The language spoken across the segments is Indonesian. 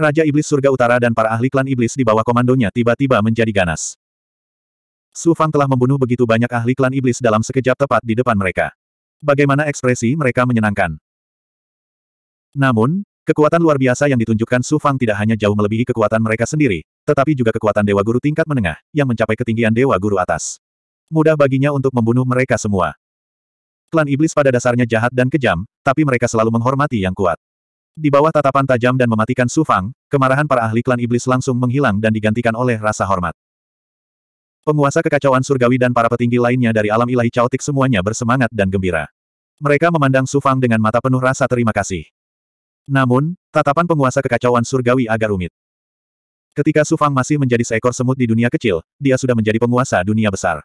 Raja Iblis Surga Utara dan para ahli klan Iblis di bawah komandonya tiba-tiba menjadi ganas. Su Fang telah membunuh begitu banyak ahli klan Iblis dalam sekejap tepat di depan mereka. Bagaimana ekspresi mereka menyenangkan. Namun, kekuatan luar biasa yang ditunjukkan Su Fang tidak hanya jauh melebihi kekuatan mereka sendiri, tetapi juga kekuatan Dewa Guru tingkat menengah, yang mencapai ketinggian Dewa Guru atas. Mudah baginya untuk membunuh mereka semua. Klan Iblis pada dasarnya jahat dan kejam, tapi mereka selalu menghormati yang kuat. Di bawah tatapan tajam dan mematikan Su Fang, kemarahan para ahli klan iblis langsung menghilang dan digantikan oleh rasa hormat. Penguasa kekacauan surgawi dan para petinggi lainnya dari alam ilahi caotik semuanya bersemangat dan gembira. Mereka memandang Su Fang dengan mata penuh rasa terima kasih. Namun, tatapan penguasa kekacauan surgawi agak rumit. Ketika Su Fang masih menjadi seekor semut di dunia kecil, dia sudah menjadi penguasa dunia besar.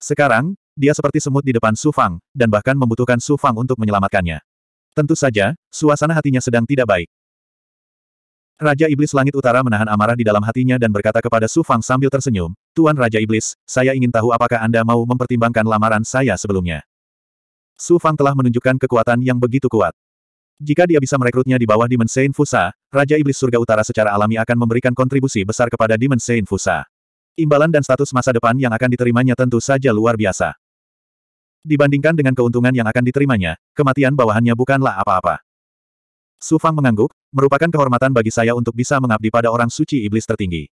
Sekarang, dia seperti semut di depan Su Fang, dan bahkan membutuhkan Su Fang untuk menyelamatkannya. Tentu saja, suasana hatinya sedang tidak baik. Raja Iblis Langit Utara menahan amarah di dalam hatinya dan berkata kepada Su Fang sambil tersenyum, Tuan Raja Iblis, saya ingin tahu apakah Anda mau mempertimbangkan lamaran saya sebelumnya. Su Fang telah menunjukkan kekuatan yang begitu kuat. Jika dia bisa merekrutnya di bawah Dimensain Fusa, Raja Iblis Surga Utara secara alami akan memberikan kontribusi besar kepada Dimensain Fusa. Imbalan dan status masa depan yang akan diterimanya tentu saja luar biasa. Dibandingkan dengan keuntungan yang akan diterimanya, kematian bawahannya bukanlah apa-apa. Su Fang mengangguk, merupakan kehormatan bagi saya untuk bisa mengabdi pada orang suci iblis tertinggi.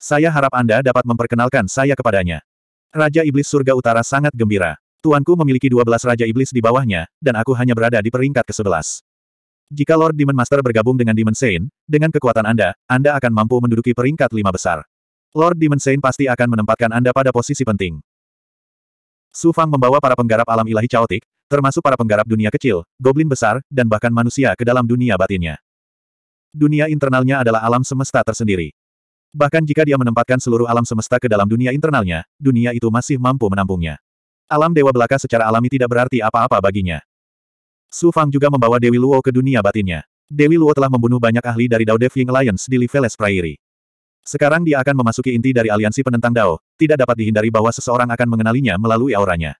Saya harap Anda dapat memperkenalkan saya kepadanya. Raja Iblis Surga Utara sangat gembira. Tuanku memiliki 12 Raja Iblis di bawahnya, dan aku hanya berada di peringkat ke-11. Jika Lord Demon Master bergabung dengan Demon Saint, dengan kekuatan Anda, Anda akan mampu menduduki peringkat lima besar. Lord Demon Saint pasti akan menempatkan Anda pada posisi penting. Su Fang membawa para penggarap alam ilahi caotik, termasuk para penggarap dunia kecil, goblin besar, dan bahkan manusia ke dalam dunia batinnya. Dunia internalnya adalah alam semesta tersendiri. Bahkan jika dia menempatkan seluruh alam semesta ke dalam dunia internalnya, dunia itu masih mampu menampungnya. Alam dewa belaka secara alami tidak berarti apa-apa baginya. Su Fang juga membawa Dewi Luo ke dunia batinnya. Dewi Luo telah membunuh banyak ahli dari Dao Devying Alliance di Liveless Prairie. Sekarang dia akan memasuki inti dari aliansi penentang Dao, tidak dapat dihindari bahwa seseorang akan mengenalinya melalui auranya.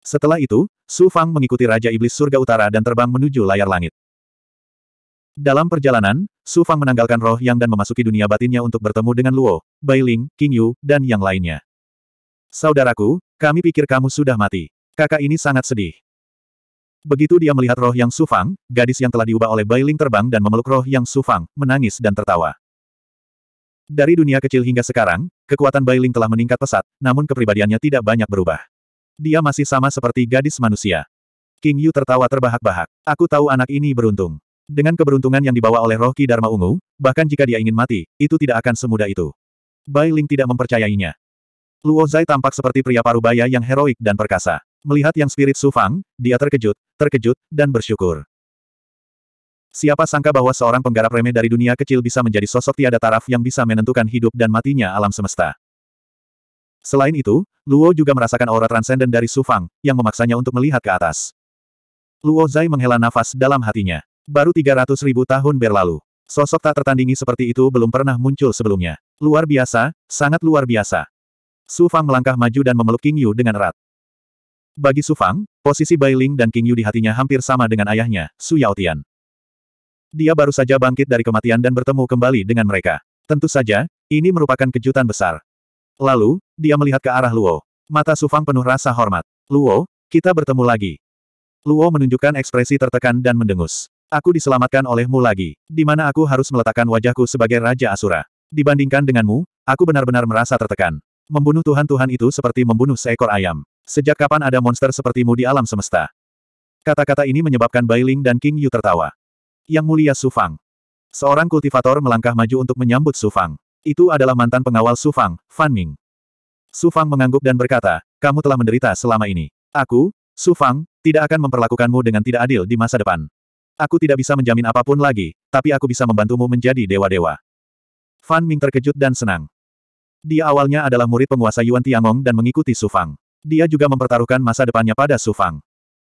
Setelah itu, Su Fang mengikuti Raja Iblis Surga Utara dan terbang menuju layar langit. Dalam perjalanan, Su Fang menanggalkan roh yang dan memasuki dunia batinnya untuk bertemu dengan Luo, Bai Ling, King Yu, dan yang lainnya. Saudaraku, kami pikir kamu sudah mati. Kakak ini sangat sedih. Begitu dia melihat roh yang Su Fang, gadis yang telah diubah oleh Bai Ling terbang dan memeluk roh yang Su Fang, menangis dan tertawa. Dari dunia kecil hingga sekarang, kekuatan Bailing telah meningkat pesat, namun kepribadiannya tidak banyak berubah. Dia masih sama seperti gadis manusia. King Yu tertawa terbahak-bahak. Aku tahu anak ini beruntung. Dengan keberuntungan yang dibawa oleh roh Ki Dharma Ungu, bahkan jika dia ingin mati, itu tidak akan semudah itu. Bailing tidak mempercayainya. Luo Zai tampak seperti pria parubaya yang heroik dan perkasa. Melihat yang spirit Su Fang, dia terkejut, terkejut, dan bersyukur. Siapa sangka bahwa seorang penggarap remeh dari dunia kecil bisa menjadi sosok tiada taraf yang bisa menentukan hidup dan matinya alam semesta. Selain itu, Luo juga merasakan aura transenden dari Su Fang, yang memaksanya untuk melihat ke atas. Luo Zai menghela nafas dalam hatinya. Baru 300 ribu tahun berlalu. Sosok tak tertandingi seperti itu belum pernah muncul sebelumnya. Luar biasa, sangat luar biasa. Su Fang melangkah maju dan memeluk King Yu dengan erat. Bagi Su Fang, posisi Bai Ling dan King Yu di hatinya hampir sama dengan ayahnya, Su Yao Tian. Dia baru saja bangkit dari kematian dan bertemu kembali dengan mereka. Tentu saja, ini merupakan kejutan besar. Lalu, dia melihat ke arah Luo. Mata Sufang penuh rasa hormat. Luo, kita bertemu lagi. Luo menunjukkan ekspresi tertekan dan mendengus. Aku diselamatkan olehmu lagi, di mana aku harus meletakkan wajahku sebagai Raja Asura. Dibandingkan denganmu, aku benar-benar merasa tertekan. Membunuh Tuhan-Tuhan itu seperti membunuh seekor ayam. Sejak kapan ada monster sepertimu di alam semesta? Kata-kata ini menyebabkan Bailing dan King Yu tertawa. Yang mulia Sufang. Seorang kultivator melangkah maju untuk menyambut Sufang. Itu adalah mantan pengawal Sufang, Fan Ming. Sufang mengangguk dan berkata, kamu telah menderita selama ini. Aku, Sufang, tidak akan memperlakukanmu dengan tidak adil di masa depan. Aku tidak bisa menjamin apapun lagi, tapi aku bisa membantumu menjadi dewa-dewa. Fan Ming terkejut dan senang. Dia awalnya adalah murid penguasa Yuan Tiangong dan mengikuti Sufang. Dia juga mempertaruhkan masa depannya pada Sufang.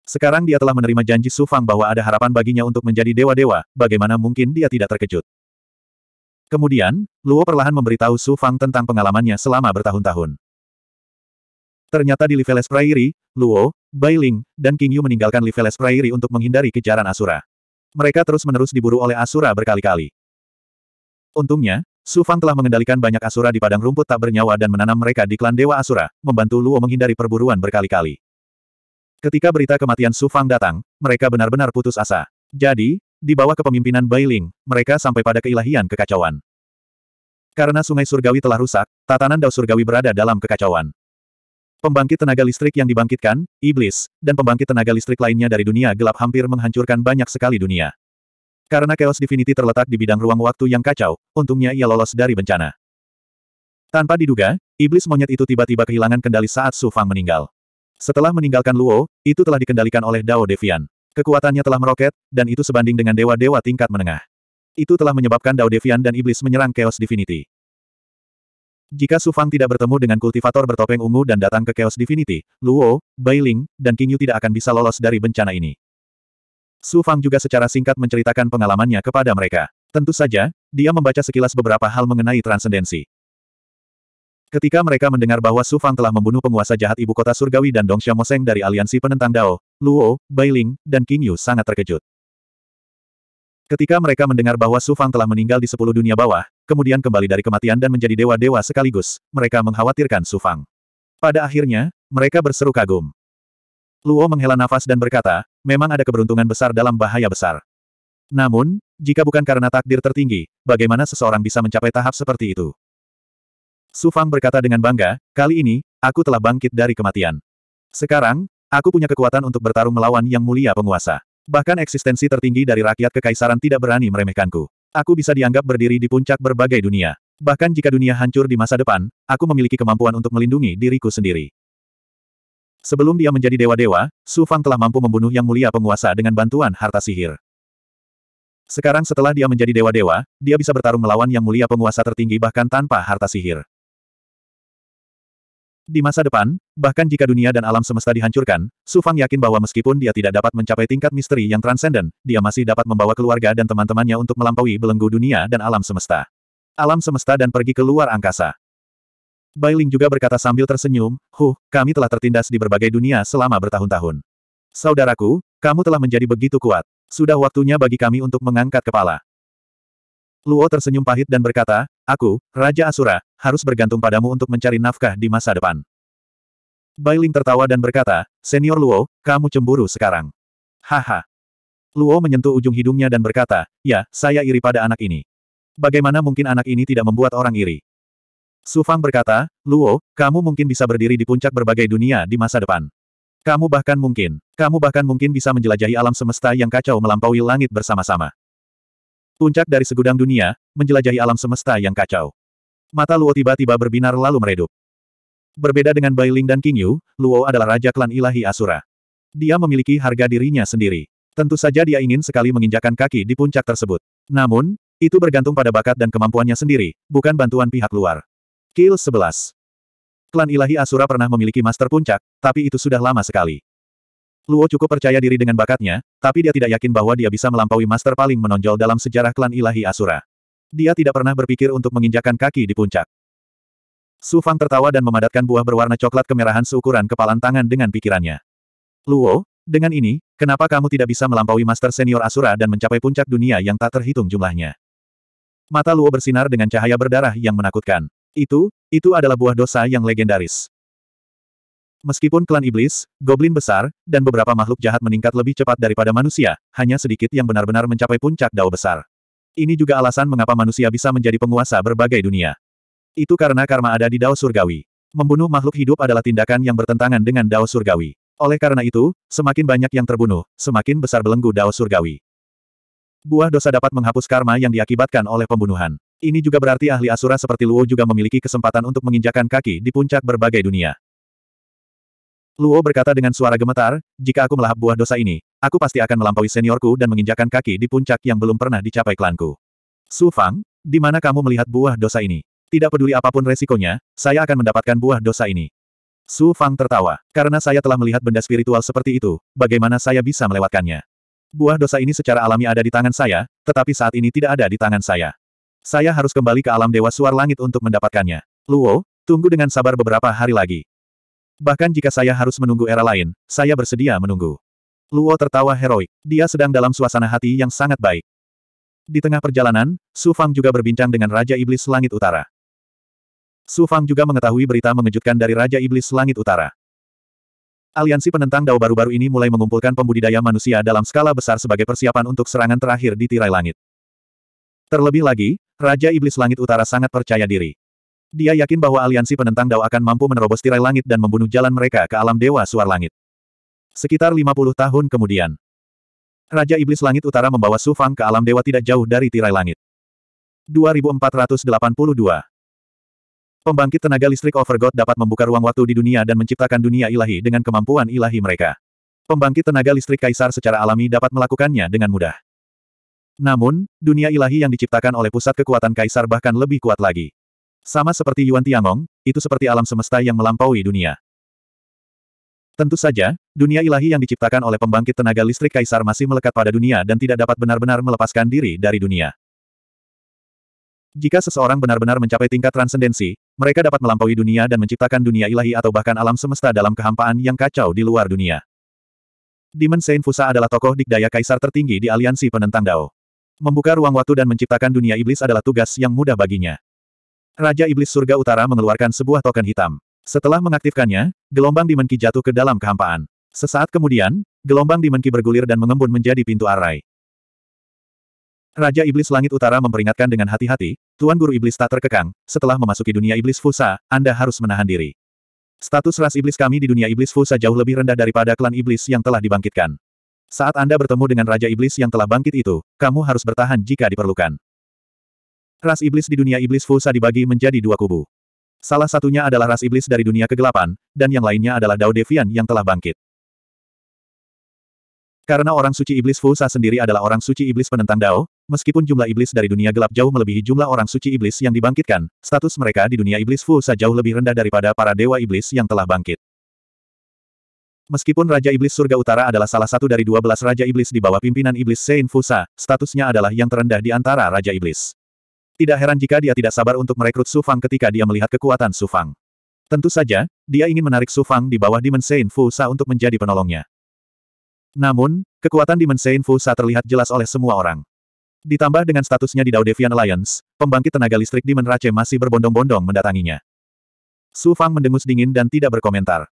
Sekarang dia telah menerima janji Su Fang bahwa ada harapan baginya untuk menjadi dewa-dewa, bagaimana mungkin dia tidak terkejut. Kemudian, Luo perlahan memberitahu Su Fang tentang pengalamannya selama bertahun-tahun. Ternyata di Liveles Prairie, Luo, Bai Ling, dan King Yu meninggalkan Liveles Prairie untuk menghindari kejaran Asura. Mereka terus-menerus diburu oleh Asura berkali-kali. Untungnya, Su Fang telah mengendalikan banyak Asura di padang rumput tak bernyawa dan menanam mereka di klan Dewa Asura, membantu Luo menghindari perburuan berkali-kali. Ketika berita kematian Su Fang datang, mereka benar-benar putus asa. Jadi, di bawah kepemimpinan Bai Ling, mereka sampai pada keilahian kekacauan. Karena sungai surgawi telah rusak, tatanan dao surgawi berada dalam kekacauan. Pembangkit tenaga listrik yang dibangkitkan, iblis, dan pembangkit tenaga listrik lainnya dari dunia gelap hampir menghancurkan banyak sekali dunia. Karena Chaos Divinity terletak di bidang ruang waktu yang kacau, untungnya ia lolos dari bencana. Tanpa diduga, iblis monyet itu tiba-tiba kehilangan kendali saat Su Fang meninggal. Setelah meninggalkan Luo, itu telah dikendalikan oleh Dao Devian. Kekuatannya telah meroket, dan itu sebanding dengan dewa-dewa tingkat menengah. Itu telah menyebabkan Dao Devian dan Iblis menyerang Chaos Divinity. Jika Su Fang tidak bertemu dengan kultivator bertopeng ungu dan datang ke Chaos Divinity, Luo, Ling, dan King Yu tidak akan bisa lolos dari bencana ini. Su Fang juga secara singkat menceritakan pengalamannya kepada mereka. Tentu saja, dia membaca sekilas beberapa hal mengenai transendensi. Ketika mereka mendengar bahwa Su Fang telah membunuh penguasa jahat ibu kota surgawi dan Dong Xiaomoseng dari aliansi penentang Dao, Luo, Bai Ling, dan King Yu sangat terkejut. Ketika mereka mendengar bahwa Su Fang telah meninggal di sepuluh dunia bawah, kemudian kembali dari kematian dan menjadi dewa-dewa sekaligus, mereka mengkhawatirkan Su Fang. Pada akhirnya, mereka berseru kagum. Luo menghela nafas dan berkata, memang ada keberuntungan besar dalam bahaya besar. Namun, jika bukan karena takdir tertinggi, bagaimana seseorang bisa mencapai tahap seperti itu? Su Fang berkata dengan bangga, kali ini, aku telah bangkit dari kematian. Sekarang, aku punya kekuatan untuk bertarung melawan yang mulia penguasa. Bahkan eksistensi tertinggi dari rakyat kekaisaran tidak berani meremehkanku. Aku bisa dianggap berdiri di puncak berbagai dunia. Bahkan jika dunia hancur di masa depan, aku memiliki kemampuan untuk melindungi diriku sendiri. Sebelum dia menjadi dewa-dewa, Su Fang telah mampu membunuh Yang Mulia Penguasa dengan bantuan harta sihir. Sekarang setelah dia menjadi dewa-dewa, dia bisa bertarung melawan Yang Mulia Penguasa tertinggi bahkan tanpa harta sihir. Di masa depan, bahkan jika dunia dan alam semesta dihancurkan, Su Fang yakin bahwa meskipun dia tidak dapat mencapai tingkat misteri yang transenden, dia masih dapat membawa keluarga dan teman-temannya untuk melampaui belenggu dunia dan alam semesta. Alam semesta dan pergi ke luar angkasa. Bai Ling juga berkata sambil tersenyum, Huh, kami telah tertindas di berbagai dunia selama bertahun-tahun. Saudaraku, kamu telah menjadi begitu kuat. Sudah waktunya bagi kami untuk mengangkat kepala. Luo tersenyum pahit dan berkata, Aku, Raja Asura, harus bergantung padamu untuk mencari nafkah di masa depan. Bailing tertawa dan berkata, Senior Luo, kamu cemburu sekarang. Haha. Luo menyentuh ujung hidungnya dan berkata, ya, saya iri pada anak ini. Bagaimana mungkin anak ini tidak membuat orang iri? Su Fang berkata, Luo, kamu mungkin bisa berdiri di puncak berbagai dunia di masa depan. Kamu bahkan mungkin, kamu bahkan mungkin bisa menjelajahi alam semesta yang kacau melampaui langit bersama-sama. Puncak dari segudang dunia, menjelajahi alam semesta yang kacau. Mata Luo tiba-tiba berbinar lalu meredup. Berbeda dengan Bai Ling dan King Yu, Luo adalah raja klan ilahi Asura. Dia memiliki harga dirinya sendiri. Tentu saja dia ingin sekali menginjakan kaki di puncak tersebut. Namun, itu bergantung pada bakat dan kemampuannya sendiri, bukan bantuan pihak luar. Kill 11 Klan ilahi Asura pernah memiliki master puncak, tapi itu sudah lama sekali. Luo cukup percaya diri dengan bakatnya, tapi dia tidak yakin bahwa dia bisa melampaui master paling menonjol dalam sejarah klan ilahi Asura. Dia tidak pernah berpikir untuk menginjakan kaki di puncak. Su Fang tertawa dan memadatkan buah berwarna coklat kemerahan seukuran kepalan tangan dengan pikirannya. Luo, dengan ini, kenapa kamu tidak bisa melampaui master senior Asura dan mencapai puncak dunia yang tak terhitung jumlahnya? Mata Luo bersinar dengan cahaya berdarah yang menakutkan. Itu, itu adalah buah dosa yang legendaris. Meskipun klan iblis, goblin besar, dan beberapa makhluk jahat meningkat lebih cepat daripada manusia, hanya sedikit yang benar-benar mencapai puncak dao besar. Ini juga alasan mengapa manusia bisa menjadi penguasa berbagai dunia. Itu karena karma ada di dao surgawi. Membunuh makhluk hidup adalah tindakan yang bertentangan dengan dao surgawi. Oleh karena itu, semakin banyak yang terbunuh, semakin besar belenggu dao surgawi. Buah dosa dapat menghapus karma yang diakibatkan oleh pembunuhan. Ini juga berarti ahli asura seperti Luo juga memiliki kesempatan untuk menginjakan kaki di puncak berbagai dunia. Luo berkata dengan suara gemetar, jika aku melahap buah dosa ini, aku pasti akan melampaui seniorku dan menginjakan kaki di puncak yang belum pernah dicapai klanku. Su Fang, di mana kamu melihat buah dosa ini? Tidak peduli apapun resikonya, saya akan mendapatkan buah dosa ini. Su Fang tertawa. Karena saya telah melihat benda spiritual seperti itu, bagaimana saya bisa melewatkannya? Buah dosa ini secara alami ada di tangan saya, tetapi saat ini tidak ada di tangan saya. Saya harus kembali ke alam Dewa Suar Langit untuk mendapatkannya. Luo, tunggu dengan sabar beberapa hari lagi. Bahkan jika saya harus menunggu era lain, saya bersedia menunggu. Luo tertawa heroik. Dia sedang dalam suasana hati yang sangat baik. Di tengah perjalanan, Su Fang juga berbincang dengan Raja Iblis Langit Utara. Su Fang juga mengetahui berita mengejutkan dari Raja Iblis Langit Utara. Aliansi penentang Dao baru-baru ini mulai mengumpulkan pembudidaya manusia dalam skala besar sebagai persiapan untuk serangan terakhir di tirai langit. Terlebih lagi, Raja Iblis Langit Utara sangat percaya diri. Dia yakin bahwa aliansi penentang Dao akan mampu menerobos tirai langit dan membunuh jalan mereka ke alam dewa suar langit. Sekitar 50 tahun kemudian, Raja Iblis Langit Utara membawa Su Fang ke alam dewa tidak jauh dari tirai langit. 2482 Pembangkit tenaga listrik Overgod dapat membuka ruang waktu di dunia dan menciptakan dunia ilahi dengan kemampuan ilahi mereka. Pembangkit tenaga listrik kaisar secara alami dapat melakukannya dengan mudah. Namun, dunia ilahi yang diciptakan oleh pusat kekuatan kaisar bahkan lebih kuat lagi. Sama seperti Yuan Tiangong, itu seperti alam semesta yang melampaui dunia. Tentu saja, dunia ilahi yang diciptakan oleh pembangkit tenaga listrik kaisar masih melekat pada dunia dan tidak dapat benar-benar melepaskan diri dari dunia. Jika seseorang benar-benar mencapai tingkat transendensi, mereka dapat melampaui dunia dan menciptakan dunia ilahi atau bahkan alam semesta dalam kehampaan yang kacau di luar dunia. Demon Saint Fusa adalah tokoh dikdaya kaisar tertinggi di aliansi penentang Dao. Membuka ruang waktu dan menciptakan dunia iblis adalah tugas yang mudah baginya. Raja Iblis Surga Utara mengeluarkan sebuah token hitam. Setelah mengaktifkannya, gelombang dimenki jatuh ke dalam kehampaan. Sesaat kemudian, gelombang dimenki bergulir dan mengembun menjadi pintu arai. Raja Iblis Langit Utara memperingatkan dengan hati-hati, Tuan Guru Iblis tak terkekang, setelah memasuki dunia Iblis Fusa, Anda harus menahan diri. Status ras Iblis kami di dunia Iblis Fusa jauh lebih rendah daripada klan Iblis yang telah dibangkitkan. Saat Anda bertemu dengan Raja Iblis yang telah bangkit itu, kamu harus bertahan jika diperlukan. Ras iblis di dunia iblis Fusa dibagi menjadi dua kubu. Salah satunya adalah ras iblis dari dunia kegelapan, dan yang lainnya adalah Dao Devian yang telah bangkit. Karena orang suci iblis Fusa sendiri adalah orang suci iblis penentang Dao, meskipun jumlah iblis dari dunia gelap jauh melebihi jumlah orang suci iblis yang dibangkitkan, status mereka di dunia iblis Fusa jauh lebih rendah daripada para dewa iblis yang telah bangkit. Meskipun Raja Iblis Surga Utara adalah salah satu dari dua belas Raja Iblis di bawah pimpinan Iblis Sein Fusa, statusnya adalah yang terendah di antara Raja Iblis. Tidak heran jika dia tidak sabar untuk merekrut Su Fang ketika dia melihat kekuatan Su Fang. Tentu saja, dia ingin menarik Su Fang di bawah Fu Fusa untuk menjadi penolongnya. Namun, kekuatan Fu Fusa terlihat jelas oleh semua orang. Ditambah dengan statusnya di Dao Devian Alliance, pembangkit tenaga listrik di Menrace masih berbondong-bondong mendatanginya. Su Fang mendengus dingin dan tidak berkomentar.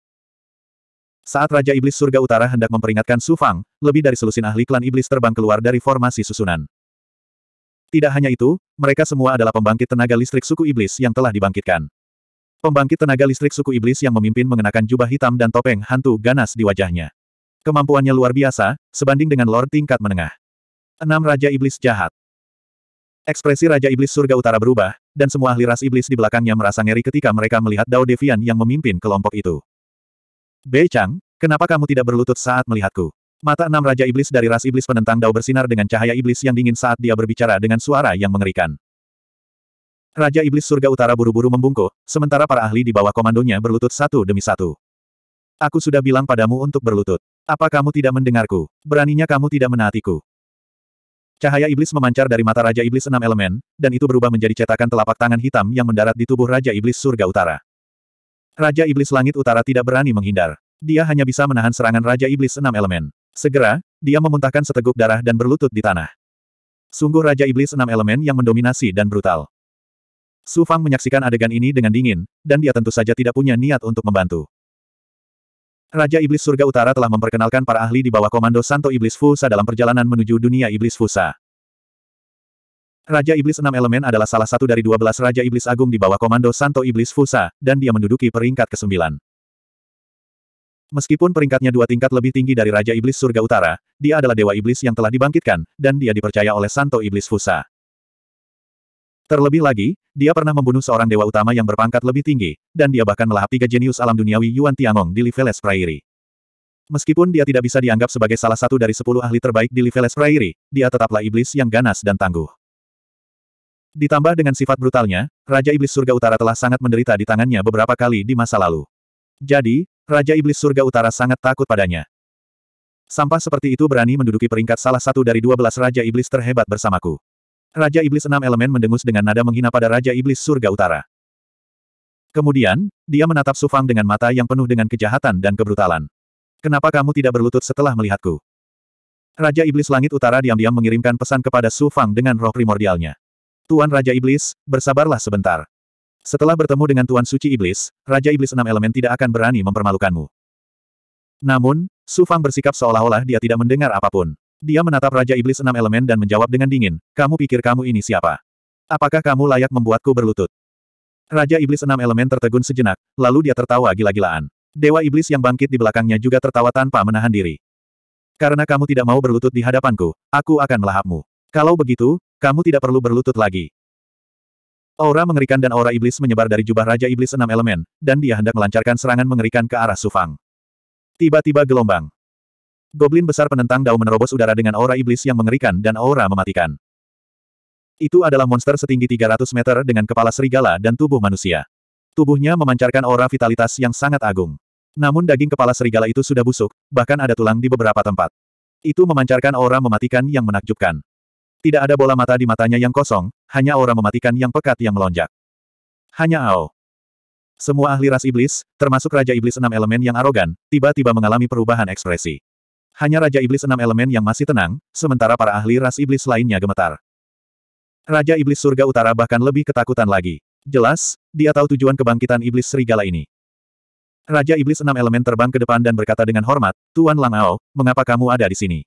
Saat Raja Iblis Surga Utara hendak memperingatkan Su Fang, lebih dari selusin ahli klan Iblis terbang keluar dari formasi susunan. Tidak hanya itu, mereka semua adalah pembangkit tenaga listrik suku iblis yang telah dibangkitkan. Pembangkit tenaga listrik suku iblis yang memimpin mengenakan jubah hitam dan topeng hantu ganas di wajahnya. Kemampuannya luar biasa, sebanding dengan Lord tingkat menengah. Enam Raja Iblis Jahat Ekspresi Raja Iblis Surga Utara berubah, dan semua ahli ras iblis di belakangnya merasa ngeri ketika mereka melihat Dao Devian yang memimpin kelompok itu. Bei Chang, kenapa kamu tidak berlutut saat melihatku? Mata enam Raja Iblis dari ras Iblis penentang Dao bersinar dengan cahaya Iblis yang dingin saat dia berbicara dengan suara yang mengerikan. Raja Iblis Surga Utara buru-buru membungkuk, sementara para ahli di bawah komandonya berlutut satu demi satu. Aku sudah bilang padamu untuk berlutut. Apa kamu tidak mendengarku? Beraninya kamu tidak menaatiku. Cahaya iblis memancar dari mata Raja Iblis enam elemen, dan itu berubah menjadi cetakan telapak tangan hitam yang mendarat di tubuh Raja Iblis Surga Utara. Raja Iblis Langit Utara tidak berani menghindar. Dia hanya bisa menahan serangan Raja Iblis enam elemen. Segera, dia memuntahkan seteguk darah dan berlutut di tanah. Sungguh Raja Iblis enam elemen yang mendominasi dan brutal. Su Fang menyaksikan adegan ini dengan dingin, dan dia tentu saja tidak punya niat untuk membantu. Raja Iblis Surga Utara telah memperkenalkan para ahli di bawah komando Santo Iblis Fusa dalam perjalanan menuju dunia Iblis Fusa. Raja Iblis Enam Elemen adalah salah satu dari dua belas Raja Iblis Agung di bawah komando Santo Iblis Fusa, dan dia menduduki peringkat ke-9. Meskipun peringkatnya dua tingkat lebih tinggi dari Raja Iblis Surga Utara, dia adalah Dewa Iblis yang telah dibangkitkan, dan dia dipercaya oleh Santo Iblis Fusa. Terlebih lagi, dia pernah membunuh seorang dewa utama yang berpangkat lebih tinggi, dan dia bahkan melahap tiga jenius alam duniawi Yuan Tiangong di Liveles Prairie. Meskipun dia tidak bisa dianggap sebagai salah satu dari sepuluh ahli terbaik di Liveles Prairie, dia tetaplah iblis yang ganas dan tangguh. Ditambah dengan sifat brutalnya, Raja Iblis Surga Utara telah sangat menderita di tangannya beberapa kali di masa lalu. Jadi, Raja Iblis Surga Utara sangat takut padanya. Sampah seperti itu berani menduduki peringkat salah satu dari dua belas Raja Iblis terhebat bersamaku. Raja Iblis Enam Elemen mendengus dengan nada menghina pada Raja Iblis Surga Utara. Kemudian, dia menatap Sufang dengan mata yang penuh dengan kejahatan dan kebrutalan. Kenapa kamu tidak berlutut setelah melihatku? Raja Iblis Langit Utara diam-diam mengirimkan pesan kepada Sufang dengan roh primordialnya. Tuan Raja Iblis, bersabarlah sebentar. Setelah bertemu dengan Tuan Suci Iblis, Raja Iblis Enam Elemen tidak akan berani mempermalukanmu. Namun, Su Fang bersikap seolah-olah dia tidak mendengar apapun. Dia menatap Raja Iblis Enam Elemen dan menjawab dengan dingin, kamu pikir kamu ini siapa? Apakah kamu layak membuatku berlutut? Raja Iblis Enam Elemen tertegun sejenak, lalu dia tertawa gila-gilaan. Dewa Iblis yang bangkit di belakangnya juga tertawa tanpa menahan diri. Karena kamu tidak mau berlutut di hadapanku, aku akan melahapmu. Kalau begitu, kamu tidak perlu berlutut lagi. Aura mengerikan dan aura iblis menyebar dari jubah Raja Iblis enam elemen, dan dia hendak melancarkan serangan mengerikan ke arah Sufang. Tiba-tiba gelombang. Goblin besar penentang Dao menerobos udara dengan aura iblis yang mengerikan dan aura mematikan. Itu adalah monster setinggi 300 meter dengan kepala serigala dan tubuh manusia. Tubuhnya memancarkan aura vitalitas yang sangat agung. Namun daging kepala serigala itu sudah busuk, bahkan ada tulang di beberapa tempat. Itu memancarkan aura mematikan yang menakjubkan. Tidak ada bola mata di matanya yang kosong, hanya aura mematikan yang pekat yang melonjak. Hanya Ao. Semua ahli ras iblis, termasuk Raja Iblis enam elemen yang arogan, tiba-tiba mengalami perubahan ekspresi. Hanya Raja Iblis enam elemen yang masih tenang, sementara para ahli ras iblis lainnya gemetar. Raja Iblis Surga Utara bahkan lebih ketakutan lagi. Jelas, dia tahu tujuan kebangkitan iblis serigala ini. Raja Iblis enam elemen terbang ke depan dan berkata dengan hormat, Tuan Lang Ao, mengapa kamu ada di sini?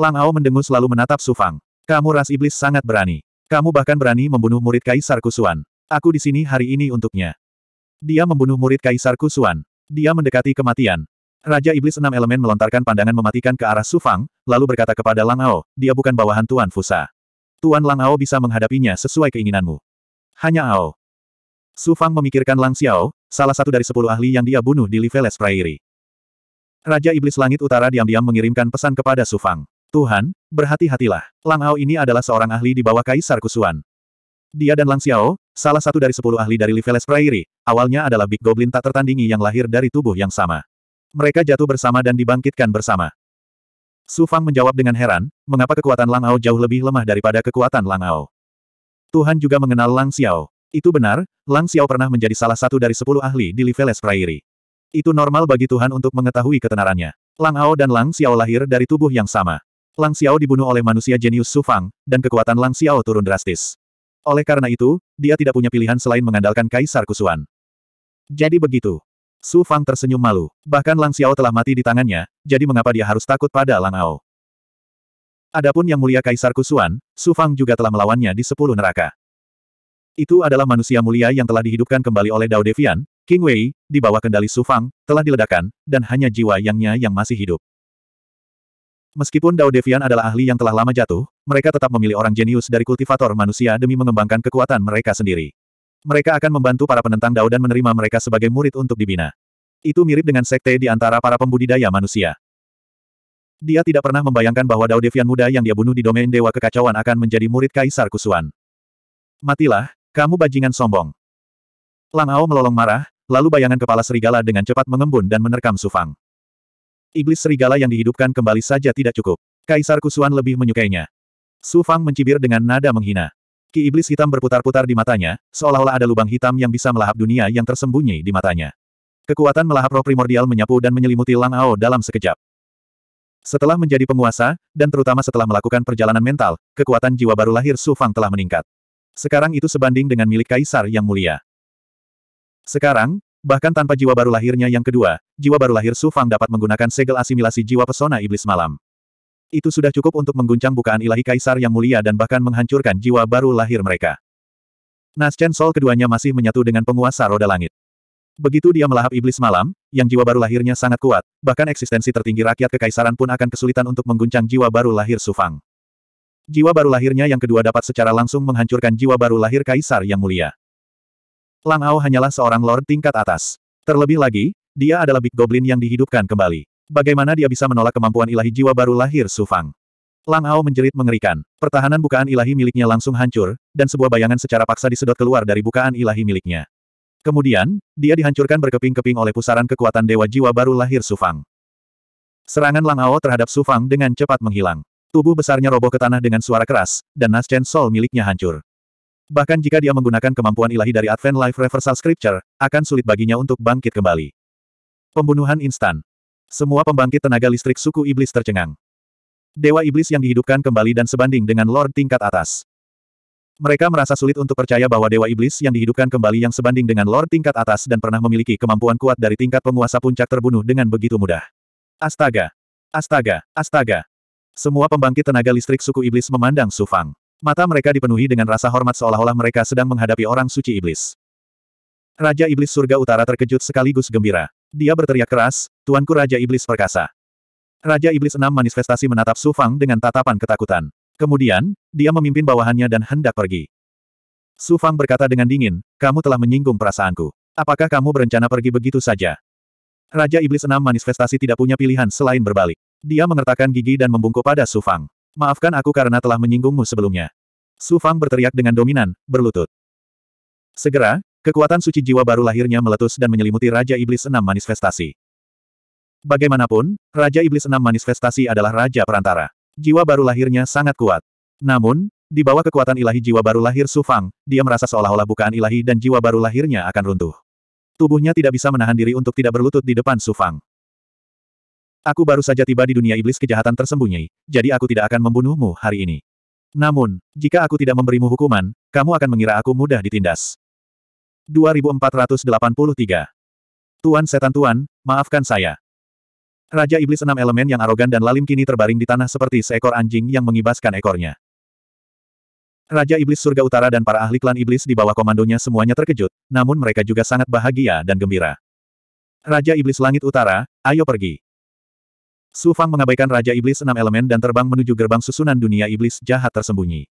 Lang Ao mendengus lalu menatap Su Fang. Kamu ras iblis sangat berani. Kamu bahkan berani membunuh murid Kaisar Kusuan. Aku di sini hari ini untuknya. Dia membunuh murid Kaisar Kusuan. Dia mendekati kematian. Raja Iblis Enam Elemen melontarkan pandangan mematikan ke arah Su Fang, lalu berkata kepada Lang Ao, dia bukan bawahan Tuan Fusa. Tuan Lang Ao bisa menghadapinya sesuai keinginanmu. Hanya Ao. Su Fang memikirkan Lang Xiao, salah satu dari sepuluh ahli yang dia bunuh di Liveles Prairie. Raja Iblis Langit Utara diam-diam mengirimkan pesan kepada Su Fang. Tuhan, berhati-hatilah. Lang Ao ini adalah seorang ahli di bawah Kaisar Kusuan. Dia dan Lang Xiao, salah satu dari sepuluh ahli dari Liveless Prairie, awalnya adalah Big Goblin tak tertandingi yang lahir dari tubuh yang sama. Mereka jatuh bersama dan dibangkitkan bersama. Su Fang menjawab dengan heran, mengapa kekuatan Lang Ao jauh lebih lemah daripada kekuatan Lang Ao. Tuhan juga mengenal Lang Xiao. Itu benar, Lang Xiao pernah menjadi salah satu dari sepuluh ahli di Liveless Prairie. Itu normal bagi Tuhan untuk mengetahui ketenarannya. Lang Ao dan Lang Xiao lahir dari tubuh yang sama. Lang Xiao dibunuh oleh manusia jenius Su Fang, dan kekuatan Lang Xiao turun drastis. Oleh karena itu, dia tidak punya pilihan selain mengandalkan Kaisar Kusuan. Jadi begitu. Su Fang tersenyum malu. Bahkan Lang Xiao telah mati di tangannya, jadi mengapa dia harus takut pada Lang Ao? Adapun yang mulia Kaisar Kusuan, Su Fang juga telah melawannya di sepuluh neraka. Itu adalah manusia mulia yang telah dihidupkan kembali oleh Dao Devian, King Wei, di bawah kendali Su Fang, telah diledakkan, dan hanya jiwa yangnya yang masih hidup. Meskipun Dao Devian adalah ahli yang telah lama jatuh, mereka tetap memilih orang jenius dari kultivator manusia demi mengembangkan kekuatan mereka sendiri. Mereka akan membantu para penentang Dao dan menerima mereka sebagai murid untuk dibina. Itu mirip dengan sekte di antara para pembudidaya manusia. Dia tidak pernah membayangkan bahwa Dao Devian muda yang dia bunuh di domain Dewa Kekacauan akan menjadi murid Kaisar Kusuan. Matilah, kamu bajingan sombong. Lang Ao melolong marah, lalu bayangan kepala serigala dengan cepat mengembun dan menerkam Sufang. Iblis serigala yang dihidupkan kembali saja tidak cukup. Kaisar Kusuan lebih menyukainya. Su Fang mencibir dengan nada menghina. Ki iblis hitam berputar-putar di matanya, seolah-olah ada lubang hitam yang bisa melahap dunia yang tersembunyi di matanya. Kekuatan melahap roh primordial menyapu dan menyelimuti Lang Ao dalam sekejap. Setelah menjadi penguasa, dan terutama setelah melakukan perjalanan mental, kekuatan jiwa baru lahir Su Fang telah meningkat. Sekarang itu sebanding dengan milik kaisar yang mulia. Sekarang, Bahkan tanpa jiwa baru lahirnya yang kedua, jiwa baru lahir Su Fang dapat menggunakan segel asimilasi jiwa pesona iblis malam. Itu sudah cukup untuk mengguncang bukaan ilahi kaisar yang mulia dan bahkan menghancurkan jiwa baru lahir mereka. Naschen Sol keduanya masih menyatu dengan penguasa roda langit. Begitu dia melahap iblis malam, yang jiwa baru lahirnya sangat kuat, bahkan eksistensi tertinggi rakyat kekaisaran pun akan kesulitan untuk mengguncang jiwa baru lahir Su Fang. Jiwa baru lahirnya yang kedua dapat secara langsung menghancurkan jiwa baru lahir kaisar yang mulia. Lang Ao hanyalah seorang lord tingkat atas. Terlebih lagi, dia adalah Big Goblin yang dihidupkan kembali. Bagaimana dia bisa menolak kemampuan ilahi jiwa baru lahir Sufang? Lang Ao menjerit mengerikan. Pertahanan bukaan ilahi miliknya langsung hancur, dan sebuah bayangan secara paksa disedot keluar dari bukaan ilahi miliknya. Kemudian, dia dihancurkan berkeping-keping oleh pusaran kekuatan dewa jiwa baru lahir Sufang. Serangan Lang Ao terhadap Sufang dengan cepat menghilang. Tubuh besarnya roboh ke tanah dengan suara keras, dan Naschen Sol miliknya hancur. Bahkan jika dia menggunakan kemampuan ilahi dari Advent Life Reversal Scripture, akan sulit baginya untuk bangkit kembali. Pembunuhan instan. Semua pembangkit tenaga listrik suku iblis tercengang. Dewa iblis yang dihidupkan kembali dan sebanding dengan Lord tingkat atas. Mereka merasa sulit untuk percaya bahwa Dewa Iblis yang dihidupkan kembali yang sebanding dengan Lord tingkat atas dan pernah memiliki kemampuan kuat dari tingkat penguasa puncak terbunuh dengan begitu mudah. Astaga! Astaga! Astaga! Semua pembangkit tenaga listrik suku iblis memandang Sufang. Mata mereka dipenuhi dengan rasa hormat seolah-olah mereka sedang menghadapi orang suci iblis. Raja Iblis Surga Utara terkejut sekaligus gembira. Dia berteriak keras, Tuanku Raja Iblis Perkasa. Raja Iblis Enam manifestasi menatap Su Fang dengan tatapan ketakutan. Kemudian, dia memimpin bawahannya dan hendak pergi. Su Fang berkata dengan dingin, kamu telah menyinggung perasaanku. Apakah kamu berencana pergi begitu saja? Raja Iblis Enam manifestasi tidak punya pilihan selain berbalik. Dia mengertakkan gigi dan membungkuk pada Su Fang. Maafkan aku karena telah menyinggungmu sebelumnya. Su Fang berteriak dengan dominan, berlutut. Segera, kekuatan suci jiwa baru lahirnya meletus dan menyelimuti Raja Iblis Enam Manifestasi. Bagaimanapun, Raja Iblis Enam Manifestasi adalah Raja Perantara. Jiwa baru lahirnya sangat kuat. Namun, di bawah kekuatan ilahi jiwa baru lahir Su Fang, dia merasa seolah-olah bukaan ilahi dan jiwa baru lahirnya akan runtuh. Tubuhnya tidak bisa menahan diri untuk tidak berlutut di depan Su Fang. Aku baru saja tiba di dunia iblis kejahatan tersembunyi, jadi aku tidak akan membunuhmu hari ini. Namun, jika aku tidak memberimu hukuman, kamu akan mengira aku mudah ditindas. 2483 Tuan Setan Tuan, maafkan saya. Raja Iblis enam elemen yang arogan dan lalim kini terbaring di tanah seperti seekor anjing yang mengibaskan ekornya. Raja Iblis Surga Utara dan para ahli klan Iblis di bawah komandonya semuanya terkejut, namun mereka juga sangat bahagia dan gembira. Raja Iblis Langit Utara, ayo pergi. Su Fang mengabaikan Raja Iblis enam elemen dan terbang menuju gerbang susunan dunia iblis jahat tersembunyi.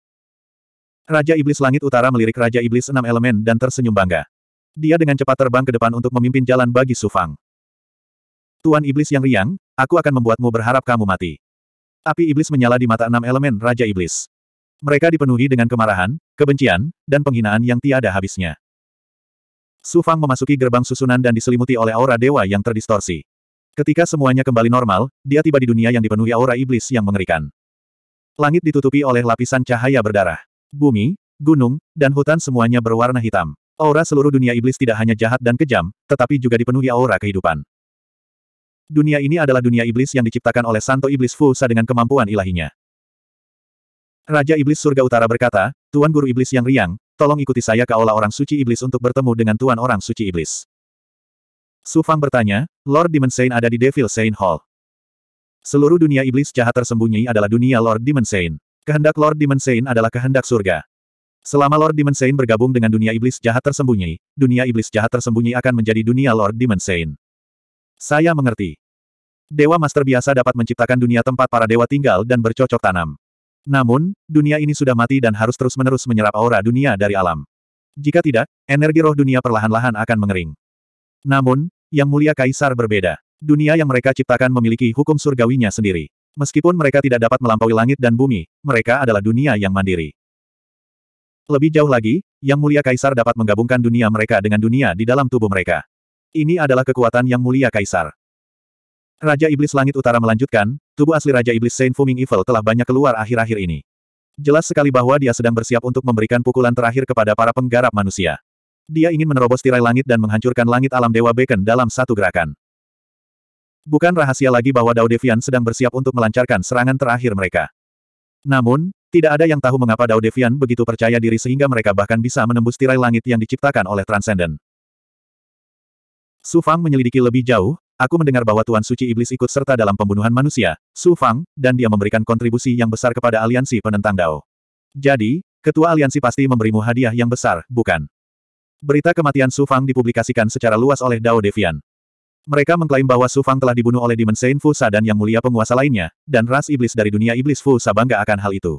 Raja Iblis Langit Utara melirik Raja Iblis enam elemen dan tersenyum bangga. Dia dengan cepat terbang ke depan untuk memimpin jalan bagi Su Fang. Tuan Iblis yang riang, aku akan membuatmu berharap kamu mati. Api Iblis menyala di mata enam elemen Raja Iblis. Mereka dipenuhi dengan kemarahan, kebencian, dan penghinaan yang tiada habisnya. Su Fang memasuki gerbang susunan dan diselimuti oleh aura dewa yang terdistorsi. Ketika semuanya kembali normal, dia tiba di dunia yang dipenuhi aura iblis yang mengerikan. Langit ditutupi oleh lapisan cahaya berdarah. Bumi, gunung, dan hutan semuanya berwarna hitam. Aura seluruh dunia iblis tidak hanya jahat dan kejam, tetapi juga dipenuhi aura kehidupan. Dunia ini adalah dunia iblis yang diciptakan oleh Santo Iblis Fusa dengan kemampuan ilahinya. Raja Iblis Surga Utara berkata, Tuan Guru Iblis yang riang, tolong ikuti saya ke aula orang suci iblis untuk bertemu dengan Tuan Orang Suci Iblis. Sufang bertanya, Lord Demon Saint ada di Devil Saint Hall. Seluruh dunia iblis jahat tersembunyi adalah dunia Lord Demon Saint. Kehendak Lord Demon Saint adalah kehendak surga. Selama Lord Demon Saint bergabung dengan dunia iblis jahat tersembunyi, dunia iblis jahat tersembunyi akan menjadi dunia Lord Demon Saint. Saya mengerti. Dewa Master biasa dapat menciptakan dunia tempat para dewa tinggal dan bercocok tanam. Namun, dunia ini sudah mati dan harus terus-menerus menyerap aura dunia dari alam. Jika tidak, energi roh dunia perlahan-lahan akan mengering. Namun, yang mulia Kaisar berbeda. Dunia yang mereka ciptakan memiliki hukum surgawinya sendiri. Meskipun mereka tidak dapat melampaui langit dan bumi, mereka adalah dunia yang mandiri. Lebih jauh lagi, Yang Mulia Kaisar dapat menggabungkan dunia mereka dengan dunia di dalam tubuh mereka. Ini adalah kekuatan Yang Mulia Kaisar. Raja Iblis Langit Utara melanjutkan, tubuh asli Raja Iblis Saint Fuming Evil telah banyak keluar akhir-akhir ini. Jelas sekali bahwa dia sedang bersiap untuk memberikan pukulan terakhir kepada para penggarap manusia. Dia ingin menerobos tirai langit dan menghancurkan langit alam Dewa Bacon dalam satu gerakan. Bukan rahasia lagi bahwa Dao Devian sedang bersiap untuk melancarkan serangan terakhir mereka. Namun, tidak ada yang tahu mengapa Dao Devian begitu percaya diri sehingga mereka bahkan bisa menembus tirai langit yang diciptakan oleh Transcendent. Su Fang menyelidiki lebih jauh, aku mendengar bahwa Tuan Suci Iblis ikut serta dalam pembunuhan manusia, Su Fang, dan dia memberikan kontribusi yang besar kepada aliansi penentang Dao. Jadi, ketua aliansi pasti memberimu hadiah yang besar, bukan? Berita kematian Su Fang dipublikasikan secara luas oleh Dao Devian. Mereka mengklaim bahwa Su Fang telah dibunuh oleh Demon Saint Fusa dan yang mulia penguasa lainnya, dan ras iblis dari dunia iblis Fusa bangga akan hal itu.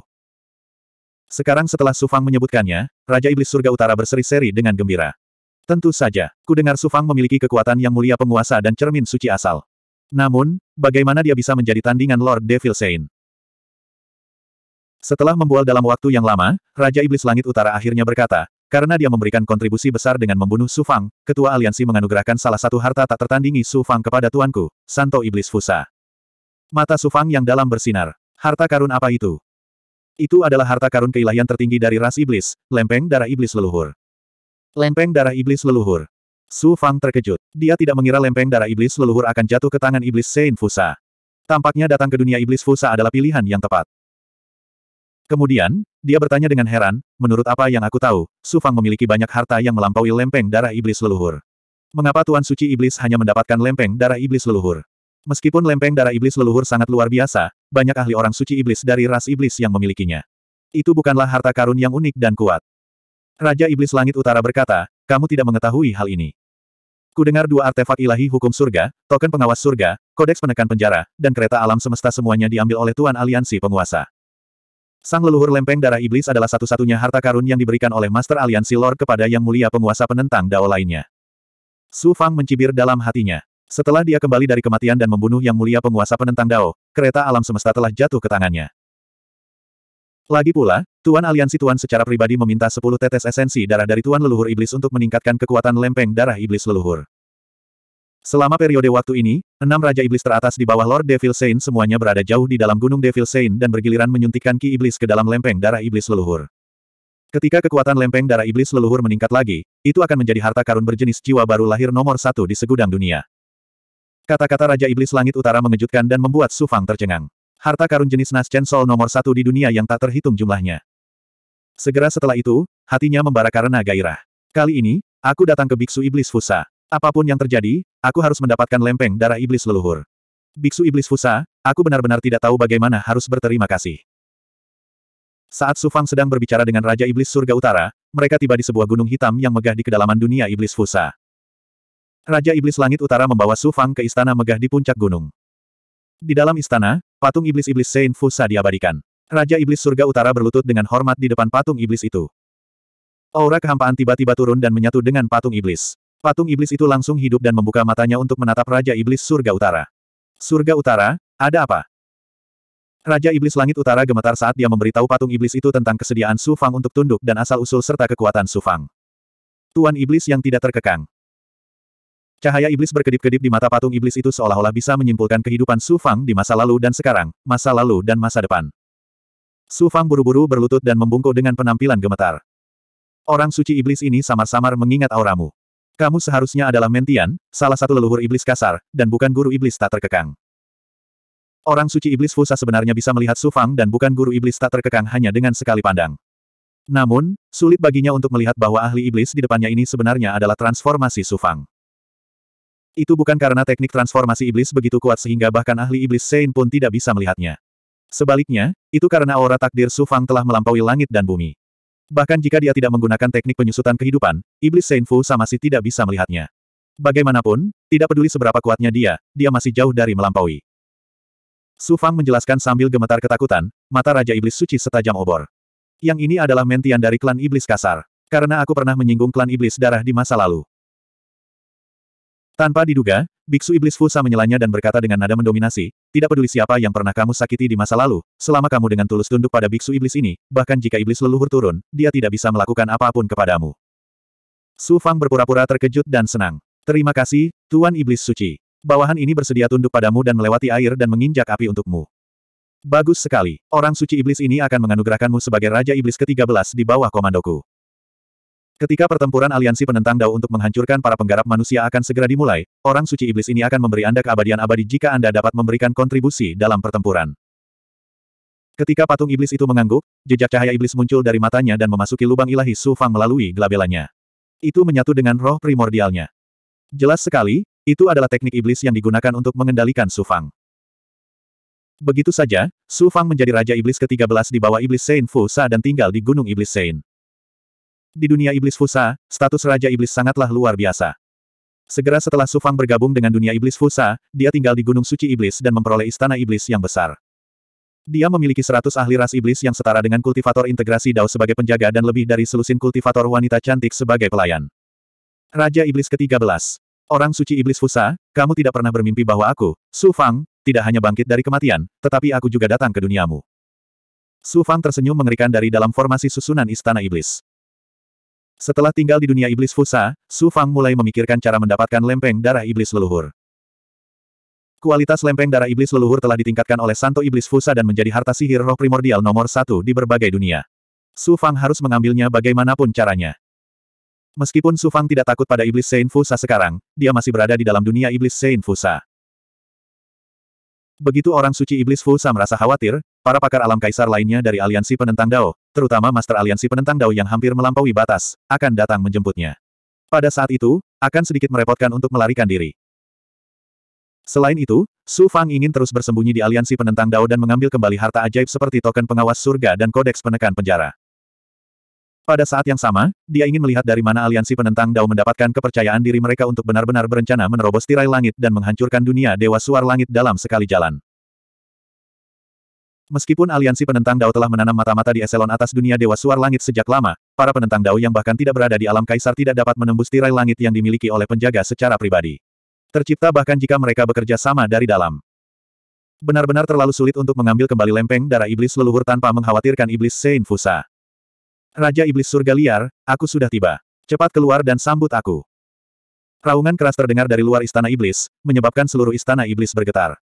Sekarang setelah Su Fang menyebutkannya, Raja Iblis Surga Utara berseri-seri dengan gembira. Tentu saja, kudengar Su Fang memiliki kekuatan yang mulia penguasa dan cermin suci asal. Namun, bagaimana dia bisa menjadi tandingan Lord Devil Saint? Setelah membual dalam waktu yang lama, Raja Iblis Langit Utara akhirnya berkata, karena dia memberikan kontribusi besar dengan membunuh Su Fang, ketua aliansi menganugerahkan salah satu harta tak tertandingi Su Fang kepada tuanku, Santo Iblis Fusa. Mata Su Fang yang dalam bersinar. Harta karun apa itu? Itu adalah harta karun keilahian tertinggi dari ras iblis, lempeng darah iblis leluhur. Lempeng darah iblis leluhur. Su Fang terkejut. Dia tidak mengira lempeng darah iblis leluhur akan jatuh ke tangan iblis Sein Fusa. Tampaknya datang ke dunia iblis Fusa adalah pilihan yang tepat. Kemudian, dia bertanya dengan heran, menurut apa yang aku tahu, Su Fang memiliki banyak harta yang melampaui lempeng darah iblis leluhur. Mengapa Tuan Suci Iblis hanya mendapatkan lempeng darah iblis leluhur? Meskipun lempeng darah iblis leluhur sangat luar biasa, banyak ahli orang suci iblis dari ras iblis yang memilikinya. Itu bukanlah harta karun yang unik dan kuat. Raja Iblis Langit Utara berkata, kamu tidak mengetahui hal ini. Kudengar dua artefak ilahi hukum surga, token pengawas surga, kodeks penekan penjara, dan kereta alam semesta semuanya diambil oleh Tuan Aliansi Penguasa. Sang leluhur lempeng darah iblis adalah satu-satunya harta karun yang diberikan oleh Master Aliansi Lord kepada yang mulia penguasa penentang Dao lainnya. Su Fang mencibir dalam hatinya. Setelah dia kembali dari kematian dan membunuh yang mulia penguasa penentang Dao, kereta alam semesta telah jatuh ke tangannya. Lagi pula, Tuan Aliansi Tuan secara pribadi meminta 10 tetes esensi darah dari Tuan Leluhur Iblis untuk meningkatkan kekuatan lempeng darah iblis leluhur. Selama periode waktu ini, enam Raja Iblis teratas di bawah Lord Devil Saint semuanya berada jauh di dalam Gunung Devil Saint dan bergiliran menyuntikkan ki iblis ke dalam lempeng darah iblis leluhur. Ketika kekuatan lempeng darah iblis leluhur meningkat lagi, itu akan menjadi harta karun berjenis jiwa baru lahir nomor satu di segudang dunia. Kata-kata Raja Iblis Langit Utara mengejutkan dan membuat Su Fang tercengang. Harta karun jenis Chen Sol nomor satu di dunia yang tak terhitung jumlahnya. Segera setelah itu, hatinya membara karena gairah. Kali ini, aku datang ke Biksu Iblis Fusa. Apapun yang terjadi, aku harus mendapatkan lempeng darah iblis leluhur. Biksu iblis Fusa, aku benar-benar tidak tahu bagaimana harus berterima kasih. Saat Sufang sedang berbicara dengan Raja Iblis Surga Utara, mereka tiba di sebuah gunung hitam yang megah di kedalaman dunia iblis Fusa. Raja Iblis Langit Utara membawa Sufang ke istana megah di puncak gunung. Di dalam istana, patung iblis-iblis Saint Fusa diabadikan. Raja Iblis Surga Utara berlutut dengan hormat di depan patung iblis itu. Aura kehampaan tiba-tiba turun dan menyatu dengan patung iblis. Patung iblis itu langsung hidup dan membuka matanya untuk menatap Raja Iblis Surga Utara. Surga Utara, ada apa? Raja Iblis Langit Utara gemetar saat dia memberitahu patung iblis itu tentang kesediaan Su Fang untuk tunduk dan asal-usul serta kekuatan Su Fang. Tuan Iblis yang tidak terkekang. Cahaya iblis berkedip-kedip di mata patung iblis itu seolah-olah bisa menyimpulkan kehidupan Su Fang di masa lalu dan sekarang, masa lalu dan masa depan. Su Fang buru-buru berlutut dan membungkuk dengan penampilan gemetar. Orang suci iblis ini samar-samar mengingat auramu. Kamu seharusnya adalah Mentian, salah satu leluhur iblis kasar, dan bukan guru iblis tak terkekang. Orang suci iblis Fusa sebenarnya bisa melihat Sufang dan bukan guru iblis tak terkekang hanya dengan sekali pandang. Namun, sulit baginya untuk melihat bahwa ahli iblis di depannya ini sebenarnya adalah transformasi Sufang. Itu bukan karena teknik transformasi iblis begitu kuat sehingga bahkan ahli iblis Sein pun tidak bisa melihatnya. Sebaliknya, itu karena aura takdir Sufang telah melampaui langit dan bumi. Bahkan jika dia tidak menggunakan teknik penyusutan kehidupan, iblis Fu sama si tidak bisa melihatnya. Bagaimanapun, tidak peduli seberapa kuatnya dia, dia masih jauh dari melampaui. Su Fang menjelaskan sambil gemetar ketakutan, mata Raja Iblis Suci setajam obor. Yang ini adalah mentian dari klan Iblis Kasar. Karena aku pernah menyinggung klan Iblis Darah di masa lalu. Tanpa diduga, Biksu Iblis Fusa menyelanya dan berkata dengan nada mendominasi, tidak peduli siapa yang pernah kamu sakiti di masa lalu, selama kamu dengan tulus tunduk pada Biksu Iblis ini, bahkan jika Iblis leluhur turun, dia tidak bisa melakukan apapun kepadamu. Su Fang berpura-pura terkejut dan senang. Terima kasih, Tuan Iblis Suci. Bawahan ini bersedia tunduk padamu dan melewati air dan menginjak api untukmu. Bagus sekali, orang suci iblis ini akan menganugerahkanmu sebagai Raja Iblis ke-13 di bawah komandoku. Ketika pertempuran aliansi penentang Dao untuk menghancurkan para penggarap manusia akan segera dimulai, orang suci iblis ini akan memberi Anda keabadian abadi jika Anda dapat memberikan kontribusi dalam pertempuran. Ketika patung iblis itu mengangguk, jejak cahaya iblis muncul dari matanya dan memasuki lubang ilahi Su Fang melalui gelabelannya. Itu menyatu dengan roh primordialnya. Jelas sekali, itu adalah teknik iblis yang digunakan untuk mengendalikan Su Fang. Begitu saja, Su Fang menjadi Raja Iblis ke-13 di bawah Iblis Sein Fu Sa dan tinggal di Gunung Iblis Sein. Di dunia iblis Fusa, status Raja Iblis sangatlah luar biasa. Segera setelah Sufang bergabung dengan dunia iblis Fusa, dia tinggal di Gunung Suci Iblis dan memperoleh istana iblis yang besar. Dia memiliki seratus ahli ras iblis yang setara dengan kultivator integrasi Dao sebagai penjaga dan lebih dari selusin kultivator wanita cantik sebagai pelayan. Raja Iblis ke-13. Orang suci iblis Fusa, kamu tidak pernah bermimpi bahwa aku, Su Fang, tidak hanya bangkit dari kematian, tetapi aku juga datang ke duniamu. Su Fang tersenyum mengerikan dari dalam formasi susunan istana iblis. Setelah tinggal di dunia iblis Fusa, Su Fang mulai memikirkan cara mendapatkan lempeng darah iblis leluhur. Kualitas lempeng darah iblis leluhur telah ditingkatkan oleh Santo Iblis Fusa dan menjadi harta sihir roh primordial nomor satu di berbagai dunia. Su Fang harus mengambilnya bagaimanapun caranya. Meskipun Su Fang tidak takut pada iblis Saint Fusa sekarang, dia masih berada di dalam dunia iblis Saint Fusa. Begitu orang suci iblis Fusa merasa khawatir, para pakar alam kaisar lainnya dari aliansi penentang Dao, terutama Master Aliansi penentang Dao yang hampir melampaui batas, akan datang menjemputnya. Pada saat itu, akan sedikit merepotkan untuk melarikan diri. Selain itu, Su Fang ingin terus bersembunyi di aliansi penentang Dao dan mengambil kembali harta ajaib seperti token pengawas surga dan kodeks penekan penjara. Pada saat yang sama, dia ingin melihat dari mana aliansi penentang Dao mendapatkan kepercayaan diri mereka untuk benar-benar berencana menerobos tirai langit dan menghancurkan dunia Dewa Suar Langit dalam sekali jalan. Meskipun aliansi penentang Dao telah menanam mata-mata di eselon atas dunia Dewa Suar Langit sejak lama, para penentang Dao yang bahkan tidak berada di alam kaisar tidak dapat menembus tirai langit yang dimiliki oleh penjaga secara pribadi. Tercipta bahkan jika mereka bekerja sama dari dalam. Benar-benar terlalu sulit untuk mengambil kembali lempeng darah iblis leluhur tanpa mengkhawatirkan iblis Sein Fusa. Raja Iblis Surga Liar, aku sudah tiba. Cepat keluar dan sambut aku. Raungan keras terdengar dari luar istana iblis, menyebabkan seluruh istana iblis bergetar.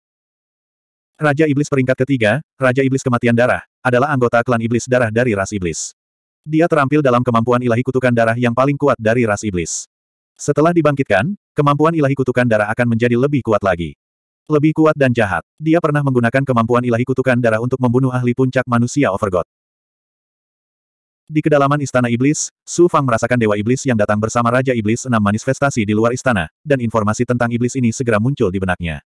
Raja Iblis peringkat ketiga, Raja Iblis Kematian Darah, adalah anggota klan Iblis Darah dari ras Iblis. Dia terampil dalam kemampuan ilahi kutukan darah yang paling kuat dari ras Iblis. Setelah dibangkitkan, kemampuan ilahi kutukan darah akan menjadi lebih kuat lagi. Lebih kuat dan jahat, dia pernah menggunakan kemampuan ilahi kutukan darah untuk membunuh ahli puncak manusia Overgod. Di kedalaman Istana Iblis, Su Fang merasakan Dewa Iblis yang datang bersama Raja Iblis enam manifestasi di luar istana, dan informasi tentang Iblis ini segera muncul di benaknya.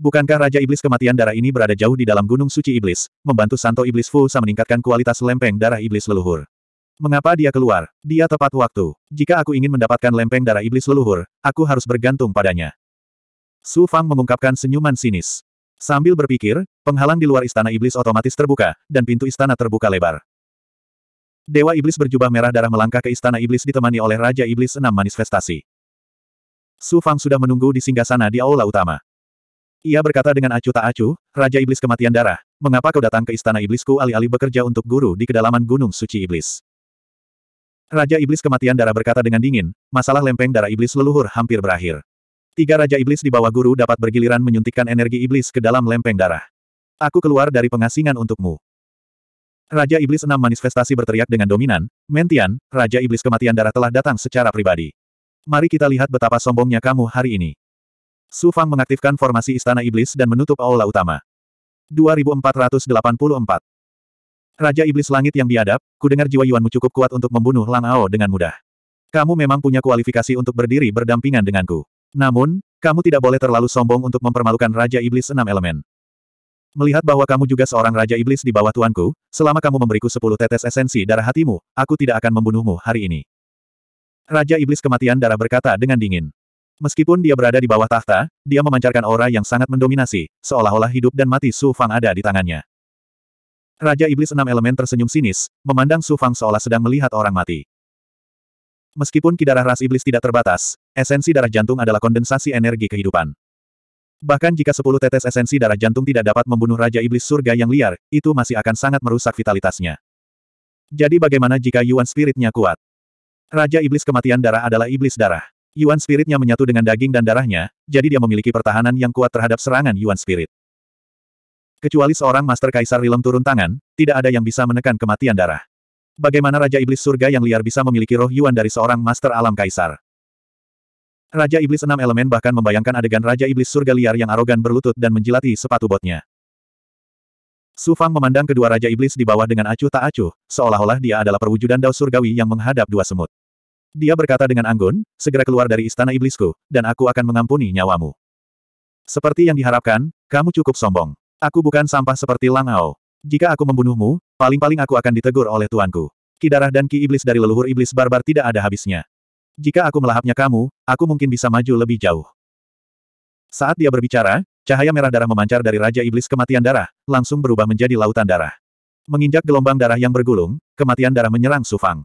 Bukankah Raja Iblis Kematian Darah ini berada jauh di dalam Gunung Suci Iblis, membantu Santo Iblis Fu Sa meningkatkan kualitas lempeng darah iblis leluhur? Mengapa dia keluar? Dia tepat waktu. Jika aku ingin mendapatkan lempeng darah iblis leluhur, aku harus bergantung padanya. Su Fang mengungkapkan senyuman sinis. Sambil berpikir, penghalang di luar istana iblis otomatis terbuka, dan pintu istana terbuka lebar. Dewa iblis berjubah merah darah melangkah ke istana iblis ditemani oleh Raja Iblis enam manifestasi. Su Fang sudah menunggu di singgasana di aula utama. Ia berkata dengan acuh tak acuh, Raja Iblis Kematian Darah, mengapa kau datang ke istana iblisku alih-alih bekerja untuk guru di kedalaman Gunung Suci Iblis? Raja Iblis Kematian Darah berkata dengan dingin, masalah lempeng darah iblis leluhur hampir berakhir. Tiga Raja Iblis di bawah guru dapat bergiliran menyuntikkan energi iblis ke dalam lempeng darah. Aku keluar dari pengasingan untukmu. Raja Iblis enam manifestasi berteriak dengan dominan, Mentian, Raja Iblis Kematian Darah telah datang secara pribadi. Mari kita lihat betapa sombongnya kamu hari ini. Su Fang mengaktifkan formasi Istana Iblis dan menutup aula utama. 2484 Raja Iblis Langit yang biadab, ku dengar jiwa Yuanmu cukup kuat untuk membunuh Lang Ao dengan mudah. Kamu memang punya kualifikasi untuk berdiri berdampingan denganku. Namun, kamu tidak boleh terlalu sombong untuk mempermalukan Raja Iblis enam elemen. Melihat bahwa kamu juga seorang Raja Iblis di bawah tuanku, selama kamu memberiku sepuluh tetes esensi darah hatimu, aku tidak akan membunuhmu hari ini. Raja Iblis Kematian Darah berkata dengan dingin. Meskipun dia berada di bawah tahta, dia memancarkan aura yang sangat mendominasi, seolah-olah hidup dan mati Su Fang ada di tangannya. Raja Iblis Enam Elemen tersenyum sinis, memandang Su Fang seolah sedang melihat orang mati. Meskipun kidarah ras iblis tidak terbatas, esensi darah jantung adalah kondensasi energi kehidupan. Bahkan jika sepuluh tetes esensi darah jantung tidak dapat membunuh Raja Iblis Surga yang liar, itu masih akan sangat merusak vitalitasnya. Jadi bagaimana jika Yuan Spiritnya kuat? Raja Iblis Kematian Darah adalah Iblis Darah. Yuan Spiritnya menyatu dengan daging dan darahnya, jadi dia memiliki pertahanan yang kuat terhadap serangan Yuan Spirit. Kecuali seorang Master Kaisar Rilem turun tangan, tidak ada yang bisa menekan kematian darah. Bagaimana Raja Iblis Surga yang liar bisa memiliki roh Yuan dari seorang Master Alam Kaisar? Raja Iblis Enam Elemen bahkan membayangkan adegan Raja Iblis Surga liar yang arogan berlutut dan menjilati sepatu botnya. Sufang memandang kedua Raja Iblis di bawah dengan acuh tak acuh, seolah-olah dia adalah perwujudan dao surgawi yang menghadap dua semut. Dia berkata dengan anggun, segera keluar dari istana iblisku, dan aku akan mengampuni nyawamu. Seperti yang diharapkan, kamu cukup sombong. Aku bukan sampah seperti Langao. Jika aku membunuhmu, paling-paling aku akan ditegur oleh tuanku. Kidarah dan ki iblis dari leluhur iblis barbar tidak ada habisnya. Jika aku melahapnya kamu, aku mungkin bisa maju lebih jauh. Saat dia berbicara, cahaya merah darah memancar dari Raja Iblis Kematian Darah, langsung berubah menjadi lautan darah. Menginjak gelombang darah yang bergulung, kematian darah menyerang Sufang.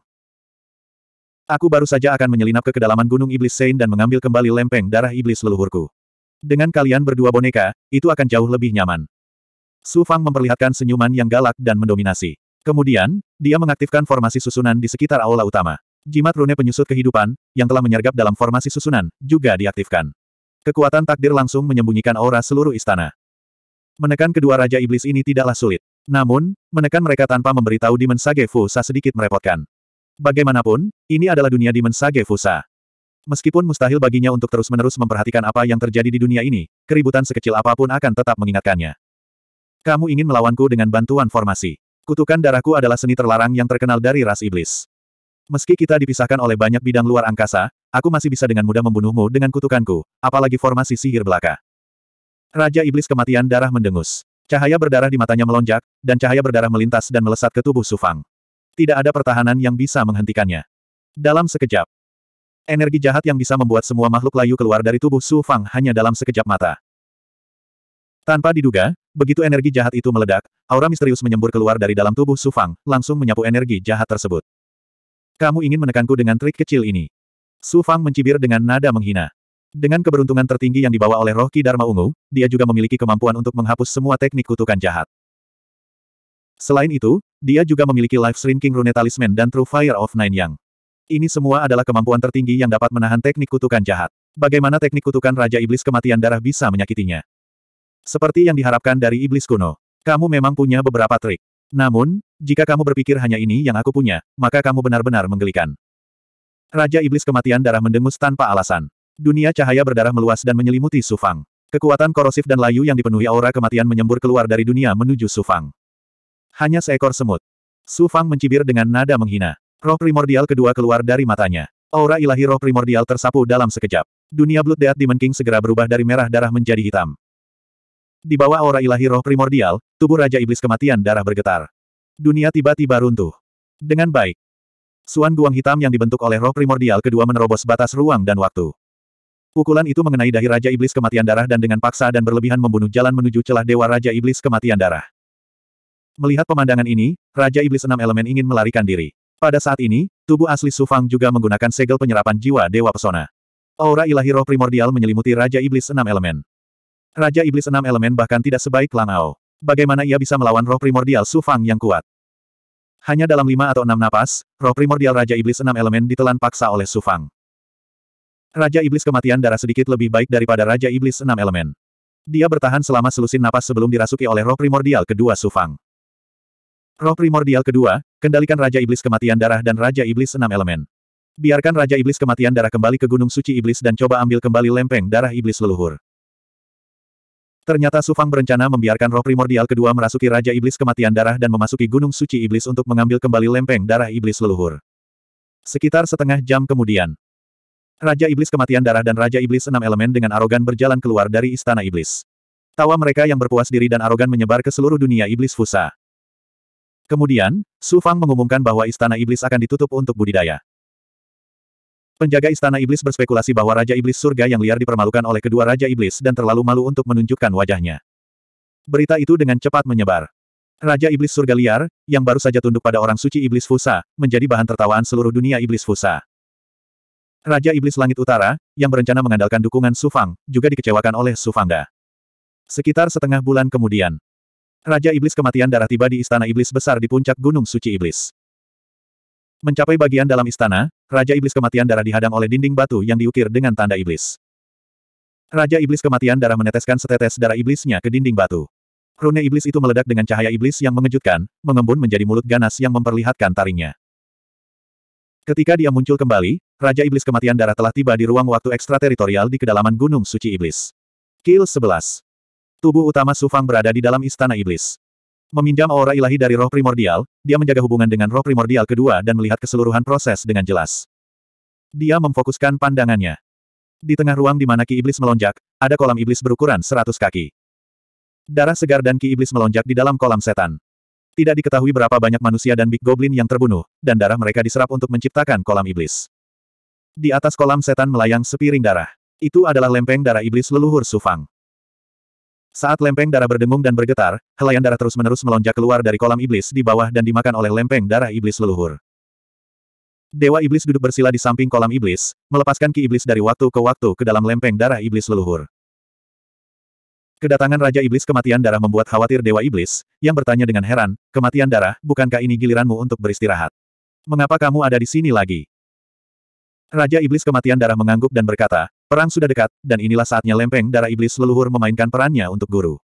Aku baru saja akan menyelinap ke kedalaman Gunung Iblis Sein dan mengambil kembali lempeng darah iblis leluhurku. Dengan kalian berdua boneka, itu akan jauh lebih nyaman. Su Fang memperlihatkan senyuman yang galak dan mendominasi. Kemudian, dia mengaktifkan formasi susunan di sekitar aula utama. Jimat rune penyusut kehidupan, yang telah menyergap dalam formasi susunan, juga diaktifkan. Kekuatan takdir langsung menyembunyikan aura seluruh istana. Menekan kedua Raja Iblis ini tidaklah sulit. Namun, menekan mereka tanpa memberitahu Dimensage Sage Fu sedikit merepotkan. Bagaimanapun, ini adalah dunia di Mensage Fusa. Meskipun mustahil baginya untuk terus-menerus memperhatikan apa yang terjadi di dunia ini, keributan sekecil apapun akan tetap mengingatkannya. Kamu ingin melawanku dengan bantuan formasi. Kutukan darahku adalah seni terlarang yang terkenal dari ras iblis. Meski kita dipisahkan oleh banyak bidang luar angkasa, aku masih bisa dengan mudah membunuhmu dengan kutukanku, apalagi formasi sihir belaka. Raja Iblis Kematian Darah mendengus. Cahaya berdarah di matanya melonjak, dan cahaya berdarah melintas dan melesat ke tubuh Sufang tidak ada pertahanan yang bisa menghentikannya. Dalam sekejap, energi jahat yang bisa membuat semua makhluk layu keluar dari tubuh Su Fang hanya dalam sekejap mata. Tanpa diduga, begitu energi jahat itu meledak, aura misterius menyembur keluar dari dalam tubuh Su Fang, langsung menyapu energi jahat tersebut. Kamu ingin menekanku dengan trik kecil ini. Su Fang mencibir dengan nada menghina. Dengan keberuntungan tertinggi yang dibawa oleh roh Ki Dharma Ungu, dia juga memiliki kemampuan untuk menghapus semua teknik kutukan jahat. Selain itu, dia juga memiliki Life Shrinking Rune Talisman dan True Fire of Nine Yang. Ini semua adalah kemampuan tertinggi yang dapat menahan teknik kutukan jahat. Bagaimana teknik kutukan Raja Iblis kematian darah bisa menyakitinya? Seperti yang diharapkan dari Iblis kuno. Kamu memang punya beberapa trik. Namun, jika kamu berpikir hanya ini yang aku punya, maka kamu benar-benar menggelikan. Raja Iblis kematian darah mendengus tanpa alasan. Dunia cahaya berdarah meluas dan menyelimuti Sufang. Kekuatan korosif dan layu yang dipenuhi aura kematian menyembur keluar dari dunia menuju Sufang. Hanya seekor semut. Su Fang mencibir dengan nada menghina. Roh primordial kedua keluar dari matanya. Aura ilahi roh primordial tersapu dalam sekejap. Dunia Blood Death Demon King segera berubah dari merah darah menjadi hitam. Di bawah aura ilahi roh primordial, tubuh Raja Iblis Kematian darah bergetar. Dunia tiba-tiba runtuh. Dengan baik. Suan Guang Hitam yang dibentuk oleh roh primordial kedua menerobos batas ruang dan waktu. Pukulan itu mengenai dahi Raja Iblis Kematian Darah dan dengan paksa dan berlebihan membunuh jalan menuju celah Dewa Raja Iblis Kematian Darah. Melihat pemandangan ini, Raja Iblis Enam Elemen ingin melarikan diri. Pada saat ini, tubuh asli Sufang juga menggunakan segel penyerapan jiwa Dewa Pesona. Aura ilahi roh primordial menyelimuti Raja Iblis Enam Elemen. Raja Iblis Enam Elemen bahkan tidak sebaik Lang Ao. Bagaimana ia bisa melawan roh primordial Sufang yang kuat? Hanya dalam lima atau enam napas, roh primordial Raja Iblis Enam Elemen ditelan paksa oleh Sufang. Raja Iblis kematian darah sedikit lebih baik daripada Raja Iblis Enam Elemen. Dia bertahan selama selusin napas sebelum dirasuki oleh roh primordial kedua Sufang. Roh primordial kedua, kendalikan Raja Iblis Kematian Darah dan Raja Iblis Enam Elemen. Biarkan Raja Iblis Kematian Darah kembali ke Gunung Suci Iblis dan coba ambil kembali lempeng darah Iblis leluhur. Ternyata Sufang berencana membiarkan roh primordial kedua merasuki Raja Iblis Kematian Darah dan memasuki Gunung Suci Iblis untuk mengambil kembali lempeng darah Iblis leluhur. Sekitar setengah jam kemudian, Raja Iblis Kematian Darah dan Raja Iblis Enam Elemen dengan arogan berjalan keluar dari Istana Iblis. Tawa mereka yang berpuas diri dan arogan menyebar ke seluruh dunia Iblis Fusa. Kemudian, Su Fang mengumumkan bahwa Istana Iblis akan ditutup untuk budidaya. Penjaga Istana Iblis berspekulasi bahwa Raja Iblis surga yang liar dipermalukan oleh kedua Raja Iblis dan terlalu malu untuk menunjukkan wajahnya. Berita itu dengan cepat menyebar. Raja Iblis surga liar, yang baru saja tunduk pada orang suci Iblis Fusa, menjadi bahan tertawaan seluruh dunia Iblis Fusa. Raja Iblis Langit Utara, yang berencana mengandalkan dukungan Sufang, juga dikecewakan oleh Sufangda. Sekitar setengah bulan kemudian, Raja Iblis Kematian Darah tiba di Istana Iblis Besar di puncak Gunung Suci Iblis. Mencapai bagian dalam istana, Raja Iblis Kematian Darah dihadang oleh dinding batu yang diukir dengan tanda iblis. Raja Iblis Kematian Darah meneteskan setetes darah iblisnya ke dinding batu. Rune iblis itu meledak dengan cahaya iblis yang mengejutkan, mengembun menjadi mulut ganas yang memperlihatkan taringnya. Ketika dia muncul kembali, Raja Iblis Kematian Darah telah tiba di ruang waktu ekstrateritorial di kedalaman Gunung Suci Iblis. Kill 11. Tubuh utama Sufang berada di dalam istana iblis. Meminjam aura ilahi dari roh primordial, dia menjaga hubungan dengan roh primordial kedua dan melihat keseluruhan proses dengan jelas. Dia memfokuskan pandangannya. Di tengah ruang di mana ki iblis melonjak, ada kolam iblis berukuran seratus kaki. Darah segar dan ki iblis melonjak di dalam kolam setan. Tidak diketahui berapa banyak manusia dan big goblin yang terbunuh, dan darah mereka diserap untuk menciptakan kolam iblis. Di atas kolam setan melayang sepiring darah. Itu adalah lempeng darah iblis leluhur Sufang. Saat lempeng darah berdengung dan bergetar, helaian darah terus-menerus melonjak keluar dari kolam iblis di bawah dan dimakan oleh lempeng darah iblis leluhur. Dewa iblis duduk bersila di samping kolam iblis, melepaskan ki iblis dari waktu ke waktu ke dalam lempeng darah iblis leluhur. Kedatangan Raja Iblis kematian darah membuat khawatir Dewa Iblis, yang bertanya dengan heran, kematian darah, bukankah ini giliranmu untuk beristirahat? Mengapa kamu ada di sini lagi? Raja Iblis kematian darah mengangguk dan berkata, Perang sudah dekat, dan inilah saatnya lempeng darah iblis leluhur memainkan perannya untuk guru.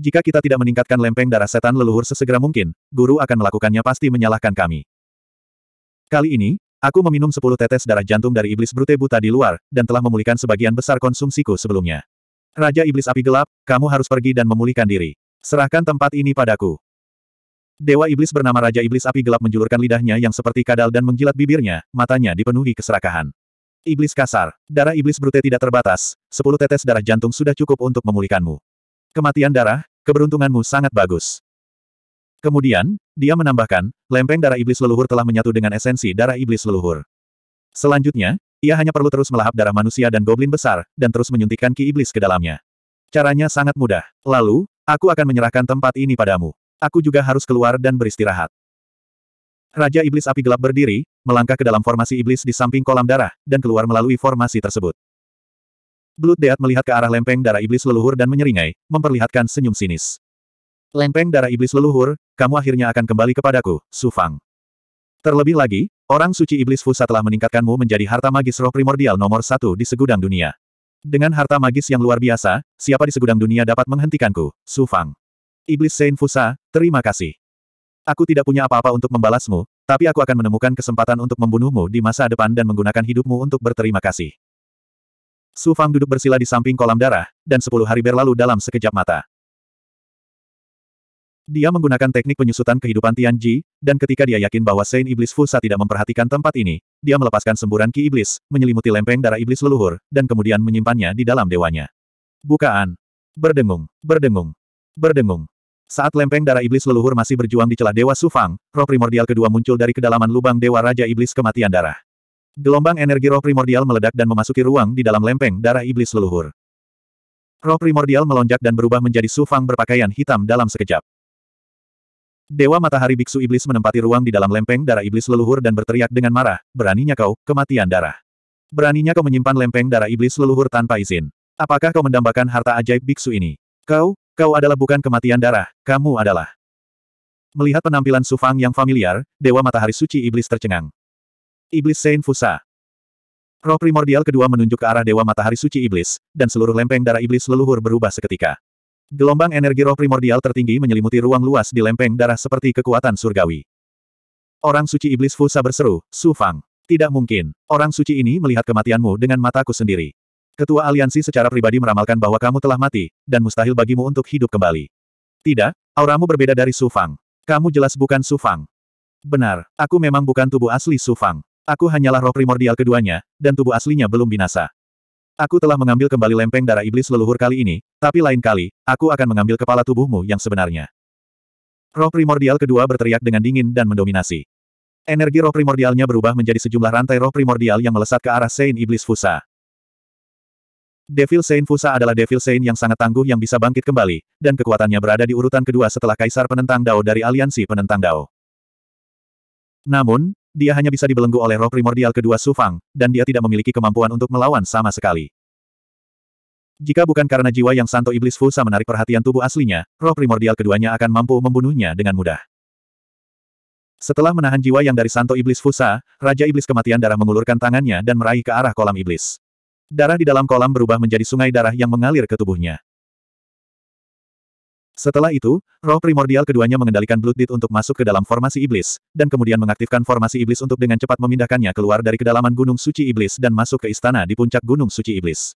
Jika kita tidak meningkatkan lempeng darah setan leluhur sesegera mungkin, guru akan melakukannya pasti menyalahkan kami. Kali ini, aku meminum 10 tetes darah jantung dari iblis brute buta di luar, dan telah memulihkan sebagian besar konsumsiku sebelumnya. Raja Iblis Api Gelap, kamu harus pergi dan memulihkan diri. Serahkan tempat ini padaku. Dewa Iblis bernama Raja Iblis Api Gelap menjulurkan lidahnya yang seperti kadal dan menjilat bibirnya, matanya dipenuhi keserakahan. Iblis kasar. Darah iblis brute tidak terbatas, sepuluh tetes darah jantung sudah cukup untuk memulihkanmu. Kematian darah, keberuntunganmu sangat bagus. Kemudian, dia menambahkan, lempeng darah iblis leluhur telah menyatu dengan esensi darah iblis leluhur. Selanjutnya, ia hanya perlu terus melahap darah manusia dan goblin besar, dan terus menyuntikkan ki iblis ke dalamnya. Caranya sangat mudah. Lalu, aku akan menyerahkan tempat ini padamu. Aku juga harus keluar dan beristirahat. Raja Iblis Api Gelap berdiri, melangkah ke dalam formasi iblis di samping kolam darah, dan keluar melalui formasi tersebut. Blood Deat melihat ke arah lempeng darah iblis leluhur dan menyeringai, memperlihatkan senyum sinis. Lempeng darah iblis leluhur, kamu akhirnya akan kembali kepadaku, Su Fang. Terlebih lagi, orang suci iblis Fusa telah meningkatkanmu menjadi harta magis roh primordial nomor satu di segudang dunia. Dengan harta magis yang luar biasa, siapa di segudang dunia dapat menghentikanku, Su Fang? Iblis Saint Fusa, terima kasih. Aku tidak punya apa-apa untuk membalasmu, tapi aku akan menemukan kesempatan untuk membunuhmu di masa depan dan menggunakan hidupmu untuk berterima kasih. Su Fang duduk bersila di samping kolam darah, dan sepuluh hari berlalu dalam sekejap mata. Dia menggunakan teknik penyusutan kehidupan Tianji, dan ketika dia yakin bahwa Saint Iblis Fusa tidak memperhatikan tempat ini, dia melepaskan semburan ki iblis, menyelimuti lempeng darah iblis leluhur, dan kemudian menyimpannya di dalam dewanya. Bukaan. Berdengung, berdengung, berdengung. Saat lempeng darah iblis leluhur masih berjuang di celah Dewa Sufang, roh primordial kedua muncul dari kedalaman lubang Dewa Raja Iblis Kematian Darah. Gelombang energi roh primordial meledak dan memasuki ruang di dalam lempeng darah iblis leluhur. Roh primordial melonjak dan berubah menjadi Sufang berpakaian hitam dalam sekejap. Dewa Matahari Biksu Iblis menempati ruang di dalam lempeng darah iblis leluhur dan berteriak dengan marah, beraninya kau, kematian darah. Beraninya kau menyimpan lempeng darah iblis leluhur tanpa izin. Apakah kau mendambakan harta ajaib biksu ini? Kau, Kau adalah bukan kematian darah, kamu adalah. Melihat penampilan Sufang yang familiar, Dewa Matahari Suci Iblis tercengang. Iblis Saint Fusa. Roh primordial kedua menunjuk ke arah Dewa Matahari Suci Iblis, dan seluruh lempeng darah iblis leluhur berubah seketika. Gelombang energi roh primordial tertinggi menyelimuti ruang luas di lempeng darah seperti kekuatan surgawi. Orang suci iblis Fusa berseru, Sufang. Tidak mungkin. Orang suci ini melihat kematianmu dengan mataku sendiri. Ketua aliansi secara pribadi meramalkan bahwa kamu telah mati, dan mustahil bagimu untuk hidup kembali. Tidak, auramu berbeda dari Sufang. Kamu jelas bukan Sufang. Benar, aku memang bukan tubuh asli Sufang. Aku hanyalah roh primordial keduanya, dan tubuh aslinya belum binasa. Aku telah mengambil kembali lempeng darah iblis leluhur kali ini, tapi lain kali, aku akan mengambil kepala tubuhmu yang sebenarnya. Roh primordial kedua berteriak dengan dingin dan mendominasi. Energi roh primordialnya berubah menjadi sejumlah rantai roh primordial yang melesat ke arah Sein Iblis Fusa. Devil Saint Fusa adalah Devil Saint yang sangat tangguh yang bisa bangkit kembali, dan kekuatannya berada di urutan kedua setelah Kaisar Penentang Dao dari Aliansi Penentang Dao. Namun, dia hanya bisa dibelenggu oleh roh primordial kedua Sufang, dan dia tidak memiliki kemampuan untuk melawan sama sekali. Jika bukan karena jiwa yang santo iblis Fusa menarik perhatian tubuh aslinya, roh primordial keduanya akan mampu membunuhnya dengan mudah. Setelah menahan jiwa yang dari santo iblis Fusa, Raja Iblis Kematian Darah mengulurkan tangannya dan meraih ke arah kolam iblis. Darah di dalam kolam berubah menjadi sungai darah yang mengalir ke tubuhnya. Setelah itu, roh primordial keduanya mengendalikan Bloodbit untuk masuk ke dalam formasi iblis, dan kemudian mengaktifkan formasi iblis untuk dengan cepat memindahkannya keluar dari kedalaman Gunung Suci Iblis dan masuk ke istana di puncak Gunung Suci Iblis.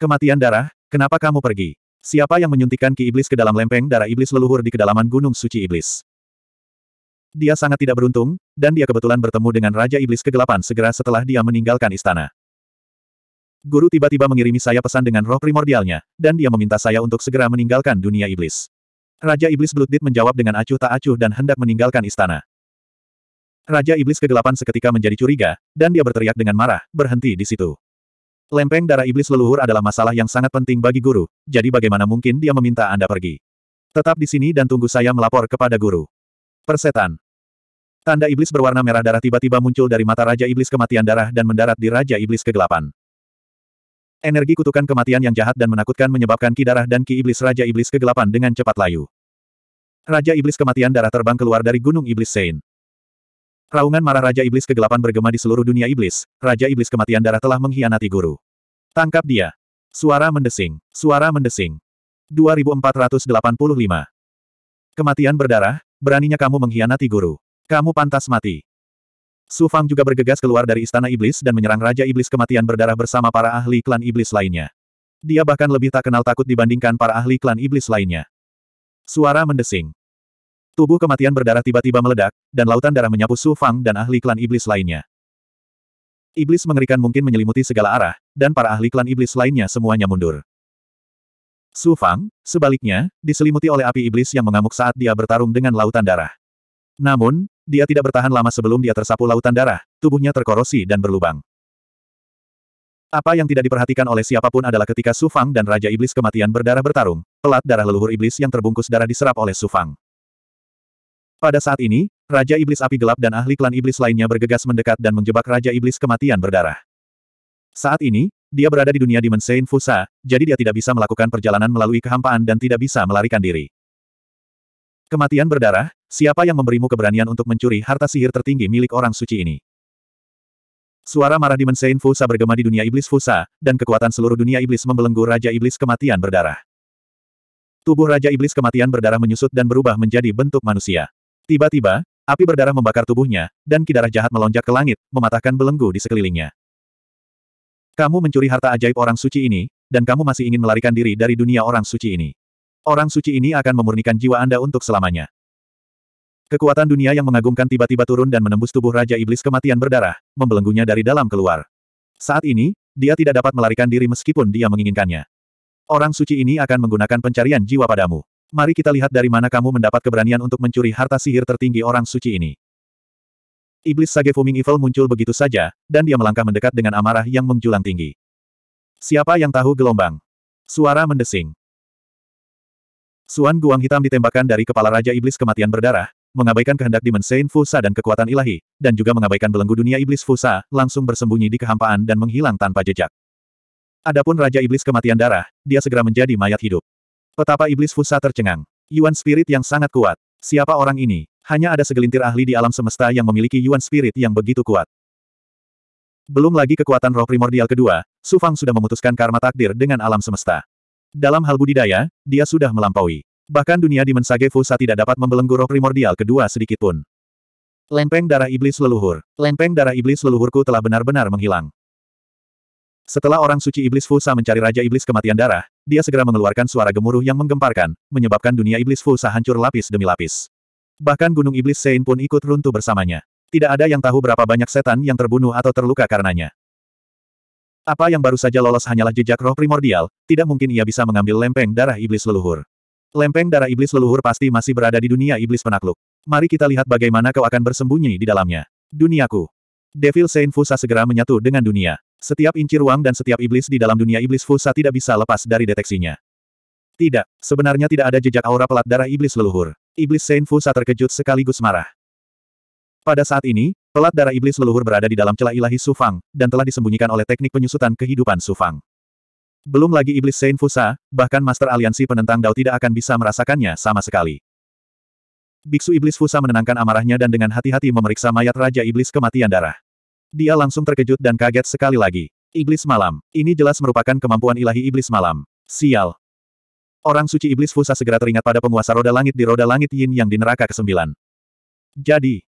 Kematian darah, kenapa kamu pergi? Siapa yang menyuntikkan ki iblis ke dalam lempeng darah iblis leluhur di kedalaman Gunung Suci Iblis? Dia sangat tidak beruntung, dan dia kebetulan bertemu dengan Raja Iblis Kegelapan segera setelah dia meninggalkan istana. Guru tiba-tiba mengirimi saya pesan dengan roh primordialnya, dan dia meminta saya untuk segera meninggalkan dunia iblis. Raja Iblis Blutdit menjawab dengan acuh tak acuh dan hendak meninggalkan istana. Raja Iblis kegelapan seketika menjadi curiga, dan dia berteriak dengan marah, berhenti di situ. Lempeng darah iblis leluhur adalah masalah yang sangat penting bagi guru, jadi bagaimana mungkin dia meminta Anda pergi? Tetap di sini dan tunggu saya melapor kepada guru. Persetan. Tanda iblis berwarna merah darah tiba-tiba muncul dari mata Raja Iblis Kematian Darah dan mendarat di Raja Iblis Kegelapan. Energi kutukan kematian yang jahat dan menakutkan menyebabkan ki darah dan ki iblis Raja Iblis kegelapan dengan cepat layu. Raja Iblis kematian darah terbang keluar dari Gunung Iblis Sein. Raungan marah Raja Iblis kegelapan bergema di seluruh dunia iblis, Raja Iblis kematian darah telah mengkhianati guru. Tangkap dia. Suara mendesing, suara mendesing. 2485. Kematian berdarah, beraninya kamu mengkhianati guru. Kamu pantas mati. Su Fang juga bergegas keluar dari istana iblis dan menyerang Raja Iblis kematian berdarah bersama para ahli klan iblis lainnya. Dia bahkan lebih tak kenal takut dibandingkan para ahli klan iblis lainnya. Suara mendesing. Tubuh kematian berdarah tiba-tiba meledak, dan lautan darah menyapu Su Fang dan ahli klan iblis lainnya. Iblis mengerikan mungkin menyelimuti segala arah, dan para ahli klan iblis lainnya semuanya mundur. Su Fang, sebaliknya, diselimuti oleh api iblis yang mengamuk saat dia bertarung dengan lautan darah. Namun, dia tidak bertahan lama sebelum dia tersapu lautan darah, tubuhnya terkorosi dan berlubang. Apa yang tidak diperhatikan oleh siapapun adalah ketika Sufang dan Raja Iblis kematian berdarah bertarung, pelat darah leluhur iblis yang terbungkus darah diserap oleh Sufang. Pada saat ini, Raja Iblis Api Gelap dan ahli klan iblis lainnya bergegas mendekat dan menjebak Raja Iblis kematian berdarah. Saat ini, dia berada di dunia Dimension Fusa, jadi dia tidak bisa melakukan perjalanan melalui kehampaan dan tidak bisa melarikan diri. Kematian berdarah, siapa yang memberimu keberanian untuk mencuri harta sihir tertinggi milik orang suci ini? Suara marah di Mensein Fusa bergema di dunia iblis Fusa, dan kekuatan seluruh dunia iblis membelenggu Raja Iblis Kematian Berdarah. Tubuh Raja Iblis Kematian Berdarah menyusut dan berubah menjadi bentuk manusia. Tiba-tiba, api berdarah membakar tubuhnya, dan kidarah jahat melonjak ke langit, mematahkan belenggu di sekelilingnya. Kamu mencuri harta ajaib orang suci ini, dan kamu masih ingin melarikan diri dari dunia orang suci ini. Orang suci ini akan memurnikan jiwa Anda untuk selamanya. Kekuatan dunia yang mengagumkan tiba-tiba turun dan menembus tubuh Raja Iblis kematian berdarah, membelenggunya dari dalam keluar. Saat ini, dia tidak dapat melarikan diri meskipun dia menginginkannya. Orang suci ini akan menggunakan pencarian jiwa padamu. Mari kita lihat dari mana kamu mendapat keberanian untuk mencuri harta sihir tertinggi orang suci ini. Iblis Sage Fuming Evil muncul begitu saja, dan dia melangkah mendekat dengan amarah yang menjulang tinggi. Siapa yang tahu gelombang? Suara mendesing. Suan Guang Hitam ditembakkan dari kepala Raja Iblis Kematian Berdarah, mengabaikan kehendak Demon Saint Fusa dan kekuatan ilahi, dan juga mengabaikan belenggu dunia Iblis Fusa, langsung bersembunyi di kehampaan dan menghilang tanpa jejak. Adapun Raja Iblis Kematian Darah, dia segera menjadi mayat hidup. Petapa Iblis Fusa tercengang. Yuan Spirit yang sangat kuat. Siapa orang ini? Hanya ada segelintir ahli di alam semesta yang memiliki Yuan Spirit yang begitu kuat. Belum lagi kekuatan roh primordial kedua, Su Fang sudah memutuskan karma takdir dengan alam semesta. Dalam hal budidaya, dia sudah melampaui. Bahkan dunia di Mensage Fusa tidak dapat membelenggu roh primordial kedua sedikitpun. Lempeng darah iblis leluhur. Lempeng darah iblis leluhurku telah benar-benar menghilang. Setelah orang suci iblis Fusa mencari Raja Iblis Kematian Darah, dia segera mengeluarkan suara gemuruh yang menggemparkan, menyebabkan dunia iblis Fusa hancur lapis demi lapis. Bahkan gunung iblis Sein pun ikut runtuh bersamanya. Tidak ada yang tahu berapa banyak setan yang terbunuh atau terluka karenanya. Apa yang baru saja lolos hanyalah jejak roh primordial, tidak mungkin ia bisa mengambil lempeng darah iblis leluhur. Lempeng darah iblis leluhur pasti masih berada di dunia iblis penakluk. Mari kita lihat bagaimana kau akan bersembunyi di dalamnya. Duniaku. Devil Saint Fusa segera menyatu dengan dunia. Setiap inci ruang dan setiap iblis di dalam dunia iblis Fusa tidak bisa lepas dari deteksinya. Tidak, sebenarnya tidak ada jejak aura pelat darah iblis leluhur. Iblis Saint Fusa terkejut sekaligus marah. Pada saat ini, Pelat darah iblis leluhur berada di dalam celah ilahi Sufang, dan telah disembunyikan oleh teknik penyusutan kehidupan Sufang. Belum lagi iblis Saint Fusa, bahkan Master Aliansi penentang Dao tidak akan bisa merasakannya sama sekali. Biksu Iblis Fusa menenangkan amarahnya dan dengan hati-hati memeriksa mayat Raja Iblis kematian darah. Dia langsung terkejut dan kaget sekali lagi. Iblis Malam. Ini jelas merupakan kemampuan ilahi Iblis Malam. Sial. Orang suci Iblis Fusa segera teringat pada penguasa roda langit di roda langit Yin yang di neraka ke-9. Jadi,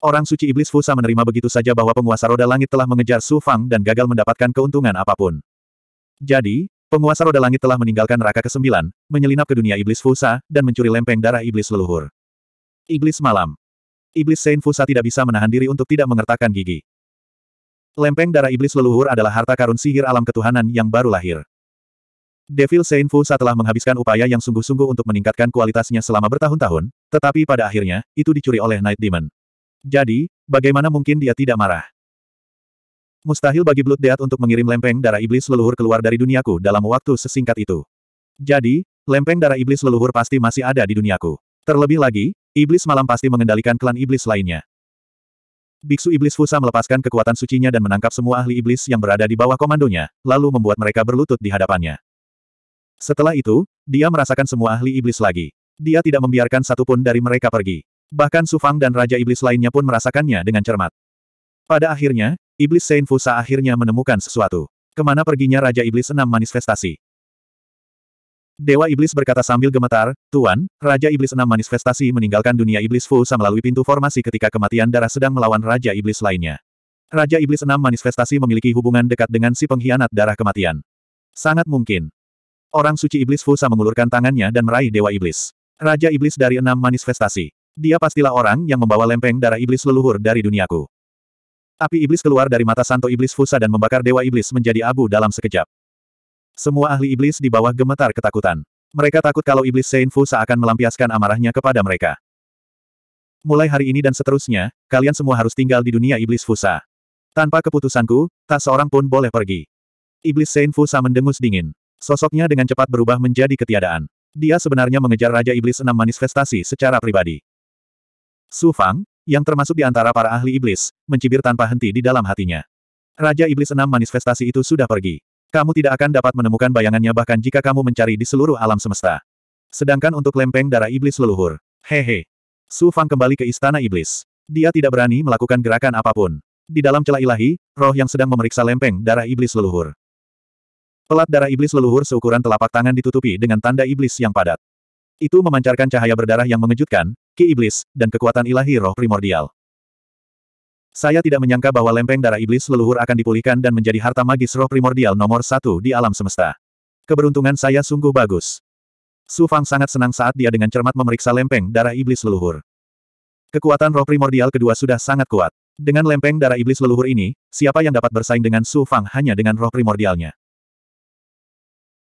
Orang suci iblis Fusa menerima begitu saja bahwa penguasa roda langit telah mengejar Su Fang dan gagal mendapatkan keuntungan apapun. Jadi, penguasa roda langit telah meninggalkan neraka ke-9, menyelinap ke dunia iblis Fusa, dan mencuri lempeng darah iblis leluhur. Iblis malam. Iblis Saint Fusa tidak bisa menahan diri untuk tidak mengertakkan gigi. Lempeng darah iblis leluhur adalah harta karun sihir alam ketuhanan yang baru lahir. Devil Saint Fusa telah menghabiskan upaya yang sungguh-sungguh untuk meningkatkan kualitasnya selama bertahun-tahun, tetapi pada akhirnya, itu dicuri oleh Night Demon. Jadi, bagaimana mungkin dia tidak marah? Mustahil bagi Blood Death untuk mengirim lempeng darah iblis leluhur keluar dari duniaku dalam waktu sesingkat itu. Jadi, lempeng darah iblis leluhur pasti masih ada di duniaku. Terlebih lagi, iblis malam pasti mengendalikan klan iblis lainnya. Biksu Iblis Fusa melepaskan kekuatan sucinya dan menangkap semua ahli iblis yang berada di bawah komandonya, lalu membuat mereka berlutut di hadapannya. Setelah itu, dia merasakan semua ahli iblis lagi. Dia tidak membiarkan satupun dari mereka pergi. Bahkan Sufang dan Raja Iblis lainnya pun merasakannya dengan cermat. Pada akhirnya, Iblis Saint Fusa akhirnya menemukan sesuatu. Kemana perginya Raja Iblis enam manifestasi? Dewa Iblis berkata sambil gemetar, Tuan, Raja Iblis enam manifestasi meninggalkan dunia Iblis Fusa melalui pintu formasi ketika kematian darah sedang melawan Raja Iblis lainnya. Raja Iblis enam manifestasi memiliki hubungan dekat dengan si pengkhianat darah kematian. Sangat mungkin. Orang suci Iblis Fusa mengulurkan tangannya dan meraih Dewa Iblis. Raja Iblis dari enam manifestasi. Dia pastilah orang yang membawa lempeng darah iblis leluhur dari duniaku. Api iblis keluar dari mata Santo Iblis Fusa dan membakar Dewa Iblis menjadi abu dalam sekejap. Semua ahli iblis di bawah gemetar ketakutan. Mereka takut kalau Iblis Saint Fusa akan melampiaskan amarahnya kepada mereka. Mulai hari ini dan seterusnya, kalian semua harus tinggal di dunia Iblis Fusa. Tanpa keputusanku, tak seorang pun boleh pergi. Iblis Saint Fusa mendengus dingin. Sosoknya dengan cepat berubah menjadi ketiadaan. Dia sebenarnya mengejar Raja Iblis enam manifestasi secara pribadi. Su Fang, yang termasuk di antara para ahli iblis, mencibir tanpa henti di dalam hatinya. Raja Iblis enam manifestasi itu sudah pergi. Kamu tidak akan dapat menemukan bayangannya bahkan jika kamu mencari di seluruh alam semesta. Sedangkan untuk lempeng darah iblis leluhur, hehe. Su Fang kembali ke istana iblis. Dia tidak berani melakukan gerakan apapun. Di dalam celah ilahi, roh yang sedang memeriksa lempeng darah iblis leluhur. Pelat darah iblis leluhur seukuran telapak tangan ditutupi dengan tanda iblis yang padat. Itu memancarkan cahaya berdarah yang mengejutkan, ki iblis, dan kekuatan ilahi roh primordial. Saya tidak menyangka bahwa lempeng darah iblis leluhur akan dipulihkan dan menjadi harta magis roh primordial nomor satu di alam semesta. Keberuntungan saya sungguh bagus. Su Fang sangat senang saat dia dengan cermat memeriksa lempeng darah iblis leluhur. Kekuatan roh primordial kedua sudah sangat kuat. Dengan lempeng darah iblis leluhur ini, siapa yang dapat bersaing dengan Su Fang hanya dengan roh primordialnya.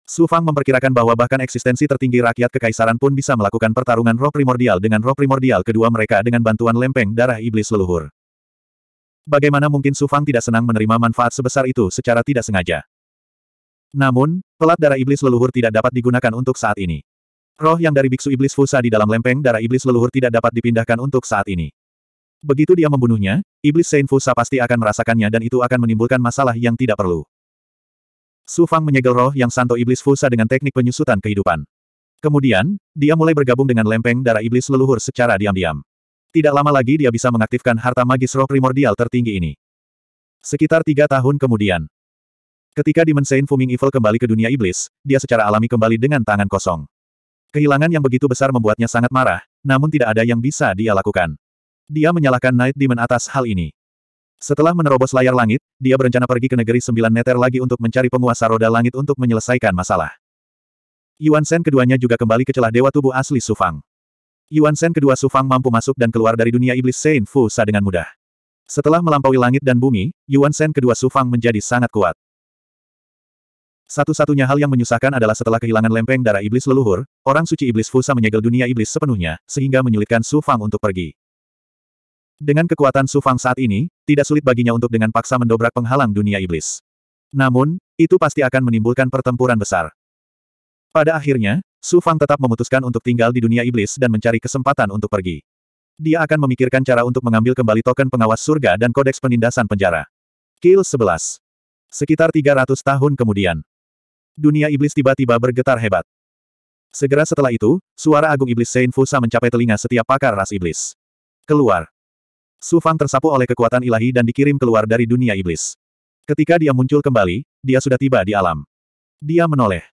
Su Fang memperkirakan bahwa bahkan eksistensi tertinggi rakyat kekaisaran pun bisa melakukan pertarungan roh primordial dengan roh primordial kedua mereka dengan bantuan lempeng darah iblis leluhur. Bagaimana mungkin Su Fang tidak senang menerima manfaat sebesar itu secara tidak sengaja? Namun, pelat darah iblis leluhur tidak dapat digunakan untuk saat ini. Roh yang dari biksu iblis Fusa di dalam lempeng darah iblis leluhur tidak dapat dipindahkan untuk saat ini. Begitu dia membunuhnya, iblis Saint Fusa pasti akan merasakannya dan itu akan menimbulkan masalah yang tidak perlu. Su Fang menyegel roh yang santo iblis Fusa dengan teknik penyusutan kehidupan. Kemudian, dia mulai bergabung dengan lempeng darah iblis leluhur secara diam-diam. Tidak lama lagi dia bisa mengaktifkan harta magis roh primordial tertinggi ini. Sekitar tiga tahun kemudian. Ketika Dimensain Fuming Evil kembali ke dunia iblis, dia secara alami kembali dengan tangan kosong. Kehilangan yang begitu besar membuatnya sangat marah, namun tidak ada yang bisa dia lakukan. Dia menyalahkan Night Demon atas hal ini. Setelah menerobos layar langit, dia berencana pergi ke negeri sembilan neter lagi untuk mencari penguasa roda langit untuk menyelesaikan masalah. Yuan Shen keduanya juga kembali ke celah dewa tubuh asli Sufang. Yuan Shen kedua Sufang mampu masuk dan keluar dari dunia iblis Sein Fu Sa dengan mudah. Setelah melampaui langit dan bumi, Yuan Shen kedua Sufang menjadi sangat kuat. Satu-satunya hal yang menyusahkan adalah setelah kehilangan lempeng darah iblis leluhur, orang suci iblis Fusa menyegel dunia iblis sepenuhnya, sehingga menyulitkan Su Fang untuk pergi. Dengan kekuatan Sufang saat ini, tidak sulit baginya untuk dengan paksa mendobrak penghalang dunia iblis. Namun, itu pasti akan menimbulkan pertempuran besar. Pada akhirnya, Sufang tetap memutuskan untuk tinggal di dunia iblis dan mencari kesempatan untuk pergi. Dia akan memikirkan cara untuk mengambil kembali token pengawas surga dan kodeks penindasan penjara. Kill 11. Sekitar 300 tahun kemudian. Dunia iblis tiba-tiba bergetar hebat. Segera setelah itu, suara agung iblis Saint Fusa mencapai telinga setiap pakar ras iblis. Keluar. Su tersapu oleh kekuatan ilahi dan dikirim keluar dari dunia iblis. Ketika dia muncul kembali, dia sudah tiba di alam. Dia menoleh.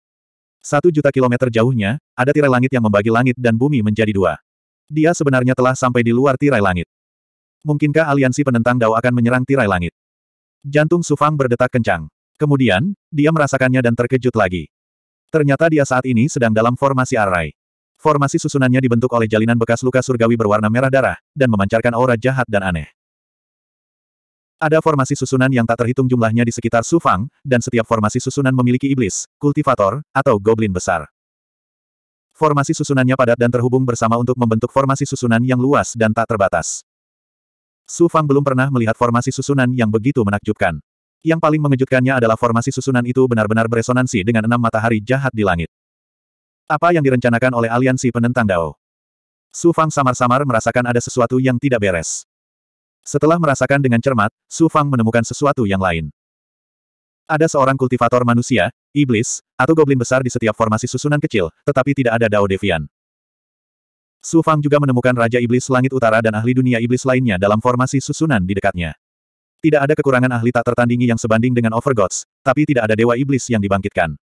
Satu juta kilometer jauhnya, ada tirai langit yang membagi langit dan bumi menjadi dua. Dia sebenarnya telah sampai di luar tirai langit. Mungkinkah aliansi penentang Dao akan menyerang tirai langit? Jantung Sufang berdetak kencang. Kemudian, dia merasakannya dan terkejut lagi. Ternyata dia saat ini sedang dalam formasi arai. Formasi susunannya dibentuk oleh jalinan bekas luka surgawi berwarna merah darah, dan memancarkan aura jahat dan aneh. Ada formasi susunan yang tak terhitung jumlahnya di sekitar Sufang, dan setiap formasi susunan memiliki iblis, kultivator, atau goblin besar. Formasi susunannya padat dan terhubung bersama untuk membentuk formasi susunan yang luas dan tak terbatas. Sufang belum pernah melihat formasi susunan yang begitu menakjubkan. Yang paling mengejutkannya adalah formasi susunan itu benar-benar beresonansi dengan enam matahari jahat di langit. Apa yang direncanakan oleh aliansi penentang Dao? Su Fang samar-samar merasakan ada sesuatu yang tidak beres. Setelah merasakan dengan cermat, Su Fang menemukan sesuatu yang lain. Ada seorang kultivator manusia, iblis, atau goblin besar di setiap formasi susunan kecil, tetapi tidak ada Dao Devian. Su Fang juga menemukan Raja Iblis Langit Utara dan ahli dunia iblis lainnya dalam formasi susunan di dekatnya. Tidak ada kekurangan ahli tak tertandingi yang sebanding dengan Overgods, tapi tidak ada dewa iblis yang dibangkitkan.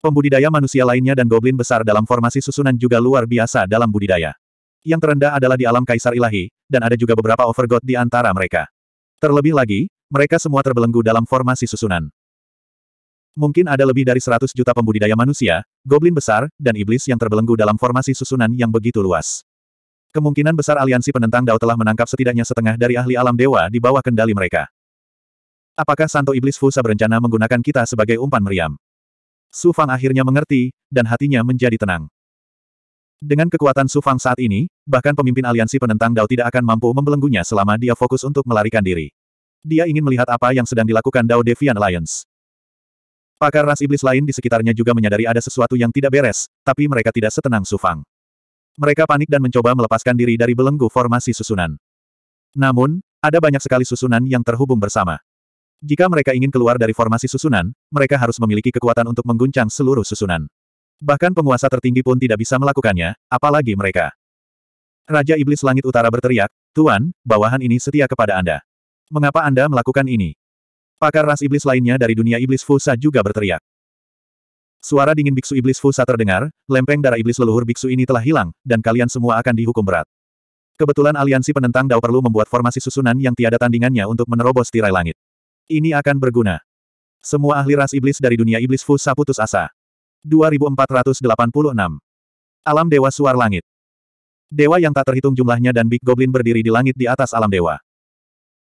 Pembudidaya manusia lainnya dan goblin besar dalam formasi susunan juga luar biasa dalam budidaya. Yang terendah adalah di alam kaisar ilahi, dan ada juga beberapa overgod di antara mereka. Terlebih lagi, mereka semua terbelenggu dalam formasi susunan. Mungkin ada lebih dari 100 juta pembudidaya manusia, goblin besar, dan iblis yang terbelenggu dalam formasi susunan yang begitu luas. Kemungkinan besar aliansi penentang Dao telah menangkap setidaknya setengah dari ahli alam dewa di bawah kendali mereka. Apakah Santo Iblis Fusa berencana menggunakan kita sebagai umpan meriam? Su Fang akhirnya mengerti, dan hatinya menjadi tenang. Dengan kekuatan Su Fang saat ini, bahkan pemimpin aliansi penentang Dao tidak akan mampu membelenggunya selama dia fokus untuk melarikan diri. Dia ingin melihat apa yang sedang dilakukan Dao Devian Alliance. Pakar ras iblis lain di sekitarnya juga menyadari ada sesuatu yang tidak beres, tapi mereka tidak setenang Su Fang. Mereka panik dan mencoba melepaskan diri dari belenggu formasi susunan. Namun, ada banyak sekali susunan yang terhubung bersama. Jika mereka ingin keluar dari formasi susunan, mereka harus memiliki kekuatan untuk mengguncang seluruh susunan. Bahkan penguasa tertinggi pun tidak bisa melakukannya, apalagi mereka. Raja Iblis Langit Utara berteriak, Tuan, bawahan ini setia kepada Anda. Mengapa Anda melakukan ini? Pakar ras iblis lainnya dari dunia iblis Fusa juga berteriak. Suara dingin biksu iblis Fusa terdengar, lempeng darah iblis leluhur biksu ini telah hilang, dan kalian semua akan dihukum berat. Kebetulan aliansi penentang Dao perlu membuat formasi susunan yang tiada tandingannya untuk menerobos tirai langit. Ini akan berguna. Semua ahli ras iblis dari dunia iblis Fusa putus asa. 2486. Alam Dewa Suar Langit. Dewa yang tak terhitung jumlahnya dan Big Goblin berdiri di langit di atas alam dewa.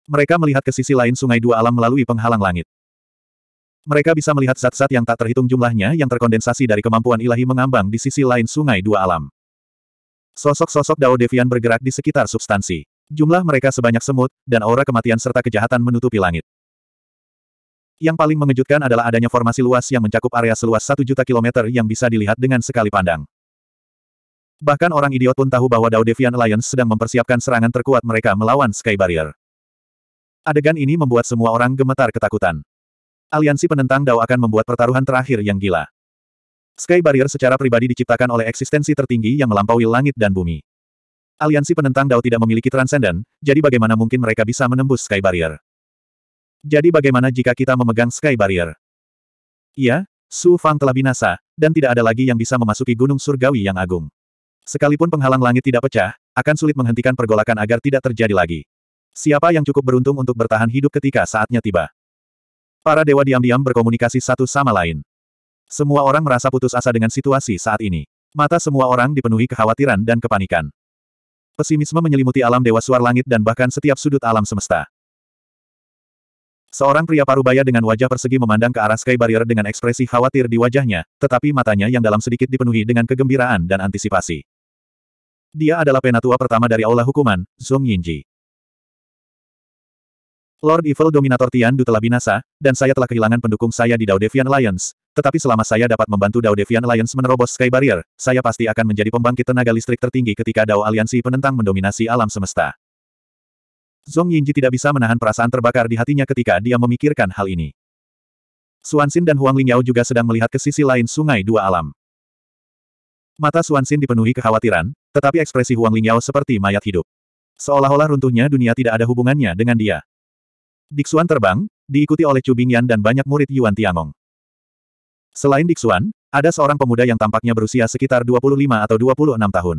Mereka melihat ke sisi lain sungai dua alam melalui penghalang langit. Mereka bisa melihat zat-zat yang tak terhitung jumlahnya yang terkondensasi dari kemampuan ilahi mengambang di sisi lain sungai dua alam. Sosok-sosok Dao Devian bergerak di sekitar substansi. Jumlah mereka sebanyak semut, dan aura kematian serta kejahatan menutupi langit. Yang paling mengejutkan adalah adanya formasi luas yang mencakup area seluas 1 juta kilometer yang bisa dilihat dengan sekali pandang. Bahkan orang idiot pun tahu bahwa Dao Devian Alliance sedang mempersiapkan serangan terkuat mereka melawan Sky Barrier. Adegan ini membuat semua orang gemetar ketakutan. Aliansi penentang Dao akan membuat pertaruhan terakhir yang gila. Sky Barrier secara pribadi diciptakan oleh eksistensi tertinggi yang melampaui langit dan bumi. Aliansi penentang Dao tidak memiliki transenden, jadi bagaimana mungkin mereka bisa menembus Sky Barrier? Jadi bagaimana jika kita memegang Sky Barrier? Iya, Su Fang telah binasa, dan tidak ada lagi yang bisa memasuki gunung surgawi yang agung. Sekalipun penghalang langit tidak pecah, akan sulit menghentikan pergolakan agar tidak terjadi lagi. Siapa yang cukup beruntung untuk bertahan hidup ketika saatnya tiba? Para dewa diam-diam berkomunikasi satu sama lain. Semua orang merasa putus asa dengan situasi saat ini. Mata semua orang dipenuhi kekhawatiran dan kepanikan. Pesimisme menyelimuti alam dewa suar langit dan bahkan setiap sudut alam semesta. Seorang pria parubaya dengan wajah persegi memandang ke arah Sky Barrier dengan ekspresi khawatir di wajahnya, tetapi matanya yang dalam sedikit dipenuhi dengan kegembiraan dan antisipasi. Dia adalah penatua pertama dari Aula Hukuman, Zhong Yinji. Lord Evil Dominator Tian Du telah binasa, dan saya telah kehilangan pendukung saya di Dao Devian Alliance. Tetapi selama saya dapat membantu Dao Devian Alliance menerobos Sky Barrier, saya pasti akan menjadi pembangkit tenaga listrik tertinggi ketika Dao Aliansi penentang mendominasi alam semesta. Zong Yinji tidak bisa menahan perasaan terbakar di hatinya ketika dia memikirkan hal ini. Suansin dan Huang Lingyao juga sedang melihat ke sisi lain sungai dua alam. Mata Suansin dipenuhi kekhawatiran, tetapi ekspresi Huang Lingyao seperti mayat hidup. Seolah-olah runtuhnya dunia tidak ada hubungannya dengan dia. Diksuan terbang, diikuti oleh Chu Bingyan dan banyak murid Yuan Tiangong. Selain Diksuan, ada seorang pemuda yang tampaknya berusia sekitar 25 atau 26 tahun.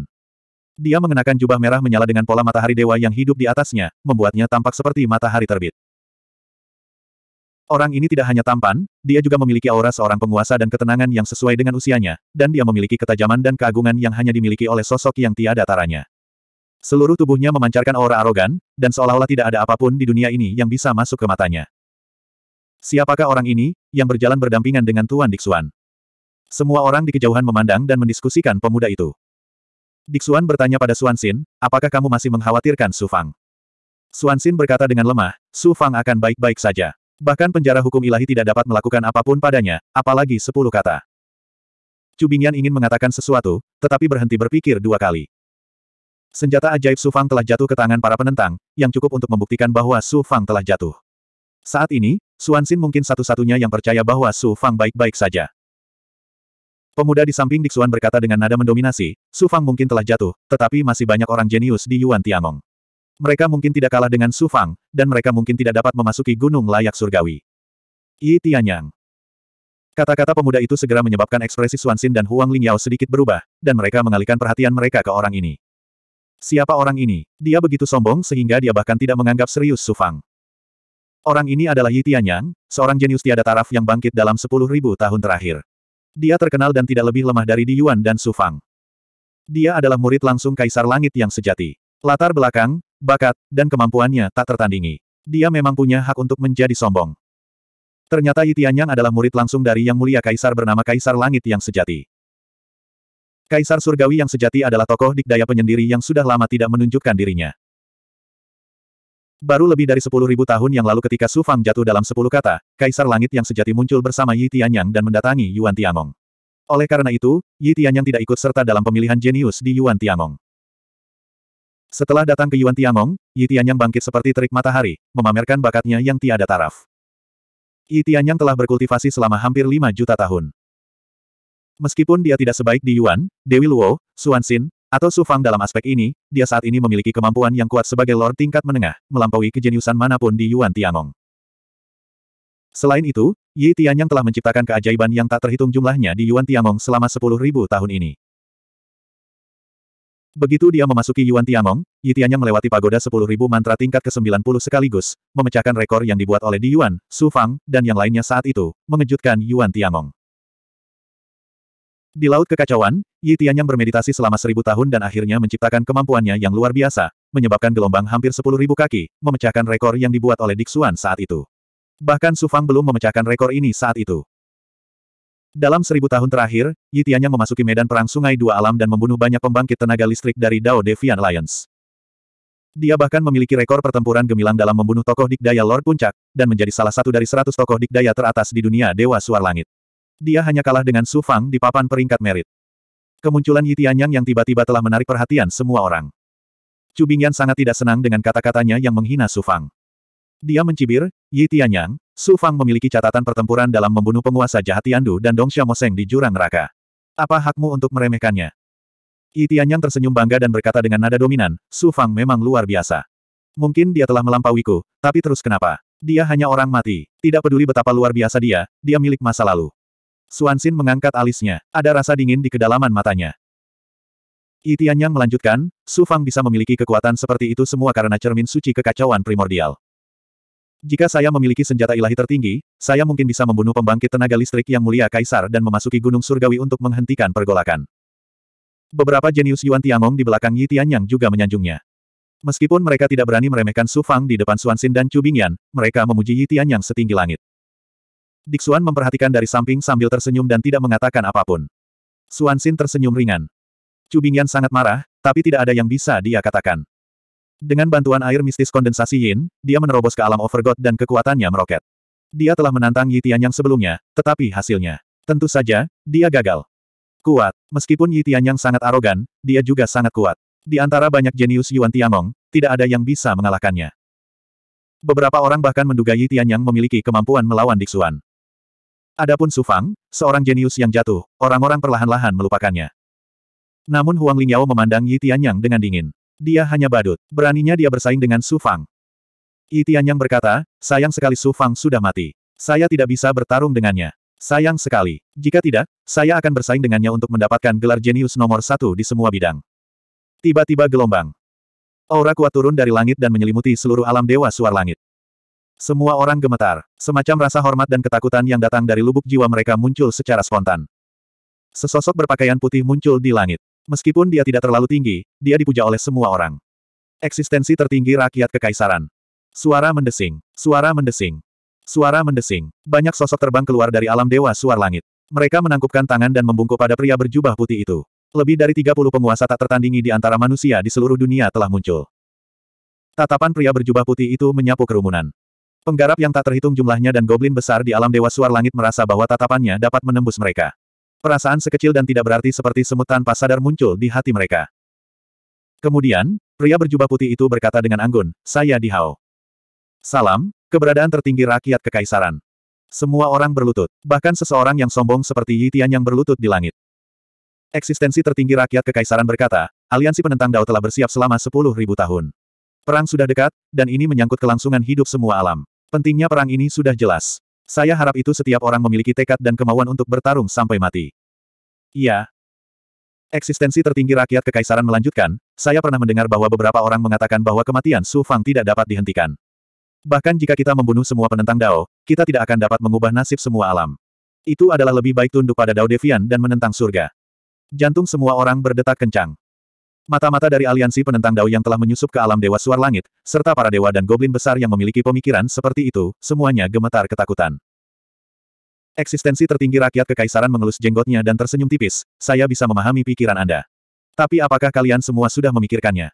Dia mengenakan jubah merah menyala dengan pola matahari dewa yang hidup di atasnya, membuatnya tampak seperti matahari terbit. Orang ini tidak hanya tampan, dia juga memiliki aura seorang penguasa dan ketenangan yang sesuai dengan usianya, dan dia memiliki ketajaman dan keagungan yang hanya dimiliki oleh sosok yang tiada taranya. Seluruh tubuhnya memancarkan aura arogan, dan seolah-olah tidak ada apapun di dunia ini yang bisa masuk ke matanya. Siapakah orang ini, yang berjalan berdampingan dengan Tuan Dixuan? Semua orang di kejauhan memandang dan mendiskusikan pemuda itu. Diksuan bertanya pada Suansin, apakah kamu masih mengkhawatirkan Su Fang? Suansin berkata dengan lemah, Su Fang akan baik-baik saja. Bahkan penjara hukum ilahi tidak dapat melakukan apapun padanya, apalagi sepuluh kata. Cubingyan ingin mengatakan sesuatu, tetapi berhenti berpikir dua kali. Senjata ajaib Su Fang telah jatuh ke tangan para penentang, yang cukup untuk membuktikan bahwa Su Fang telah jatuh. Saat ini, Suansin mungkin satu-satunya yang percaya bahwa Su Fang baik-baik saja. Pemuda di samping Dixuan berkata dengan nada mendominasi, Su Fang mungkin telah jatuh, tetapi masih banyak orang jenius di Yuan Tiangong. Mereka mungkin tidak kalah dengan Su Fang, dan mereka mungkin tidak dapat memasuki gunung layak surgawi. Yi Tianyang. Kata-kata pemuda itu segera menyebabkan ekspresi Suansin dan Huang Lingyao sedikit berubah, dan mereka mengalihkan perhatian mereka ke orang ini. Siapa orang ini? Dia begitu sombong sehingga dia bahkan tidak menganggap serius Su Fang. Orang ini adalah Yi Tianyang, seorang jenius tiada taraf yang bangkit dalam sepuluh ribu tahun terakhir. Dia terkenal dan tidak lebih lemah dari Di Yuan dan Su Fang. Dia adalah murid langsung Kaisar Langit yang sejati. Latar belakang, bakat, dan kemampuannya tak tertandingi. Dia memang punya hak untuk menjadi sombong. Ternyata Yi Tianyang adalah murid langsung dari Yang Mulia Kaisar bernama Kaisar Langit yang sejati. Kaisar Surgawi yang sejati adalah tokoh dikdaya penyendiri yang sudah lama tidak menunjukkan dirinya. Baru lebih dari sepuluh ribu tahun yang lalu ketika Su Fang jatuh dalam sepuluh kata, Kaisar Langit yang sejati muncul bersama Yi Tianyang dan mendatangi Yuan Tiangong. Oleh karena itu, Yi Tianyang tidak ikut serta dalam pemilihan jenius di Yuan Tiangong. Setelah datang ke Yuan Tiangong, Yi Tianyang bangkit seperti terik matahari, memamerkan bakatnya yang tiada taraf. Yi Tianyang telah berkultivasi selama hampir lima juta tahun. Meskipun dia tidak sebaik di Yuan, Dewi Luo, Xuan Xin, atau Su Fang dalam aspek ini, dia saat ini memiliki kemampuan yang kuat sebagai Lord tingkat menengah, melampaui kejeniusan manapun di Yuan Tiangong. Selain itu, Yi Tianyang telah menciptakan keajaiban yang tak terhitung jumlahnya di Yuan Tiangong selama 10.000 tahun ini. Begitu dia memasuki Yuan Tiangong, Yi Tianyang melewati pagoda 10.000 mantra tingkat ke-90 sekaligus, memecahkan rekor yang dibuat oleh Di Yuan, Su Fang, dan yang lainnya saat itu, mengejutkan Yuan Tiangong. Di Laut Kekacauan, Yi Tianyang bermeditasi selama seribu tahun dan akhirnya menciptakan kemampuannya yang luar biasa, menyebabkan gelombang hampir sepuluh ribu kaki, memecahkan rekor yang dibuat oleh Diksuan saat itu. Bahkan Su Fang belum memecahkan rekor ini saat itu. Dalam seribu tahun terakhir, Yi Tianyang memasuki medan perang sungai dua alam dan membunuh banyak pembangkit tenaga listrik dari Dao Devian Alliance. Dia bahkan memiliki rekor pertempuran gemilang dalam membunuh tokoh dikdaya Lord Puncak, dan menjadi salah satu dari seratus tokoh dikdaya teratas di dunia Dewa Suar Langit. Dia hanya kalah dengan Su Fang di papan peringkat merit. Kemunculan Yi Tianyang yang tiba-tiba telah menarik perhatian semua orang. Chu Bingyan sangat tidak senang dengan kata-katanya yang menghina Su Fang. Dia mencibir, Yi Tianyang, Su Fang memiliki catatan pertempuran dalam membunuh penguasa jahat Tiandu dan Dong Xiaomoseng di jurang neraka. Apa hakmu untuk meremehkannya? Yi Tianyang tersenyum bangga dan berkata dengan nada dominan, Su Fang memang luar biasa. Mungkin dia telah melampauiku, tapi terus kenapa? Dia hanya orang mati. Tidak peduli betapa luar biasa dia, dia milik masa lalu. Suansin mengangkat alisnya, ada rasa dingin di kedalaman matanya. Itian yang melanjutkan, Su Fang bisa memiliki kekuatan seperti itu semua karena cermin suci kekacauan primordial. Jika saya memiliki senjata ilahi tertinggi, saya mungkin bisa membunuh pembangkit tenaga listrik yang mulia Kaisar dan memasuki Gunung Surgawi untuk menghentikan pergolakan. Beberapa jenius Yuan Tiangong di belakang Yi Tianyang juga menyanjungnya. Meskipun mereka tidak berani meremehkan Su Fang di depan Suansin dan Chu Bingyan, mereka memuji Yi Tianyang setinggi langit. Diksuan memperhatikan dari samping sambil tersenyum dan tidak mengatakan apapun. Suansin tersenyum ringan. Cubingyan sangat marah, tapi tidak ada yang bisa dia katakan. Dengan bantuan air mistis kondensasi Yin, dia menerobos ke alam Overgod dan kekuatannya meroket. Dia telah menantang Yitian yang sebelumnya, tetapi hasilnya. Tentu saja, dia gagal. Kuat. Meskipun Yitian yang sangat arogan, dia juga sangat kuat. Di antara banyak jenius Yuan Tiangong, tidak ada yang bisa mengalahkannya. Beberapa orang bahkan menduga Yitian yang memiliki kemampuan melawan Dixuan. Adapun Su Fang, seorang jenius yang jatuh, orang-orang perlahan-lahan melupakannya. Namun Huang Lingyao memandang Yi Tianyang dengan dingin. Dia hanya badut. Beraninya dia bersaing dengan Su Fang. Yi Tianyang berkata, sayang sekali Su Fang sudah mati. Saya tidak bisa bertarung dengannya. Sayang sekali. Jika tidak, saya akan bersaing dengannya untuk mendapatkan gelar jenius nomor satu di semua bidang. Tiba-tiba gelombang. Aura kuat turun dari langit dan menyelimuti seluruh alam dewa suar langit. Semua orang gemetar, semacam rasa hormat dan ketakutan yang datang dari lubuk jiwa mereka muncul secara spontan. Sesosok berpakaian putih muncul di langit. Meskipun dia tidak terlalu tinggi, dia dipuja oleh semua orang. Eksistensi tertinggi rakyat kekaisaran. Suara mendesing, suara mendesing, suara mendesing. Banyak sosok terbang keluar dari alam dewa suar langit. Mereka menangkupkan tangan dan membungkuk pada pria berjubah putih itu. Lebih dari 30 penguasa tak tertandingi di antara manusia di seluruh dunia telah muncul. Tatapan pria berjubah putih itu menyapu kerumunan. Penggarap yang tak terhitung jumlahnya dan goblin besar di alam Dewa Suar Langit merasa bahwa tatapannya dapat menembus mereka. Perasaan sekecil dan tidak berarti seperti semut tanpa sadar muncul di hati mereka. Kemudian, pria berjubah putih itu berkata dengan anggun, saya di Salam, keberadaan tertinggi rakyat kekaisaran. Semua orang berlutut, bahkan seseorang yang sombong seperti Yitian yang berlutut di langit. Eksistensi tertinggi rakyat kekaisaran berkata, aliansi penentang Dao telah bersiap selama 10.000 tahun. Perang sudah dekat, dan ini menyangkut kelangsungan hidup semua alam. Pentingnya perang ini sudah jelas. Saya harap itu setiap orang memiliki tekad dan kemauan untuk bertarung sampai mati. Iya. Eksistensi tertinggi rakyat kekaisaran melanjutkan, saya pernah mendengar bahwa beberapa orang mengatakan bahwa kematian Su Fang tidak dapat dihentikan. Bahkan jika kita membunuh semua penentang Dao, kita tidak akan dapat mengubah nasib semua alam. Itu adalah lebih baik tunduk pada Dao Devian dan menentang surga. Jantung semua orang berdetak kencang. Mata-mata dari aliansi penentang Dao yang telah menyusup ke alam Dewa Suar Langit, serta para dewa dan goblin besar yang memiliki pemikiran seperti itu, semuanya gemetar ketakutan. Eksistensi tertinggi rakyat kekaisaran mengelus jenggotnya dan tersenyum tipis, saya bisa memahami pikiran Anda. Tapi apakah kalian semua sudah memikirkannya?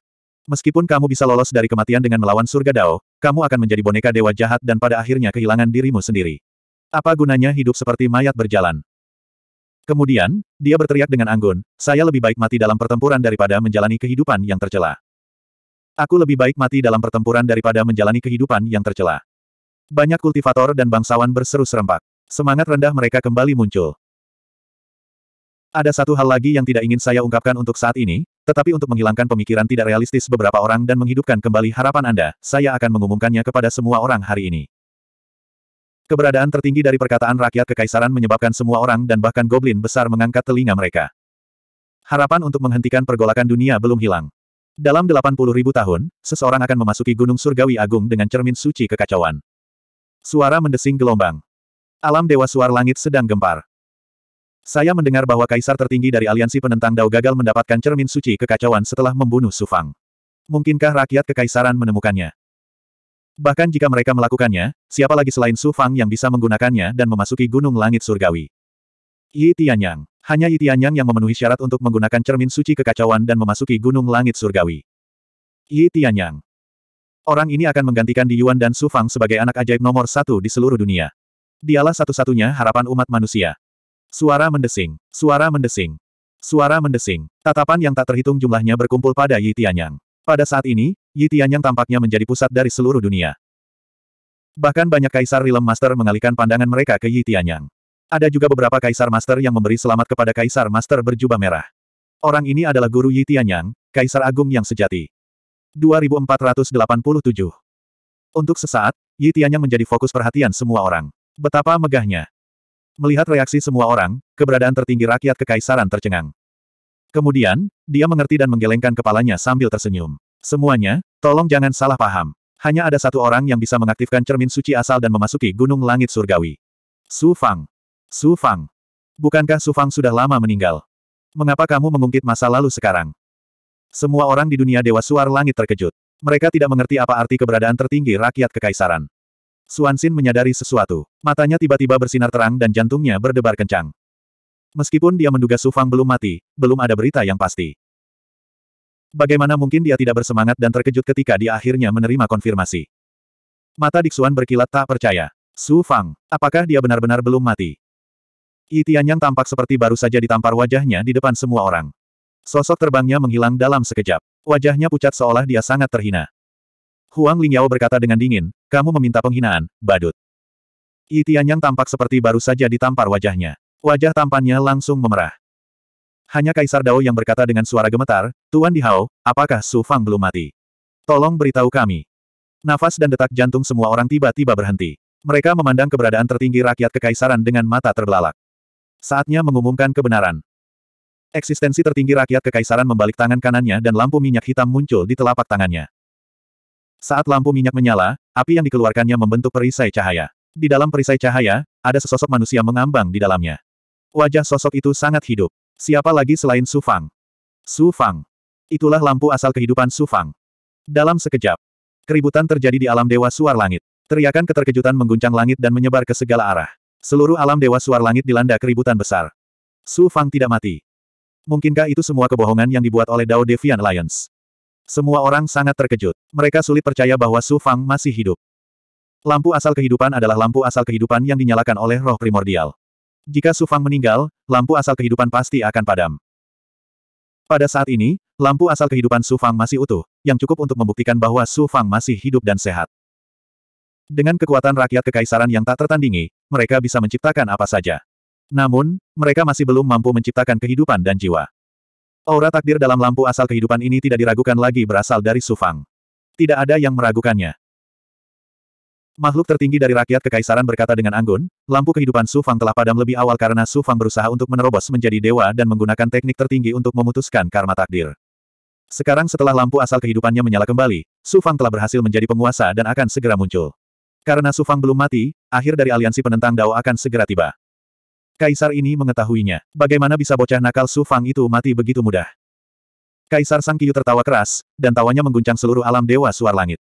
Meskipun kamu bisa lolos dari kematian dengan melawan surga Dao, kamu akan menjadi boneka dewa jahat dan pada akhirnya kehilangan dirimu sendiri. Apa gunanya hidup seperti mayat berjalan? Kemudian, dia berteriak dengan anggun, saya lebih baik mati dalam pertempuran daripada menjalani kehidupan yang tercela. Aku lebih baik mati dalam pertempuran daripada menjalani kehidupan yang tercela. Banyak kultivator dan bangsawan berseru serempak. Semangat rendah mereka kembali muncul. Ada satu hal lagi yang tidak ingin saya ungkapkan untuk saat ini, tetapi untuk menghilangkan pemikiran tidak realistis beberapa orang dan menghidupkan kembali harapan Anda, saya akan mengumumkannya kepada semua orang hari ini. Keberadaan tertinggi dari perkataan rakyat kekaisaran menyebabkan semua orang dan bahkan goblin besar mengangkat telinga mereka. Harapan untuk menghentikan pergolakan dunia belum hilang. Dalam 80 ribu tahun, seseorang akan memasuki gunung surgawi agung dengan cermin suci kekacauan. Suara mendesing gelombang. Alam Dewa Suar Langit sedang gempar. Saya mendengar bahwa kaisar tertinggi dari aliansi penentang Dao gagal mendapatkan cermin suci kekacauan setelah membunuh Sufang. Mungkinkah rakyat kekaisaran menemukannya? Bahkan jika mereka melakukannya, siapa lagi selain Su Fang yang bisa menggunakannya dan memasuki gunung langit surgawi? Yi Tianyang. Hanya Yi Tianyang yang memenuhi syarat untuk menggunakan cermin suci kekacauan dan memasuki gunung langit surgawi. Yi Tianyang. Orang ini akan menggantikan Di Yuan dan Su Fang sebagai anak ajaib nomor satu di seluruh dunia. Dialah satu-satunya harapan umat manusia. Suara mendesing. Suara mendesing. Suara mendesing. Tatapan yang tak terhitung jumlahnya berkumpul pada Yi Tianyang. Pada saat ini, Yi Tianyang tampaknya menjadi pusat dari seluruh dunia. Bahkan banyak kaisar Realm Master mengalihkan pandangan mereka ke Yi Tianyang. Ada juga beberapa kaisar master yang memberi selamat kepada kaisar master berjubah merah. Orang ini adalah guru Yi Tianyang, kaisar agung yang sejati. 2487 Untuk sesaat, Yi Tianyang menjadi fokus perhatian semua orang. Betapa megahnya. Melihat reaksi semua orang, keberadaan tertinggi rakyat kekaisaran tercengang. Kemudian, dia mengerti dan menggelengkan kepalanya sambil tersenyum. Semuanya, tolong jangan salah paham. Hanya ada satu orang yang bisa mengaktifkan cermin suci asal dan memasuki gunung langit surgawi. Su Fang. Su Fang. Bukankah Su Fang sudah lama meninggal? Mengapa kamu mengungkit masa lalu sekarang? Semua orang di dunia Dewa Suar Langit terkejut. Mereka tidak mengerti apa arti keberadaan tertinggi rakyat kekaisaran. Suansin menyadari sesuatu. Matanya tiba-tiba bersinar terang dan jantungnya berdebar kencang. Meskipun dia menduga Su Fang belum mati, belum ada berita yang pasti. Bagaimana mungkin dia tidak bersemangat dan terkejut ketika dia akhirnya menerima konfirmasi. Mata Diksuan berkilat tak percaya. Su Fang, apakah dia benar-benar belum mati? yang tampak seperti baru saja ditampar wajahnya di depan semua orang. Sosok terbangnya menghilang dalam sekejap. Wajahnya pucat seolah dia sangat terhina. Huang Lingyao berkata dengan dingin, kamu meminta penghinaan, badut. yang tampak seperti baru saja ditampar wajahnya. Wajah tampannya langsung memerah. Hanya Kaisar Dao yang berkata dengan suara gemetar, Tuan Dihao, apakah Su Fang belum mati? Tolong beritahu kami. Nafas dan detak jantung semua orang tiba-tiba berhenti. Mereka memandang keberadaan tertinggi rakyat kekaisaran dengan mata terbelalak. Saatnya mengumumkan kebenaran. Eksistensi tertinggi rakyat kekaisaran membalik tangan kanannya dan lampu minyak hitam muncul di telapak tangannya. Saat lampu minyak menyala, api yang dikeluarkannya membentuk perisai cahaya. Di dalam perisai cahaya, ada sesosok manusia mengambang di dalamnya. Wajah sosok itu sangat hidup. Siapa lagi selain Su Fang? Su Fang. Itulah lampu asal kehidupan Su Fang. Dalam sekejap, keributan terjadi di alam Dewa Suar Langit. Teriakan keterkejutan mengguncang langit dan menyebar ke segala arah. Seluruh alam Dewa Suar Langit dilanda keributan besar. Su Fang tidak mati. Mungkinkah itu semua kebohongan yang dibuat oleh Dao Devian Alliance? Semua orang sangat terkejut. Mereka sulit percaya bahwa Su Fang masih hidup. Lampu asal kehidupan adalah lampu asal kehidupan yang dinyalakan oleh roh primordial. Jika Su Fang meninggal, lampu asal kehidupan pasti akan padam. Pada saat ini, lampu asal kehidupan Su Fang masih utuh, yang cukup untuk membuktikan bahwa Su Fang masih hidup dan sehat. Dengan kekuatan rakyat kekaisaran yang tak tertandingi, mereka bisa menciptakan apa saja. Namun, mereka masih belum mampu menciptakan kehidupan dan jiwa. Aura takdir dalam lampu asal kehidupan ini tidak diragukan lagi berasal dari Su Fang. Tidak ada yang meragukannya. Makhluk tertinggi dari rakyat kekaisaran berkata dengan anggun, lampu kehidupan Su Fang telah padam lebih awal karena Su Fang berusaha untuk menerobos menjadi dewa dan menggunakan teknik tertinggi untuk memutuskan karma takdir. Sekarang setelah lampu asal kehidupannya menyala kembali, Su Fang telah berhasil menjadi penguasa dan akan segera muncul. Karena Su Fang belum mati, akhir dari aliansi penentang Dao akan segera tiba. Kaisar ini mengetahuinya. Bagaimana bisa bocah nakal Su Fang itu mati begitu mudah? Kaisar Sang Kiyu tertawa keras, dan tawanya mengguncang seluruh alam dewa suar langit.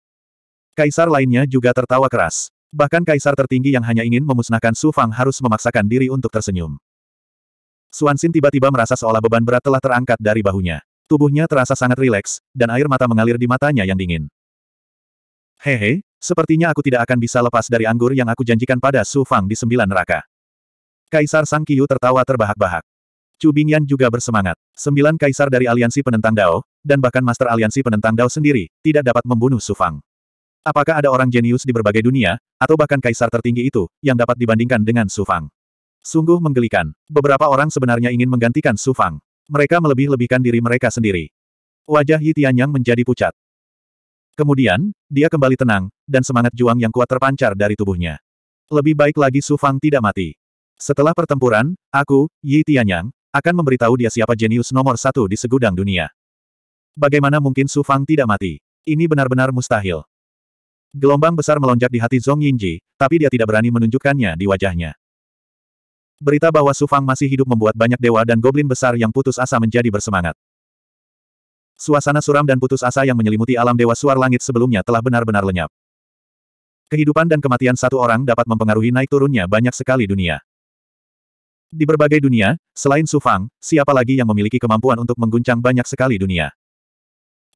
Kaisar lainnya juga tertawa keras. Bahkan kaisar tertinggi yang hanya ingin memusnahkan Su Fang harus memaksakan diri untuk tersenyum. Suansin tiba-tiba merasa seolah beban berat telah terangkat dari bahunya. Tubuhnya terasa sangat rileks, dan air mata mengalir di matanya yang dingin. Hehe, sepertinya aku tidak akan bisa lepas dari anggur yang aku janjikan pada Su Fang di sembilan neraka. Kaisar Sang Kiyu tertawa terbahak-bahak. Chu Bingyan juga bersemangat. Sembilan kaisar dari aliansi penentang Dao, dan bahkan master aliansi penentang Dao sendiri, tidak dapat membunuh Su Fang. Apakah ada orang jenius di berbagai dunia, atau bahkan kaisar tertinggi itu, yang dapat dibandingkan dengan Su Fang? Sungguh menggelikan. Beberapa orang sebenarnya ingin menggantikan Su Fang. Mereka melebih-lebihkan diri mereka sendiri. Wajah Yi Tianyang menjadi pucat. Kemudian, dia kembali tenang, dan semangat juang yang kuat terpancar dari tubuhnya. Lebih baik lagi Su Fang tidak mati. Setelah pertempuran, aku, Yi Tianyang, akan memberitahu dia siapa jenius nomor satu di segudang dunia. Bagaimana mungkin Su Fang tidak mati? Ini benar-benar mustahil. Gelombang besar melonjak di hati Zong Yinji, tapi dia tidak berani menunjukkannya di wajahnya. Berita bahwa Su Fang masih hidup membuat banyak dewa dan goblin besar yang putus asa menjadi bersemangat. Suasana suram dan putus asa yang menyelimuti alam dewa suar langit sebelumnya telah benar-benar lenyap. Kehidupan dan kematian satu orang dapat mempengaruhi naik turunnya banyak sekali dunia. Di berbagai dunia, selain Su Fang, siapa lagi yang memiliki kemampuan untuk mengguncang banyak sekali dunia?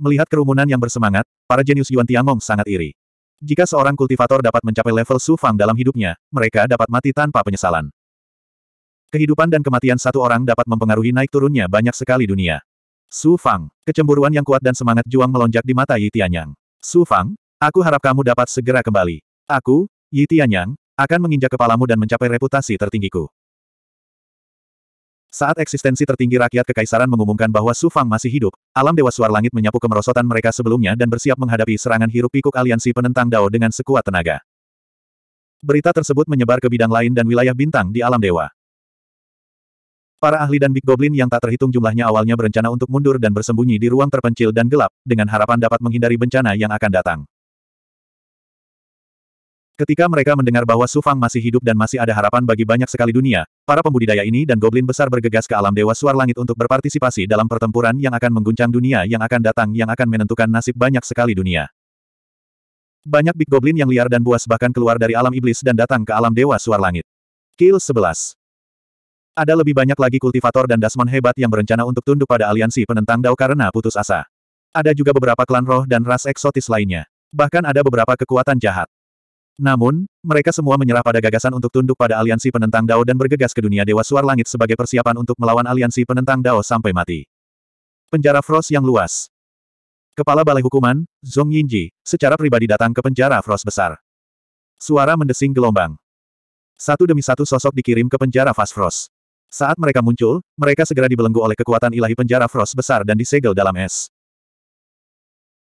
Melihat kerumunan yang bersemangat, para jenius Yuan Tiangong sangat iri. Jika seorang kultivator dapat mencapai level Su Fang dalam hidupnya, mereka dapat mati tanpa penyesalan. Kehidupan dan kematian satu orang dapat mempengaruhi naik turunnya banyak sekali dunia. Su Fang, kecemburuan yang kuat dan semangat juang melonjak di mata Yi Tianyang. Su Fang, aku harap kamu dapat segera kembali. Aku, Yi Tianyang, akan menginjak kepalamu dan mencapai reputasi tertinggiku. Saat eksistensi tertinggi rakyat kekaisaran mengumumkan bahwa Su Fang masih hidup, alam dewa suar langit menyapu kemerosotan mereka sebelumnya dan bersiap menghadapi serangan hiruk-pikuk aliansi penentang Dao dengan sekuat tenaga. Berita tersebut menyebar ke bidang lain dan wilayah bintang di alam dewa. Para ahli dan Big Goblin yang tak terhitung jumlahnya awalnya berencana untuk mundur dan bersembunyi di ruang terpencil dan gelap, dengan harapan dapat menghindari bencana yang akan datang. Ketika mereka mendengar bahwa Sufang masih hidup dan masih ada harapan bagi banyak sekali dunia, para pembudidaya ini dan goblin besar bergegas ke alam dewa suar langit untuk berpartisipasi dalam pertempuran yang akan mengguncang dunia yang akan datang yang akan menentukan nasib banyak sekali dunia. Banyak big goblin yang liar dan buas bahkan keluar dari alam iblis dan datang ke alam dewa suar langit. Kill 11 Ada lebih banyak lagi kultivator dan dasmon hebat yang berencana untuk tunduk pada aliansi penentang Dao karena putus asa. Ada juga beberapa klan roh dan ras eksotis lainnya. Bahkan ada beberapa kekuatan jahat. Namun, mereka semua menyerah pada gagasan untuk tunduk pada aliansi penentang Dao dan bergegas ke dunia Dewa Suar Langit sebagai persiapan untuk melawan aliansi penentang Dao sampai mati. Penjara Frost yang luas Kepala Balai Hukuman, Zhong Yinji, secara pribadi datang ke penjara Frost besar. Suara mendesing gelombang. Satu demi satu sosok dikirim ke penjara Fast Frost. Saat mereka muncul, mereka segera dibelenggu oleh kekuatan ilahi penjara Frost besar dan disegel dalam es.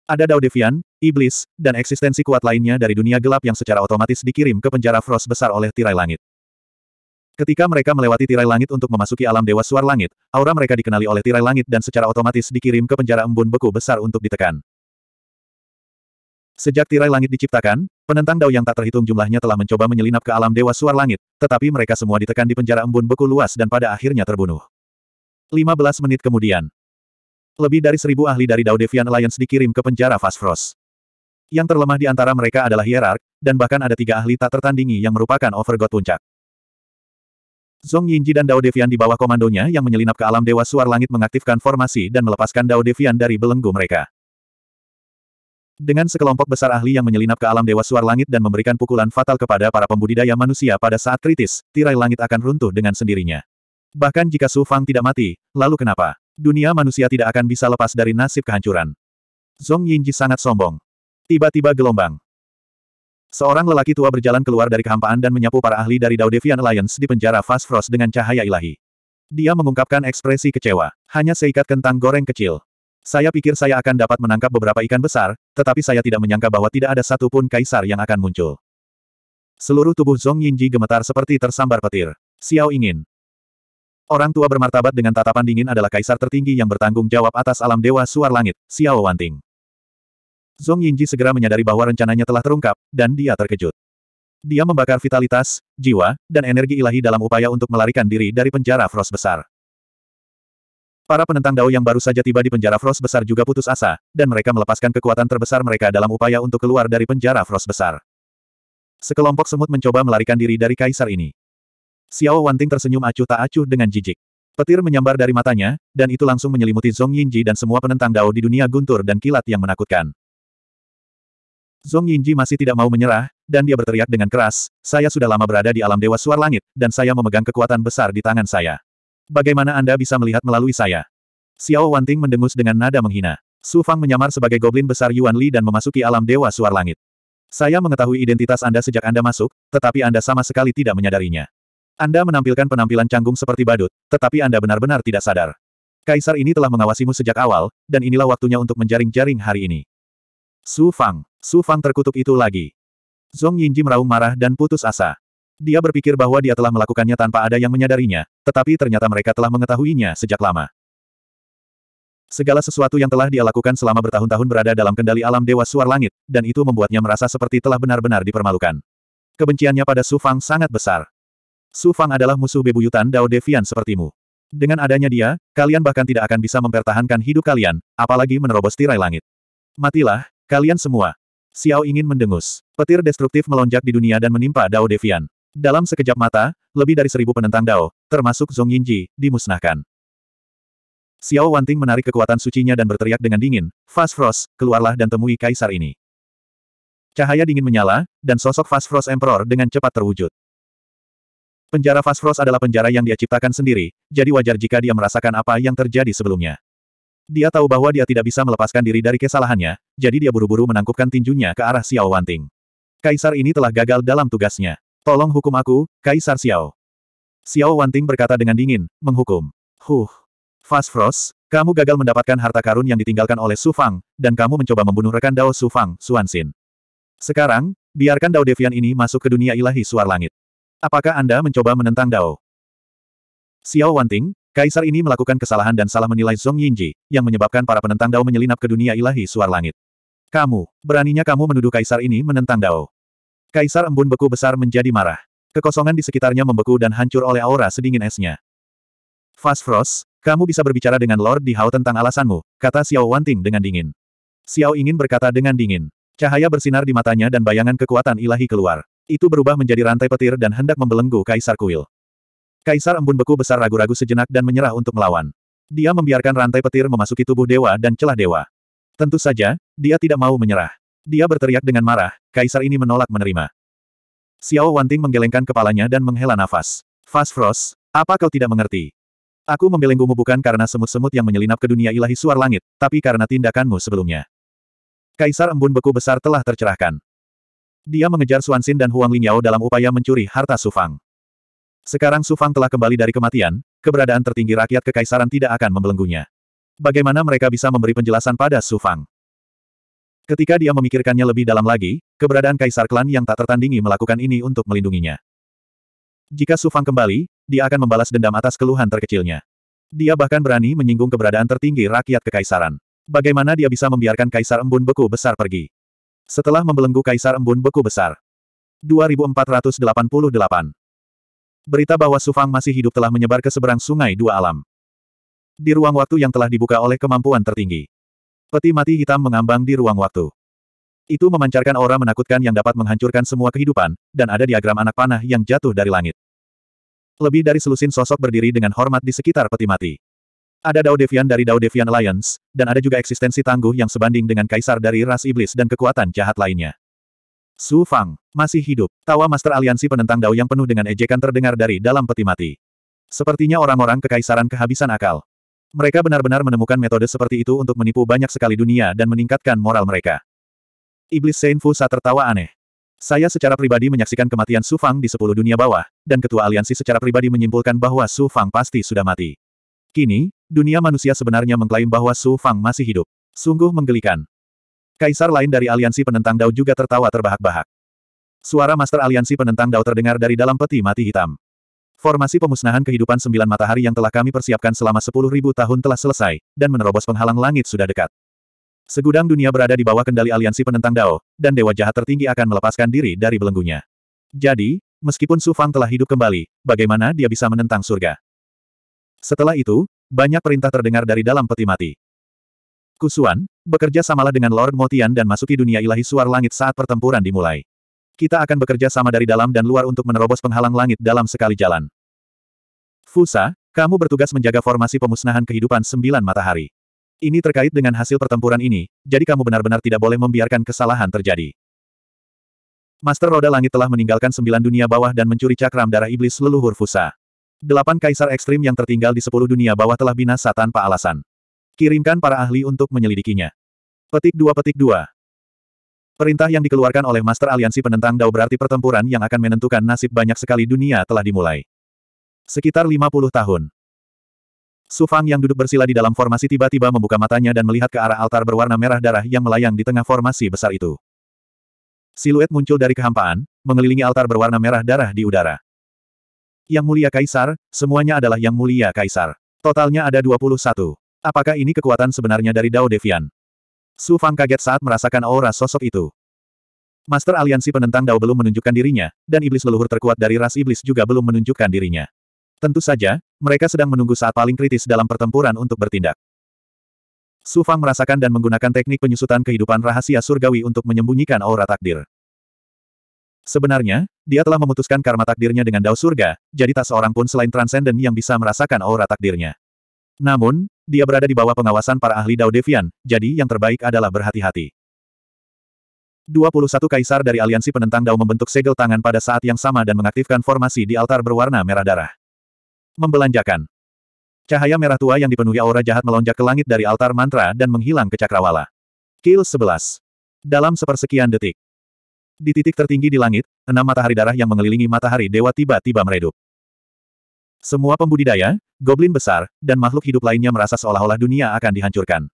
Ada Dao Devian, iblis, dan eksistensi kuat lainnya dari dunia gelap yang secara otomatis dikirim ke penjara Frost besar oleh tirai langit. Ketika mereka melewati tirai langit untuk memasuki alam Dewa Suar Langit, aura mereka dikenali oleh tirai langit dan secara otomatis dikirim ke penjara embun beku besar untuk ditekan. Sejak tirai langit diciptakan, penentang Dao yang tak terhitung jumlahnya telah mencoba menyelinap ke alam Dewa Suar Langit, tetapi mereka semua ditekan di penjara embun beku luas dan pada akhirnya terbunuh. 15 menit kemudian. Lebih dari seribu ahli dari Dao Devian Alliance dikirim ke penjara Fast Frost. Yang terlemah di antara mereka adalah hierark, dan bahkan ada tiga ahli tak tertandingi yang merupakan overgod puncak. Zong Yinji dan Dao Devian di bawah komandonya yang menyelinap ke alam Dewa Suar Langit mengaktifkan formasi dan melepaskan Dao Devian dari belenggu mereka. Dengan sekelompok besar ahli yang menyelinap ke alam Dewa Suar Langit dan memberikan pukulan fatal kepada para pembudidaya manusia pada saat kritis, tirai langit akan runtuh dengan sendirinya. Bahkan jika Su Fang tidak mati, lalu kenapa? Dunia manusia tidak akan bisa lepas dari nasib kehancuran. Zong Yinji sangat sombong. Tiba-tiba gelombang. Seorang lelaki tua berjalan keluar dari kehampaan dan menyapu para ahli dari Dao Devian Alliance di penjara Fast Frost dengan cahaya ilahi. Dia mengungkapkan ekspresi kecewa. Hanya seikat kentang goreng kecil. Saya pikir saya akan dapat menangkap beberapa ikan besar, tetapi saya tidak menyangka bahwa tidak ada satupun kaisar yang akan muncul. Seluruh tubuh Zong Yinji gemetar seperti tersambar petir. Xiao ingin. Orang tua bermartabat dengan tatapan dingin adalah kaisar tertinggi yang bertanggung jawab atas alam dewa suar langit, Xiao Wanting. Zong Yinji segera menyadari bahwa rencananya telah terungkap, dan dia terkejut. Dia membakar vitalitas, jiwa, dan energi ilahi dalam upaya untuk melarikan diri dari penjara Frost besar. Para penentang Dao yang baru saja tiba di penjara Frost besar juga putus asa, dan mereka melepaskan kekuatan terbesar mereka dalam upaya untuk keluar dari penjara Frost besar. Sekelompok semut mencoba melarikan diri dari kaisar ini. Xiao Wanting tersenyum acuh tak acuh dengan jijik. Petir menyambar dari matanya, dan itu langsung menyelimuti Zong Yinji dan semua penentang Dao di dunia guntur dan kilat yang menakutkan. Zong Yinji masih tidak mau menyerah, dan dia berteriak dengan keras, saya sudah lama berada di alam dewa suar langit, dan saya memegang kekuatan besar di tangan saya. Bagaimana Anda bisa melihat melalui saya? Xiao Wanting mendengus dengan nada menghina. Su Fang menyamar sebagai goblin besar Yuan Li dan memasuki alam dewa suar langit. Saya mengetahui identitas Anda sejak Anda masuk, tetapi Anda sama sekali tidak menyadarinya. Anda menampilkan penampilan canggung seperti badut, tetapi Anda benar-benar tidak sadar. Kaisar ini telah mengawasimu sejak awal, dan inilah waktunya untuk menjaring-jaring hari ini. Su Fang. Su Fang terkutuk itu lagi. Zong Yinji meraung marah dan putus asa. Dia berpikir bahwa dia telah melakukannya tanpa ada yang menyadarinya, tetapi ternyata mereka telah mengetahuinya sejak lama. Segala sesuatu yang telah dia lakukan selama bertahun-tahun berada dalam kendali alam Dewa Suar Langit, dan itu membuatnya merasa seperti telah benar-benar dipermalukan. Kebenciannya pada Su Fang sangat besar. Su Fang adalah musuh bebuyutan Dao Devian sepertimu. Dengan adanya dia, kalian bahkan tidak akan bisa mempertahankan hidup kalian, apalagi menerobos tirai langit. Matilah, kalian semua. Xiao ingin mendengus. Petir destruktif melonjak di dunia dan menimpa Dao Devian. Dalam sekejap mata, lebih dari seribu penentang Dao, termasuk Zong Yinji, dimusnahkan. Xiao Wanting menarik kekuatan sucinya dan berteriak dengan dingin, Fast Frost, keluarlah dan temui kaisar ini. Cahaya dingin menyala, dan sosok Fast Frost Emperor dengan cepat terwujud. Penjara Fast Frost adalah penjara yang dia ciptakan sendiri, jadi wajar jika dia merasakan apa yang terjadi sebelumnya. Dia tahu bahwa dia tidak bisa melepaskan diri dari kesalahannya, jadi dia buru-buru menangkupkan tinjunya ke arah Xiao Wanting. Kaisar ini telah gagal dalam tugasnya. Tolong hukum aku, Kaisar Xiao. Xiao Wanting berkata dengan dingin, menghukum. Huh. Fast Frost, kamu gagal mendapatkan harta karun yang ditinggalkan oleh Su Fang, dan kamu mencoba membunuh rekan Dao Su Fang, Suan Xin. Sekarang, biarkan Dao Devian ini masuk ke dunia ilahi suar langit. Apakah Anda mencoba menentang Dao? Xiao Wanting, Kaisar ini melakukan kesalahan dan salah menilai Zhong Yinji, yang menyebabkan para penentang Dao menyelinap ke dunia ilahi suar langit. Kamu, beraninya kamu menuduh kaisar ini menentang Dao. Kaisar embun beku besar menjadi marah. Kekosongan di sekitarnya membeku dan hancur oleh aura sedingin esnya. Fast Frost, kamu bisa berbicara dengan Lord Di Hao tentang alasanmu, kata Xiao Wanting dengan dingin. Xiao ingin berkata dengan dingin. Cahaya bersinar di matanya dan bayangan kekuatan ilahi keluar. Itu berubah menjadi rantai petir dan hendak membelenggu Kaisar Kuil. Kaisar embun beku besar ragu-ragu sejenak dan menyerah untuk melawan. Dia membiarkan rantai petir memasuki tubuh dewa dan celah dewa. Tentu saja, dia tidak mau menyerah. Dia berteriak dengan marah, kaisar ini menolak menerima. Xiao Wanting menggelengkan kepalanya dan menghela nafas. Fast Frost, apa kau tidak mengerti? Aku membelenggumu bukan karena semut-semut yang menyelinap ke dunia ilahi suar langit, tapi karena tindakanmu sebelumnya. Kaisar embun beku besar telah tercerahkan. Dia mengejar Suansin dan Huang Lingyao dalam upaya mencuri harta Sufang. Sekarang Sufang telah kembali dari kematian, keberadaan tertinggi rakyat kekaisaran tidak akan membelenggunya. Bagaimana mereka bisa memberi penjelasan pada Sufang? Ketika dia memikirkannya lebih dalam lagi, keberadaan kaisar klan yang tak tertandingi melakukan ini untuk melindunginya. Jika Sufang kembali, dia akan membalas dendam atas keluhan terkecilnya. Dia bahkan berani menyinggung keberadaan tertinggi rakyat kekaisaran. Bagaimana dia bisa membiarkan kaisar embun beku besar pergi? Setelah membelenggu kaisar embun beku besar, 2488. Berita bahwa Sufang masih hidup telah menyebar ke seberang sungai dua alam. Di ruang waktu yang telah dibuka oleh kemampuan tertinggi. Peti mati hitam mengambang di ruang waktu. Itu memancarkan aura menakutkan yang dapat menghancurkan semua kehidupan, dan ada diagram anak panah yang jatuh dari langit. Lebih dari selusin sosok berdiri dengan hormat di sekitar peti mati. Ada Dao Devian dari Dao Devian Alliance, dan ada juga eksistensi tangguh yang sebanding dengan kaisar dari ras iblis dan kekuatan jahat lainnya. Su Fang. Masih hidup. Tawa Master Aliansi penentang Dao yang penuh dengan ejekan terdengar dari dalam peti mati. Sepertinya orang-orang kekaisaran kehabisan akal. Mereka benar-benar menemukan metode seperti itu untuk menipu banyak sekali dunia dan meningkatkan moral mereka. Iblis Saint saat tertawa aneh. Saya secara pribadi menyaksikan kematian Su Fang di sepuluh dunia bawah, dan ketua aliansi secara pribadi menyimpulkan bahwa Su Fang pasti sudah mati. Kini, dunia manusia sebenarnya mengklaim bahwa Su Fang masih hidup. Sungguh menggelikan. Kaisar lain dari aliansi penentang Dao juga tertawa terbahak-bahak. Suara Master Aliansi Penentang Dao terdengar dari dalam peti mati hitam. Formasi pemusnahan kehidupan sembilan matahari yang telah kami persiapkan selama sepuluh ribu tahun telah selesai, dan menerobos penghalang langit sudah dekat. Segudang dunia berada di bawah kendali aliansi penentang Dao, dan dewa jahat tertinggi akan melepaskan diri dari belenggunya. Jadi, meskipun Su Fang telah hidup kembali, bagaimana dia bisa menentang surga? Setelah itu, banyak perintah terdengar dari dalam peti mati. Kusuan, bekerja samalah dengan Lord Motian dan masuki dunia ilahi suar langit saat pertempuran dimulai. Kita akan bekerja sama dari dalam dan luar untuk menerobos penghalang langit dalam sekali jalan. Fusa, kamu bertugas menjaga formasi pemusnahan kehidupan sembilan matahari. Ini terkait dengan hasil pertempuran ini, jadi kamu benar-benar tidak boleh membiarkan kesalahan terjadi. Master Roda Langit telah meninggalkan sembilan dunia bawah dan mencuri cakram darah iblis leluhur Fusa. Delapan kaisar ekstrim yang tertinggal di sepuluh dunia bawah telah binasa tanpa alasan. Kirimkan para ahli untuk menyelidikinya. Petik dua Petik dua. Perintah yang dikeluarkan oleh Master Aliansi Penentang Dao berarti pertempuran yang akan menentukan nasib banyak sekali dunia telah dimulai. Sekitar 50 tahun. Su Fang yang duduk bersila di dalam formasi tiba-tiba membuka matanya dan melihat ke arah altar berwarna merah darah yang melayang di tengah formasi besar itu. Siluet muncul dari kehampaan, mengelilingi altar berwarna merah darah di udara. Yang Mulia Kaisar, semuanya adalah Yang Mulia Kaisar. Totalnya ada 21. Apakah ini kekuatan sebenarnya dari Dao Devian? Su Fang kaget saat merasakan aura sosok itu. Master Aliansi Penentang Dao belum menunjukkan dirinya, dan iblis leluhur terkuat dari ras iblis juga belum menunjukkan dirinya. Tentu saja, mereka sedang menunggu saat paling kritis dalam pertempuran untuk bertindak. Su Fang merasakan dan menggunakan teknik penyusutan kehidupan rahasia surgawi untuk menyembunyikan aura takdir. Sebenarnya, dia telah memutuskan karma takdirnya dengan Dao Surga, jadi tak seorang pun selain Transcendent yang bisa merasakan aura takdirnya. Namun, dia berada di bawah pengawasan para ahli Dao Devian, jadi yang terbaik adalah berhati-hati. 21 kaisar dari aliansi penentang Dao membentuk segel tangan pada saat yang sama dan mengaktifkan formasi di altar berwarna merah darah. Membelanjakan. Cahaya merah tua yang dipenuhi aura jahat melonjak ke langit dari altar mantra dan menghilang ke cakrawala. Kill 11. Dalam sepersekian detik. Di titik tertinggi di langit, enam matahari darah yang mengelilingi matahari dewa tiba-tiba meredup. Semua pembudidaya, goblin besar, dan makhluk hidup lainnya merasa seolah-olah dunia akan dihancurkan.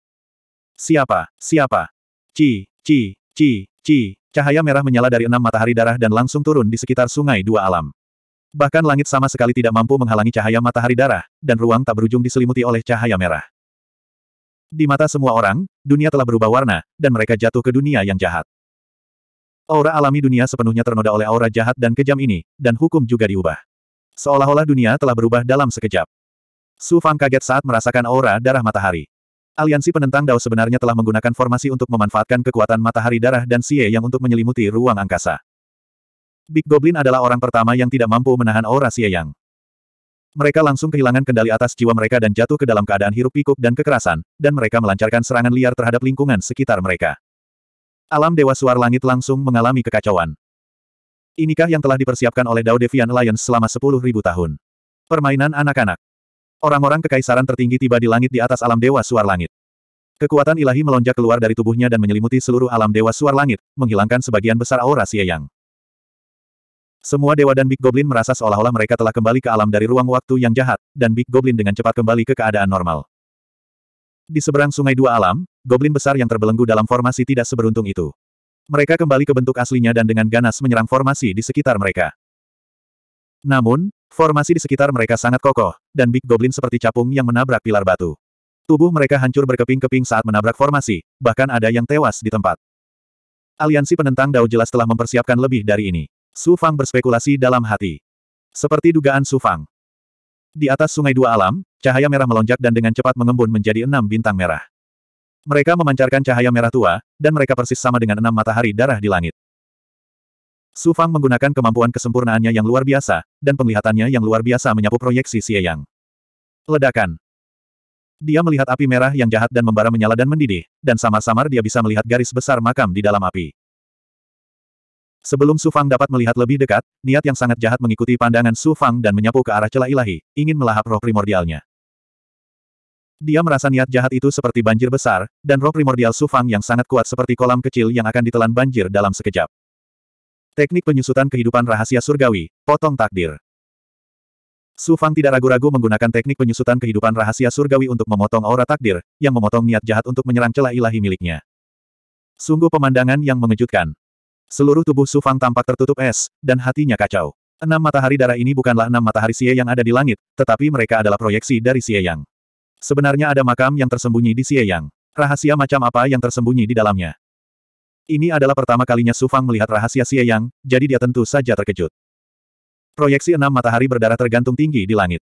Siapa? Siapa? Ci, ci, ci, ci. Cahaya merah menyala dari enam matahari darah dan langsung turun di sekitar sungai dua alam. Bahkan langit sama sekali tidak mampu menghalangi cahaya matahari darah, dan ruang tak berujung diselimuti oleh cahaya merah. Di mata semua orang, dunia telah berubah warna, dan mereka jatuh ke dunia yang jahat. Aura alami dunia sepenuhnya ternoda oleh aura jahat dan kejam ini, dan hukum juga diubah. Seolah-olah dunia telah berubah dalam sekejap. Su Fang kaget saat merasakan aura darah matahari. Aliansi penentang Dao sebenarnya telah menggunakan formasi untuk memanfaatkan kekuatan matahari darah dan Xie yang untuk menyelimuti ruang angkasa. Big Goblin adalah orang pertama yang tidak mampu menahan aura Xie yang. Mereka langsung kehilangan kendali atas jiwa mereka dan jatuh ke dalam keadaan hirup pikuk dan kekerasan, dan mereka melancarkan serangan liar terhadap lingkungan sekitar mereka. Alam Dewa Suar Langit langsung mengalami kekacauan. Inikah yang telah dipersiapkan oleh Dao Devian Alliance selama sepuluh ribu tahun? Permainan anak-anak. Orang-orang kekaisaran tertinggi tiba di langit di atas alam Dewa Suar Langit. Kekuatan ilahi melonjak keluar dari tubuhnya dan menyelimuti seluruh alam Dewa Suar Langit, menghilangkan sebagian besar aura Sieyang. Semua dewa dan Big Goblin merasa seolah-olah mereka telah kembali ke alam dari ruang waktu yang jahat, dan Big Goblin dengan cepat kembali ke keadaan normal. Di seberang sungai dua alam, Goblin besar yang terbelenggu dalam formasi tidak seberuntung itu. Mereka kembali ke bentuk aslinya dan dengan ganas menyerang formasi di sekitar mereka. Namun, formasi di sekitar mereka sangat kokoh, dan Big Goblin seperti capung yang menabrak pilar batu. Tubuh mereka hancur berkeping-keping saat menabrak formasi, bahkan ada yang tewas di tempat. Aliansi penentang Dao jelas telah mempersiapkan lebih dari ini. Su Fang berspekulasi dalam hati. Seperti dugaan Su Fang. Di atas sungai dua alam, cahaya merah melonjak dan dengan cepat mengembun menjadi enam bintang merah. Mereka memancarkan cahaya merah tua, dan mereka persis sama dengan enam matahari darah di langit. Su Fang menggunakan kemampuan kesempurnaannya yang luar biasa, dan penglihatannya yang luar biasa menyapu proyeksi Xie Yang. Ledakan. Dia melihat api merah yang jahat dan membara menyala dan mendidih, dan samar-samar dia bisa melihat garis besar makam di dalam api. Sebelum Su Fang dapat melihat lebih dekat, niat yang sangat jahat mengikuti pandangan Su Fang dan menyapu ke arah celah ilahi, ingin melahap roh primordialnya. Dia merasa niat jahat itu seperti banjir besar, dan roh primordial Sufang yang sangat kuat seperti kolam kecil yang akan ditelan banjir dalam sekejap. Teknik penyusutan kehidupan rahasia surgawi, potong takdir. Sufang tidak ragu-ragu menggunakan teknik penyusutan kehidupan rahasia surgawi untuk memotong aura takdir, yang memotong niat jahat untuk menyerang celah ilahi miliknya. Sungguh pemandangan yang mengejutkan. Seluruh tubuh Sufang tampak tertutup es, dan hatinya kacau. Enam matahari darah ini bukanlah enam matahari Xie yang ada di langit, tetapi mereka adalah proyeksi dari Xie yang. Sebenarnya ada makam yang tersembunyi di Yang. Rahasia macam apa yang tersembunyi di dalamnya? Ini adalah pertama kalinya Su Fang melihat rahasia Yang, jadi dia tentu saja terkejut. Proyeksi enam matahari berdarah tergantung tinggi di langit.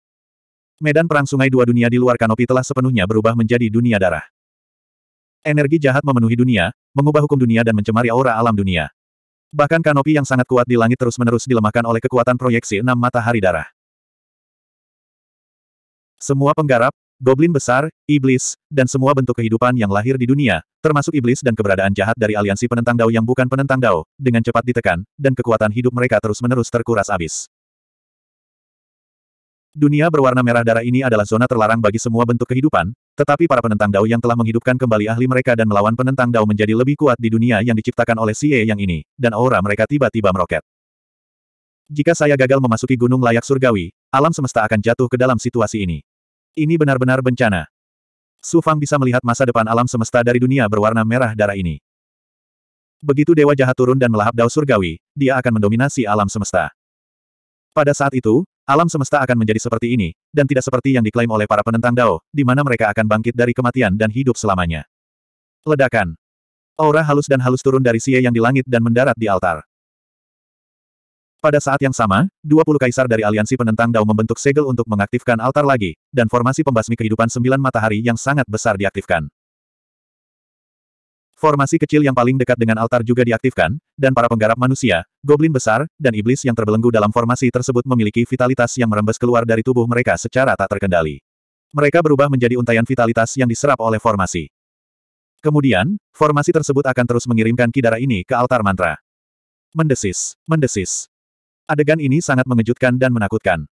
Medan perang sungai dua dunia di luar kanopi telah sepenuhnya berubah menjadi dunia darah. Energi jahat memenuhi dunia, mengubah hukum dunia dan mencemari aura alam dunia. Bahkan kanopi yang sangat kuat di langit terus-menerus dilemahkan oleh kekuatan proyeksi enam matahari darah. Semua penggarap, goblin besar, iblis, dan semua bentuk kehidupan yang lahir di dunia, termasuk iblis dan keberadaan jahat dari aliansi penentang Dao yang bukan penentang Dao, dengan cepat ditekan, dan kekuatan hidup mereka terus-menerus terkuras abis. Dunia berwarna merah darah ini adalah zona terlarang bagi semua bentuk kehidupan, tetapi para penentang Dao yang telah menghidupkan kembali ahli mereka dan melawan penentang Dao menjadi lebih kuat di dunia yang diciptakan oleh Xie yang ini, dan aura mereka tiba-tiba meroket. Jika saya gagal memasuki gunung layak surgawi, alam semesta akan jatuh ke dalam situasi ini. Ini benar-benar bencana. Su Fang bisa melihat masa depan alam semesta dari dunia berwarna merah darah ini. Begitu Dewa Jahat turun dan melahap dao surgawi, dia akan mendominasi alam semesta. Pada saat itu, alam semesta akan menjadi seperti ini, dan tidak seperti yang diklaim oleh para penentang dao, di mana mereka akan bangkit dari kematian dan hidup selamanya. Ledakan. Aura halus dan halus turun dari Xie yang di langit dan mendarat di altar. Pada saat yang sama, 20 kaisar dari aliansi penentang Dao membentuk segel untuk mengaktifkan altar lagi, dan formasi pembasmi kehidupan sembilan matahari yang sangat besar diaktifkan. Formasi kecil yang paling dekat dengan altar juga diaktifkan, dan para penggarap manusia, goblin besar, dan iblis yang terbelenggu dalam formasi tersebut memiliki vitalitas yang merembes keluar dari tubuh mereka secara tak terkendali. Mereka berubah menjadi untaian vitalitas yang diserap oleh formasi. Kemudian, formasi tersebut akan terus mengirimkan kidara ini ke altar mantra. Mendesis, mendesis, Adegan ini sangat mengejutkan dan menakutkan.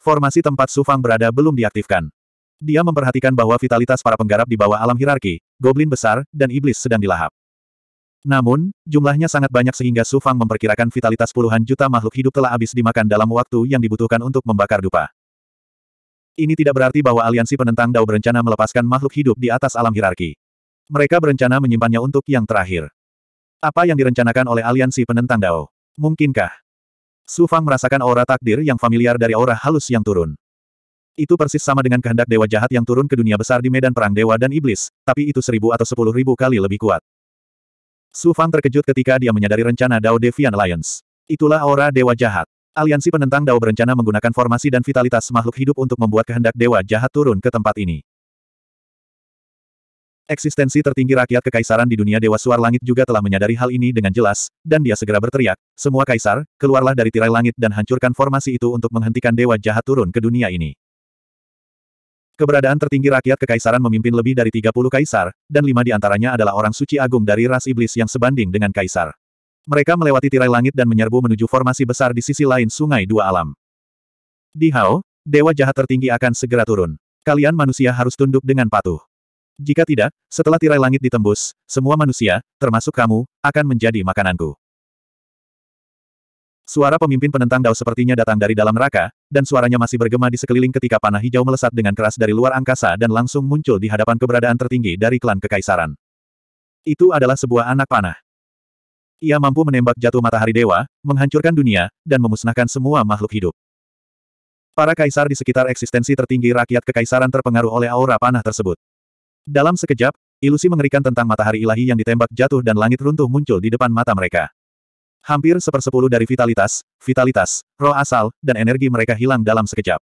Formasi tempat Sufang berada belum diaktifkan. Dia memperhatikan bahwa vitalitas para penggarap di bawah alam hierarki, goblin besar, dan iblis sedang dilahap. Namun, jumlahnya sangat banyak sehingga Sufang memperkirakan vitalitas puluhan juta makhluk hidup telah habis dimakan dalam waktu yang dibutuhkan untuk membakar dupa. Ini tidak berarti bahwa aliansi penentang Dao berencana melepaskan makhluk hidup di atas alam hierarki. Mereka berencana menyimpannya untuk yang terakhir. Apa yang direncanakan oleh aliansi penentang Dao? Mungkinkah Su Fang merasakan aura takdir yang familiar dari aura halus yang turun. Itu persis sama dengan kehendak dewa jahat yang turun ke dunia besar di medan perang dewa dan iblis, tapi itu seribu atau sepuluh ribu kali lebih kuat. Su Fang terkejut ketika dia menyadari rencana Dao Devian Alliance. Itulah aura dewa jahat. Aliansi penentang Dao berencana menggunakan formasi dan vitalitas makhluk hidup untuk membuat kehendak dewa jahat turun ke tempat ini. Eksistensi tertinggi rakyat kekaisaran di dunia Dewa Suar Langit juga telah menyadari hal ini dengan jelas, dan dia segera berteriak, semua kaisar, keluarlah dari tirai langit dan hancurkan formasi itu untuk menghentikan dewa jahat turun ke dunia ini. Keberadaan tertinggi rakyat kekaisaran memimpin lebih dari 30 kaisar, dan lima di antaranya adalah orang suci agung dari ras iblis yang sebanding dengan kaisar. Mereka melewati tirai langit dan menyerbu menuju formasi besar di sisi lain sungai dua alam. Di Hao, dewa jahat tertinggi akan segera turun. Kalian manusia harus tunduk dengan patuh. Jika tidak, setelah tirai langit ditembus, semua manusia, termasuk kamu, akan menjadi makananku. Suara pemimpin penentang Dao sepertinya datang dari dalam neraka, dan suaranya masih bergema di sekeliling ketika panah hijau melesat dengan keras dari luar angkasa dan langsung muncul di hadapan keberadaan tertinggi dari klan kekaisaran. Itu adalah sebuah anak panah. Ia mampu menembak jatuh matahari dewa, menghancurkan dunia, dan memusnahkan semua makhluk hidup. Para kaisar di sekitar eksistensi tertinggi rakyat kekaisaran terpengaruh oleh aura panah tersebut. Dalam sekejap, ilusi mengerikan tentang matahari ilahi yang ditembak jatuh dan langit runtuh muncul di depan mata mereka. Hampir sepersepuluh dari vitalitas, vitalitas, roh asal, dan energi mereka hilang dalam sekejap.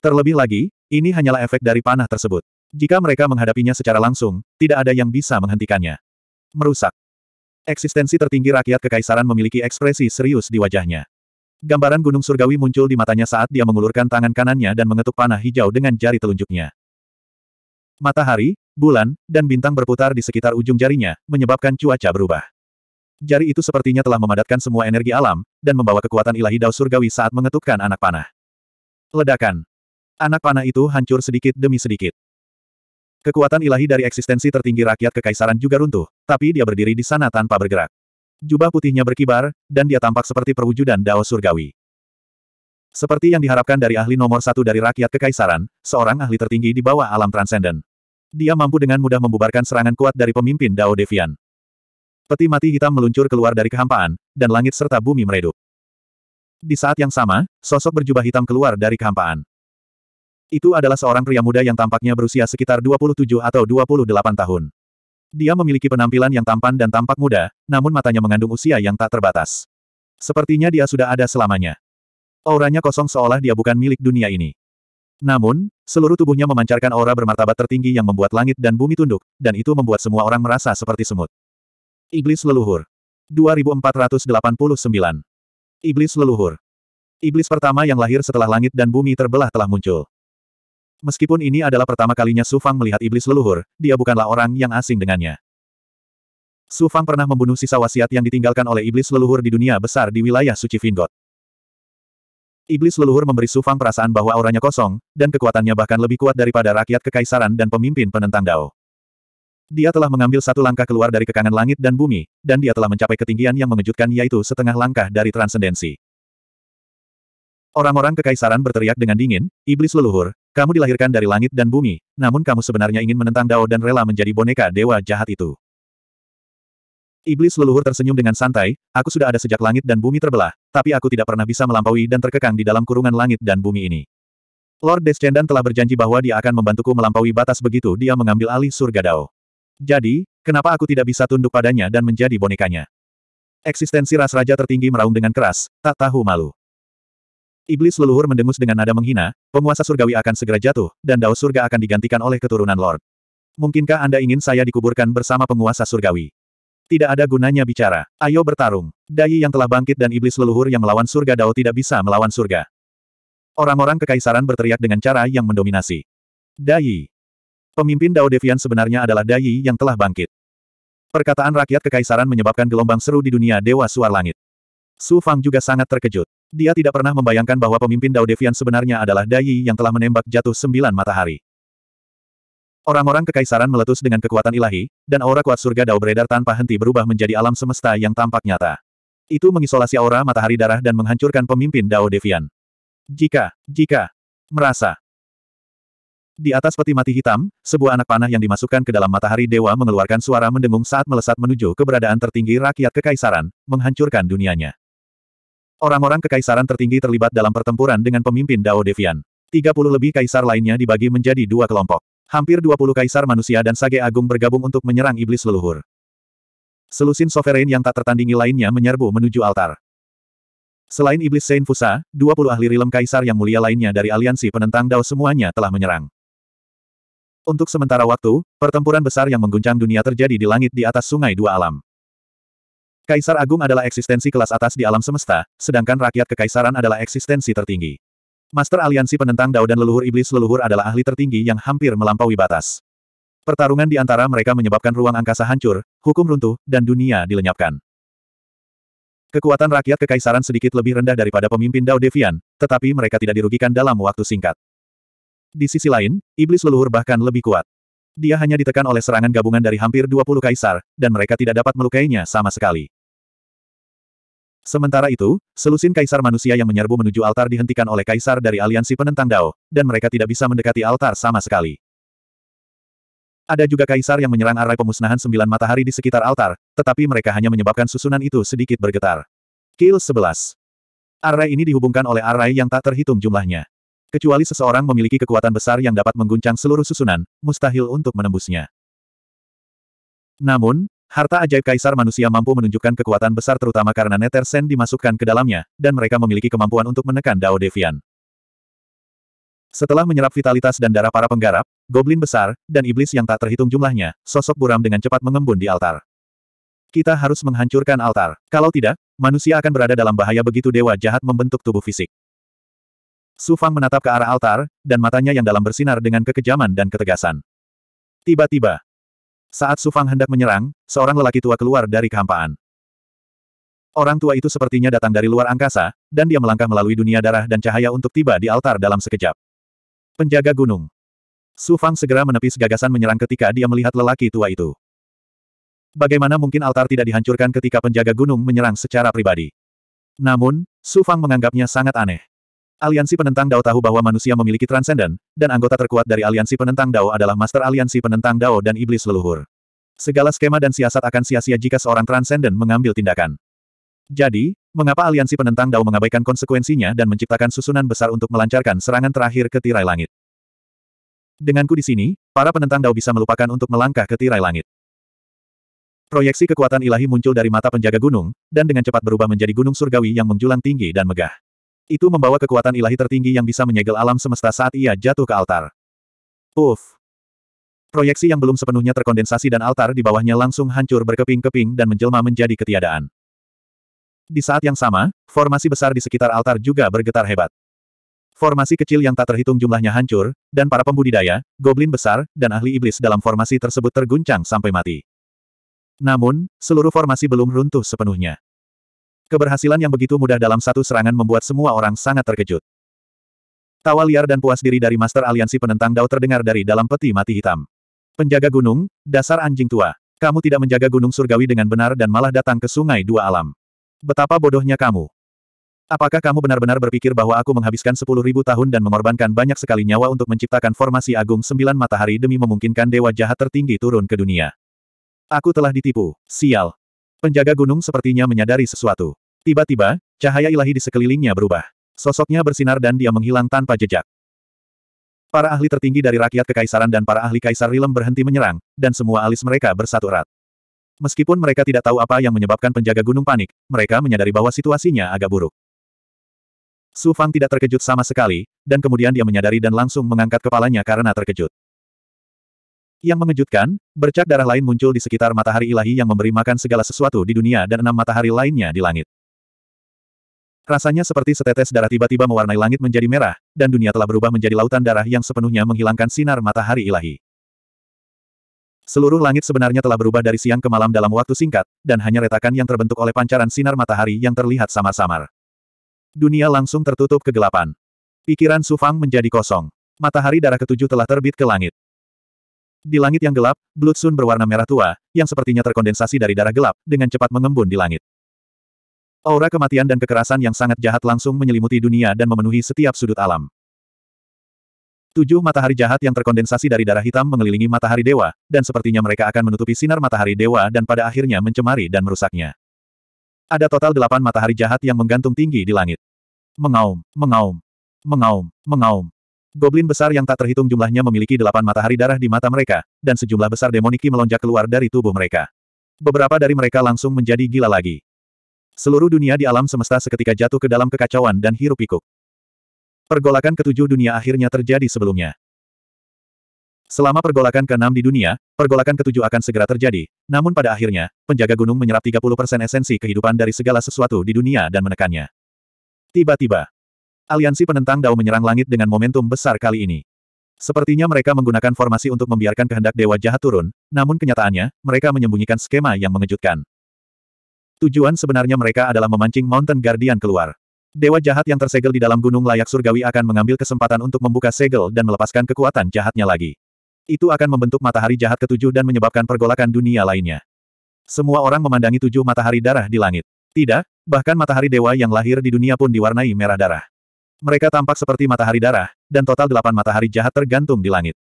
Terlebih lagi, ini hanyalah efek dari panah tersebut. Jika mereka menghadapinya secara langsung, tidak ada yang bisa menghentikannya. Merusak. Eksistensi tertinggi rakyat kekaisaran memiliki ekspresi serius di wajahnya. Gambaran gunung surgawi muncul di matanya saat dia mengulurkan tangan kanannya dan mengetuk panah hijau dengan jari telunjuknya. Matahari, bulan, dan bintang berputar di sekitar ujung jarinya, menyebabkan cuaca berubah. Jari itu sepertinya telah memadatkan semua energi alam, dan membawa kekuatan ilahi dao surgawi saat mengetukkan anak panah. Ledakan. Anak panah itu hancur sedikit demi sedikit. Kekuatan ilahi dari eksistensi tertinggi rakyat kekaisaran juga runtuh, tapi dia berdiri di sana tanpa bergerak. Jubah putihnya berkibar, dan dia tampak seperti perwujudan dao surgawi. Seperti yang diharapkan dari ahli nomor satu dari rakyat kekaisaran, seorang ahli tertinggi di bawah alam transenden. Dia mampu dengan mudah membubarkan serangan kuat dari pemimpin Dao Devian. Peti mati hitam meluncur keluar dari kehampaan, dan langit serta bumi meredup. Di saat yang sama, sosok berjubah hitam keluar dari kehampaan. Itu adalah seorang pria muda yang tampaknya berusia sekitar 27 atau 28 tahun. Dia memiliki penampilan yang tampan dan tampak muda, namun matanya mengandung usia yang tak terbatas. Sepertinya dia sudah ada selamanya. Auranya kosong seolah dia bukan milik dunia ini. Namun, seluruh tubuhnya memancarkan aura bermartabat tertinggi yang membuat langit dan bumi tunduk, dan itu membuat semua orang merasa seperti semut. Iblis Leluhur 2489 Iblis Leluhur Iblis pertama yang lahir setelah langit dan bumi terbelah telah muncul. Meskipun ini adalah pertama kalinya Su Fang melihat iblis leluhur, dia bukanlah orang yang asing dengannya. Su Fang pernah membunuh sisa wasiat yang ditinggalkan oleh iblis leluhur di dunia besar di wilayah suci Vingot. Iblis leluhur memberi Sufang perasaan bahwa auranya kosong, dan kekuatannya bahkan lebih kuat daripada rakyat kekaisaran dan pemimpin penentang Dao. Dia telah mengambil satu langkah keluar dari kekangan langit dan bumi, dan dia telah mencapai ketinggian yang mengejutkan yaitu setengah langkah dari transendensi. Orang-orang kekaisaran berteriak dengan dingin, Iblis leluhur, kamu dilahirkan dari langit dan bumi, namun kamu sebenarnya ingin menentang Dao dan rela menjadi boneka dewa jahat itu. Iblis leluhur tersenyum dengan santai, aku sudah ada sejak langit dan bumi terbelah, tapi aku tidak pernah bisa melampaui dan terkekang di dalam kurungan langit dan bumi ini. Lord Descendant telah berjanji bahwa dia akan membantuku melampaui batas begitu dia mengambil alih surga Dao. Jadi, kenapa aku tidak bisa tunduk padanya dan menjadi bonekanya? Eksistensi ras raja tertinggi meraung dengan keras, tak tahu malu. Iblis leluhur mendengus dengan nada menghina, penguasa surgawi akan segera jatuh, dan dao surga akan digantikan oleh keturunan Lord. Mungkinkah Anda ingin saya dikuburkan bersama penguasa surgawi? Tidak ada gunanya bicara. Ayo bertarung. Dai yang telah bangkit dan iblis leluhur yang melawan surga Dao tidak bisa melawan surga. Orang-orang kekaisaran berteriak dengan cara yang mendominasi. Dai. Pemimpin Dao Devian sebenarnya adalah Dai yang telah bangkit. Perkataan rakyat kekaisaran menyebabkan gelombang seru di dunia Dewa Suar Langit. Su Fang juga sangat terkejut. Dia tidak pernah membayangkan bahwa pemimpin Dao Devian sebenarnya adalah Dai yang telah menembak jatuh sembilan matahari. Orang-orang kekaisaran meletus dengan kekuatan ilahi, dan aura kuat surga Dao beredar tanpa henti berubah menjadi alam semesta yang tampak nyata. Itu mengisolasi aura matahari darah dan menghancurkan pemimpin Dao Devian. Jika, jika, merasa. Di atas peti mati hitam, sebuah anak panah yang dimasukkan ke dalam matahari dewa mengeluarkan suara mendengung saat melesat menuju keberadaan tertinggi rakyat kekaisaran, menghancurkan dunianya. Orang-orang kekaisaran tertinggi terlibat dalam pertempuran dengan pemimpin Dao Devian. 30 lebih kaisar lainnya dibagi menjadi dua kelompok. Hampir 20 kaisar manusia dan sage agung bergabung untuk menyerang iblis leluhur. Selusin sovereign yang tak tertandingi lainnya menyerbu menuju altar. Selain iblis Saint Fusa, 20 ahli rilem kaisar yang mulia lainnya dari aliansi penentang Dao semuanya telah menyerang. Untuk sementara waktu, pertempuran besar yang mengguncang dunia terjadi di langit di atas sungai dua alam. Kaisar Agung adalah eksistensi kelas atas di alam semesta, sedangkan rakyat kekaisaran adalah eksistensi tertinggi. Master Aliansi Penentang Dao dan Leluhur Iblis Leluhur adalah ahli tertinggi yang hampir melampaui batas. Pertarungan di antara mereka menyebabkan ruang angkasa hancur, hukum runtuh, dan dunia dilenyapkan. Kekuatan rakyat kekaisaran sedikit lebih rendah daripada pemimpin Dao Devian, tetapi mereka tidak dirugikan dalam waktu singkat. Di sisi lain, iblis leluhur bahkan lebih kuat. Dia hanya ditekan oleh serangan gabungan dari hampir 20 kaisar, dan mereka tidak dapat melukainya sama sekali. Sementara itu, selusin kaisar manusia yang menyerbu menuju altar dihentikan oleh kaisar dari aliansi penentang Dao, dan mereka tidak bisa mendekati altar sama sekali. Ada juga kaisar yang menyerang arai pemusnahan sembilan matahari di sekitar altar, tetapi mereka hanya menyebabkan susunan itu sedikit bergetar. Kill 11. Arai ini dihubungkan oleh arai yang tak terhitung jumlahnya. Kecuali seseorang memiliki kekuatan besar yang dapat mengguncang seluruh susunan, mustahil untuk menembusnya. Namun, Harta ajaib Kaisar manusia mampu menunjukkan kekuatan besar terutama karena Nether Sen dimasukkan ke dalamnya, dan mereka memiliki kemampuan untuk menekan Dao Devian. Setelah menyerap vitalitas dan darah para penggarap, goblin besar, dan iblis yang tak terhitung jumlahnya, sosok buram dengan cepat mengembun di altar. Kita harus menghancurkan altar. Kalau tidak, manusia akan berada dalam bahaya begitu dewa jahat membentuk tubuh fisik. Su Fang menatap ke arah altar, dan matanya yang dalam bersinar dengan kekejaman dan ketegasan. Tiba-tiba, saat Sufang hendak menyerang, seorang lelaki tua keluar dari kehampaan. Orang tua itu sepertinya datang dari luar angkasa, dan dia melangkah melalui dunia darah dan cahaya untuk tiba di altar dalam sekejap. Penjaga gunung. Sufang segera menepis gagasan menyerang ketika dia melihat lelaki tua itu. Bagaimana mungkin altar tidak dihancurkan ketika penjaga gunung menyerang secara pribadi? Namun, Sufang menganggapnya sangat aneh. Aliansi Penentang Dao tahu bahwa manusia memiliki transenden, dan anggota terkuat dari Aliansi Penentang Dao adalah Master Aliansi Penentang Dao dan Iblis Leluhur. Segala skema dan siasat akan sia-sia jika seorang transenden mengambil tindakan. Jadi, mengapa Aliansi Penentang Dao mengabaikan konsekuensinya dan menciptakan susunan besar untuk melancarkan serangan terakhir ke tirai langit? Denganku di sini, para penentang Dao bisa melupakan untuk melangkah ke tirai langit. Proyeksi kekuatan ilahi muncul dari mata penjaga gunung, dan dengan cepat berubah menjadi gunung surgawi yang menjulang tinggi dan megah. Itu membawa kekuatan ilahi tertinggi yang bisa menyegel alam semesta saat ia jatuh ke altar. Uff! Proyeksi yang belum sepenuhnya terkondensasi dan altar di bawahnya langsung hancur berkeping-keping dan menjelma menjadi ketiadaan. Di saat yang sama, formasi besar di sekitar altar juga bergetar hebat. Formasi kecil yang tak terhitung jumlahnya hancur, dan para pembudidaya, goblin besar, dan ahli iblis dalam formasi tersebut terguncang sampai mati. Namun, seluruh formasi belum runtuh sepenuhnya. Keberhasilan yang begitu mudah dalam satu serangan membuat semua orang sangat terkejut. Tawa liar dan puas diri dari Master Aliansi Penentang Dao terdengar dari dalam peti mati hitam. Penjaga gunung, dasar anjing tua. Kamu tidak menjaga gunung surgawi dengan benar dan malah datang ke sungai dua alam. Betapa bodohnya kamu. Apakah kamu benar-benar berpikir bahwa aku menghabiskan sepuluh ribu tahun dan mengorbankan banyak sekali nyawa untuk menciptakan formasi agung sembilan matahari demi memungkinkan dewa jahat tertinggi turun ke dunia? Aku telah ditipu, sial. Penjaga gunung sepertinya menyadari sesuatu. Tiba-tiba, cahaya ilahi di sekelilingnya berubah. Sosoknya bersinar dan dia menghilang tanpa jejak. Para ahli tertinggi dari rakyat kekaisaran dan para ahli kaisar Rilem berhenti menyerang, dan semua alis mereka bersatu erat. Meskipun mereka tidak tahu apa yang menyebabkan penjaga gunung panik, mereka menyadari bahwa situasinya agak buruk. Su Fang tidak terkejut sama sekali, dan kemudian dia menyadari dan langsung mengangkat kepalanya karena terkejut. Yang mengejutkan, bercak darah lain muncul di sekitar matahari ilahi yang memberi makan segala sesuatu di dunia dan enam matahari lainnya di langit. Rasanya seperti setetes darah tiba-tiba mewarnai langit menjadi merah, dan dunia telah berubah menjadi lautan darah yang sepenuhnya menghilangkan sinar matahari ilahi. Seluruh langit sebenarnya telah berubah dari siang ke malam dalam waktu singkat, dan hanya retakan yang terbentuk oleh pancaran sinar matahari yang terlihat samar-samar. Dunia langsung tertutup kegelapan. Pikiran Sufang menjadi kosong. Matahari darah ketujuh telah terbit ke langit. Di langit yang gelap, Blood Sun berwarna merah tua, yang sepertinya terkondensasi dari darah gelap, dengan cepat mengembun di langit. Aura kematian dan kekerasan yang sangat jahat langsung menyelimuti dunia dan memenuhi setiap sudut alam. Tujuh matahari jahat yang terkondensasi dari darah hitam mengelilingi matahari dewa, dan sepertinya mereka akan menutupi sinar matahari dewa dan pada akhirnya mencemari dan merusaknya. Ada total delapan matahari jahat yang menggantung tinggi di langit. Mengaum, mengaum, mengaum, mengaum. Goblin besar yang tak terhitung jumlahnya memiliki delapan matahari darah di mata mereka, dan sejumlah besar demoniki melonjak keluar dari tubuh mereka. Beberapa dari mereka langsung menjadi gila lagi. Seluruh dunia di alam semesta seketika jatuh ke dalam kekacauan dan hirup pikuk. Pergolakan ketujuh dunia akhirnya terjadi sebelumnya. Selama pergolakan ke-6 di dunia, pergolakan ketujuh akan segera terjadi. Namun pada akhirnya, penjaga gunung menyerap 30% esensi kehidupan dari segala sesuatu di dunia dan menekannya. Tiba-tiba, aliansi penentang Dao menyerang langit dengan momentum besar kali ini. Sepertinya mereka menggunakan formasi untuk membiarkan kehendak dewa jahat turun, namun kenyataannya, mereka menyembunyikan skema yang mengejutkan. Tujuan sebenarnya mereka adalah memancing Mountain Guardian keluar. Dewa jahat yang tersegel di dalam gunung layak surgawi akan mengambil kesempatan untuk membuka segel dan melepaskan kekuatan jahatnya lagi. Itu akan membentuk matahari jahat ketujuh dan menyebabkan pergolakan dunia lainnya. Semua orang memandangi tujuh matahari darah di langit. Tidak, bahkan matahari dewa yang lahir di dunia pun diwarnai merah darah. Mereka tampak seperti matahari darah, dan total delapan matahari jahat tergantung di langit.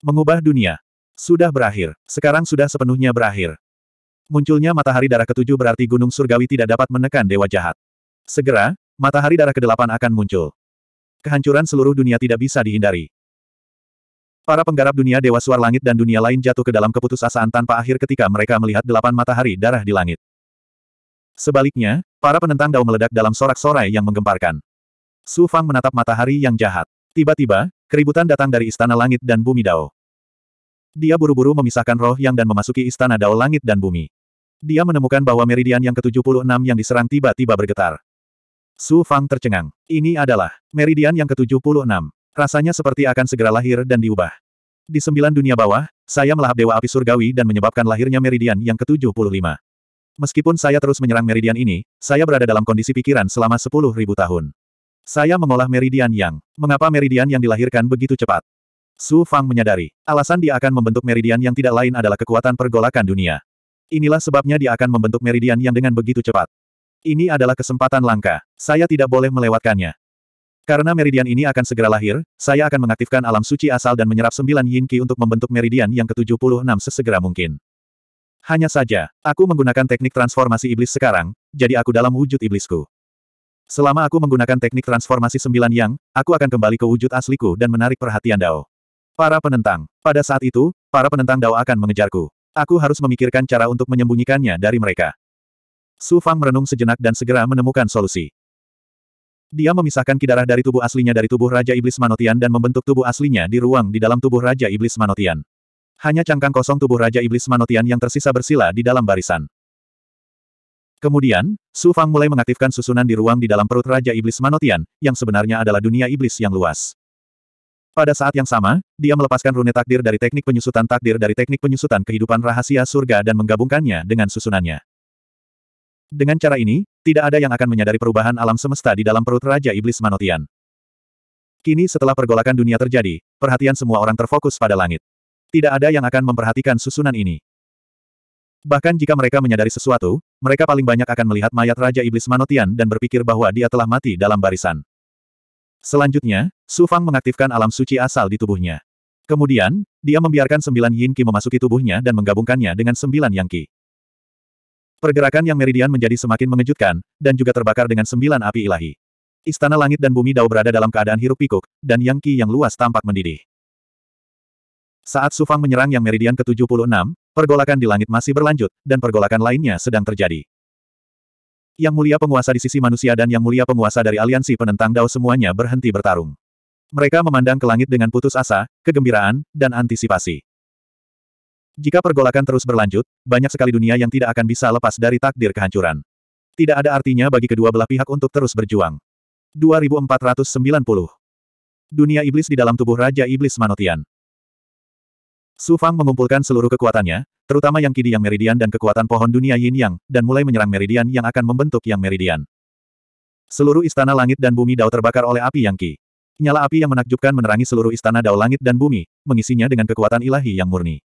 Mengubah dunia. Sudah berakhir. Sekarang sudah sepenuhnya berakhir. Munculnya matahari darah ketujuh berarti gunung surgawi tidak dapat menekan dewa jahat. Segera, matahari darah kedelapan akan muncul. Kehancuran seluruh dunia tidak bisa dihindari. Para penggarap dunia Dewa Suar Langit dan dunia lain jatuh ke dalam keputusasaan tanpa akhir ketika mereka melihat delapan matahari darah di langit. Sebaliknya, para penentang dao meledak dalam sorak-sorai yang menggemparkan. Su Fang menatap matahari yang jahat. Tiba-tiba, keributan datang dari istana langit dan bumi dao. Dia buru-buru memisahkan roh yang dan memasuki istana dao langit dan bumi. Dia menemukan bahwa meridian yang ke-76 yang diserang tiba-tiba bergetar. Su Fang tercengang. Ini adalah meridian yang ke-76. Rasanya seperti akan segera lahir dan diubah. Di sembilan dunia bawah, saya melahap Dewa Api Surgawi dan menyebabkan lahirnya meridian yang ke-75. Meskipun saya terus menyerang meridian ini, saya berada dalam kondisi pikiran selama sepuluh ribu tahun. Saya mengolah meridian yang. Mengapa meridian yang dilahirkan begitu cepat? Su Fang menyadari, alasan dia akan membentuk meridian yang tidak lain adalah kekuatan pergolakan dunia. Inilah sebabnya dia akan membentuk meridian yang dengan begitu cepat. Ini adalah kesempatan langka. Saya tidak boleh melewatkannya. Karena meridian ini akan segera lahir, saya akan mengaktifkan alam suci asal dan menyerap sembilan yin ki untuk membentuk meridian yang ke-76 sesegera mungkin. Hanya saja, aku menggunakan teknik transformasi iblis sekarang, jadi aku dalam wujud iblisku. Selama aku menggunakan teknik transformasi sembilan yang, aku akan kembali ke wujud asliku dan menarik perhatian Dao. Para penentang. Pada saat itu, para penentang Dao akan mengejarku. Aku harus memikirkan cara untuk menyembunyikannya dari mereka. Su Fang merenung sejenak dan segera menemukan solusi. Dia memisahkan kidarah dari tubuh aslinya dari tubuh Raja Iblis Manotian dan membentuk tubuh aslinya di ruang di dalam tubuh Raja Iblis Manotian. Hanya cangkang kosong tubuh Raja Iblis Manotian yang tersisa bersila di dalam barisan. Kemudian, Su Fang mulai mengaktifkan susunan di ruang di dalam perut Raja Iblis Manotian, yang sebenarnya adalah dunia iblis yang luas. Pada saat yang sama, dia melepaskan rune takdir dari teknik penyusutan takdir dari teknik penyusutan kehidupan rahasia surga dan menggabungkannya dengan susunannya. Dengan cara ini, tidak ada yang akan menyadari perubahan alam semesta di dalam perut Raja Iblis Manotian. Kini setelah pergolakan dunia terjadi, perhatian semua orang terfokus pada langit. Tidak ada yang akan memperhatikan susunan ini. Bahkan jika mereka menyadari sesuatu, mereka paling banyak akan melihat mayat Raja Iblis Manotian dan berpikir bahwa dia telah mati dalam barisan. Selanjutnya, Su Fang mengaktifkan alam suci asal di tubuhnya. Kemudian, dia membiarkan sembilan yin qi memasuki tubuhnya dan menggabungkannya dengan sembilan yang qi. Pergerakan yang meridian menjadi semakin mengejutkan, dan juga terbakar dengan sembilan api ilahi. Istana langit dan bumi Dao berada dalam keadaan hiruk pikuk, dan yang qi yang luas tampak mendidih. Saat Su Fang menyerang yang meridian ke-76, pergolakan di langit masih berlanjut, dan pergolakan lainnya sedang terjadi. Yang mulia penguasa di sisi manusia dan yang mulia penguasa dari aliansi penentang Dao semuanya berhenti bertarung. Mereka memandang ke langit dengan putus asa, kegembiraan, dan antisipasi. Jika pergolakan terus berlanjut, banyak sekali dunia yang tidak akan bisa lepas dari takdir kehancuran. Tidak ada artinya bagi kedua belah pihak untuk terus berjuang. 2490 Dunia Iblis di dalam tubuh Raja Iblis Manotian Su Fang mengumpulkan seluruh kekuatannya, terutama yang kidi yang meridian dan kekuatan pohon dunia yin yang, dan mulai menyerang meridian yang akan membentuk yang meridian. Seluruh istana langit dan bumi Dao terbakar oleh api yang ki. Nyala api yang menakjubkan menerangi seluruh istana Dao langit dan bumi, mengisinya dengan kekuatan ilahi yang murni.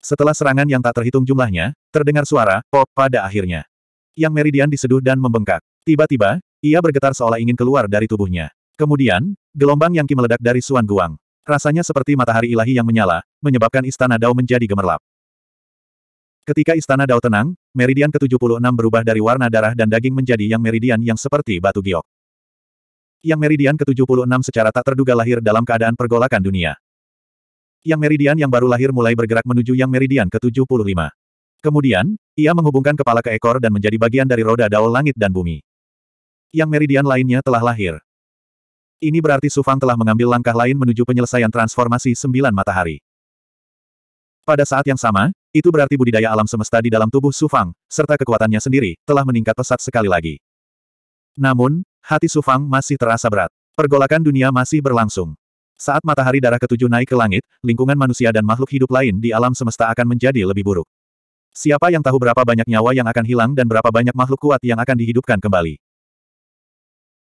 Setelah serangan yang tak terhitung jumlahnya, terdengar suara pop pada akhirnya. Yang meridian diseduh dan membengkak. Tiba-tiba, ia bergetar seolah ingin keluar dari tubuhnya. Kemudian, gelombang yang ki meledak dari Suan Guang. Rasanya seperti matahari ilahi yang menyala, menyebabkan istana Dao menjadi gemerlap. Ketika istana Dao tenang, meridian ke-76 berubah dari warna darah dan daging menjadi yang meridian yang seperti batu giok. Yang meridian ke-76 secara tak terduga lahir dalam keadaan pergolakan dunia. Yang meridian yang baru lahir mulai bergerak menuju yang meridian ke-75. Kemudian, ia menghubungkan kepala ke ekor dan menjadi bagian dari roda dao langit dan bumi. Yang meridian lainnya telah lahir. Ini berarti Sufang telah mengambil langkah lain menuju penyelesaian transformasi sembilan matahari. Pada saat yang sama, itu berarti budidaya alam semesta di dalam tubuh Sufang, serta kekuatannya sendiri, telah meningkat pesat sekali lagi. Namun, hati Sufang masih terasa berat. Pergolakan dunia masih berlangsung. Saat matahari darah ketujuh naik ke langit, lingkungan manusia dan makhluk hidup lain di alam semesta akan menjadi lebih buruk. Siapa yang tahu berapa banyak nyawa yang akan hilang dan berapa banyak makhluk kuat yang akan dihidupkan kembali.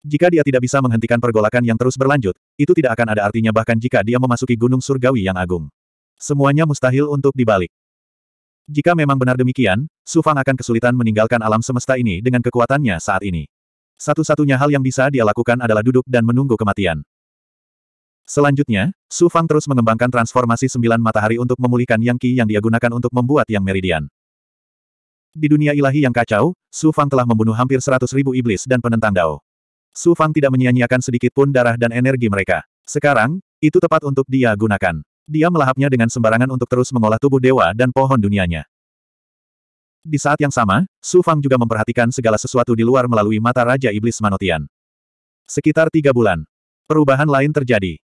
Jika dia tidak bisa menghentikan pergolakan yang terus berlanjut, itu tidak akan ada artinya bahkan jika dia memasuki gunung surgawi yang agung. Semuanya mustahil untuk dibalik. Jika memang benar demikian, Su Fang akan kesulitan meninggalkan alam semesta ini dengan kekuatannya saat ini. Satu-satunya hal yang bisa dia lakukan adalah duduk dan menunggu kematian. Selanjutnya, Su Fang terus mengembangkan transformasi sembilan matahari untuk memulihkan yang Qi yang dia gunakan untuk membuat yang meridian. Di dunia ilahi yang kacau, Su Fang telah membunuh hampir seratus ribu iblis dan penentang Dao. Su Fang tidak menyia-nyiakan sedikit pun darah dan energi mereka. Sekarang, itu tepat untuk dia gunakan. Dia melahapnya dengan sembarangan untuk terus mengolah tubuh dewa dan pohon dunianya. Di saat yang sama, Su Fang juga memperhatikan segala sesuatu di luar melalui mata Raja Iblis Manotian. Sekitar tiga bulan. Perubahan lain terjadi.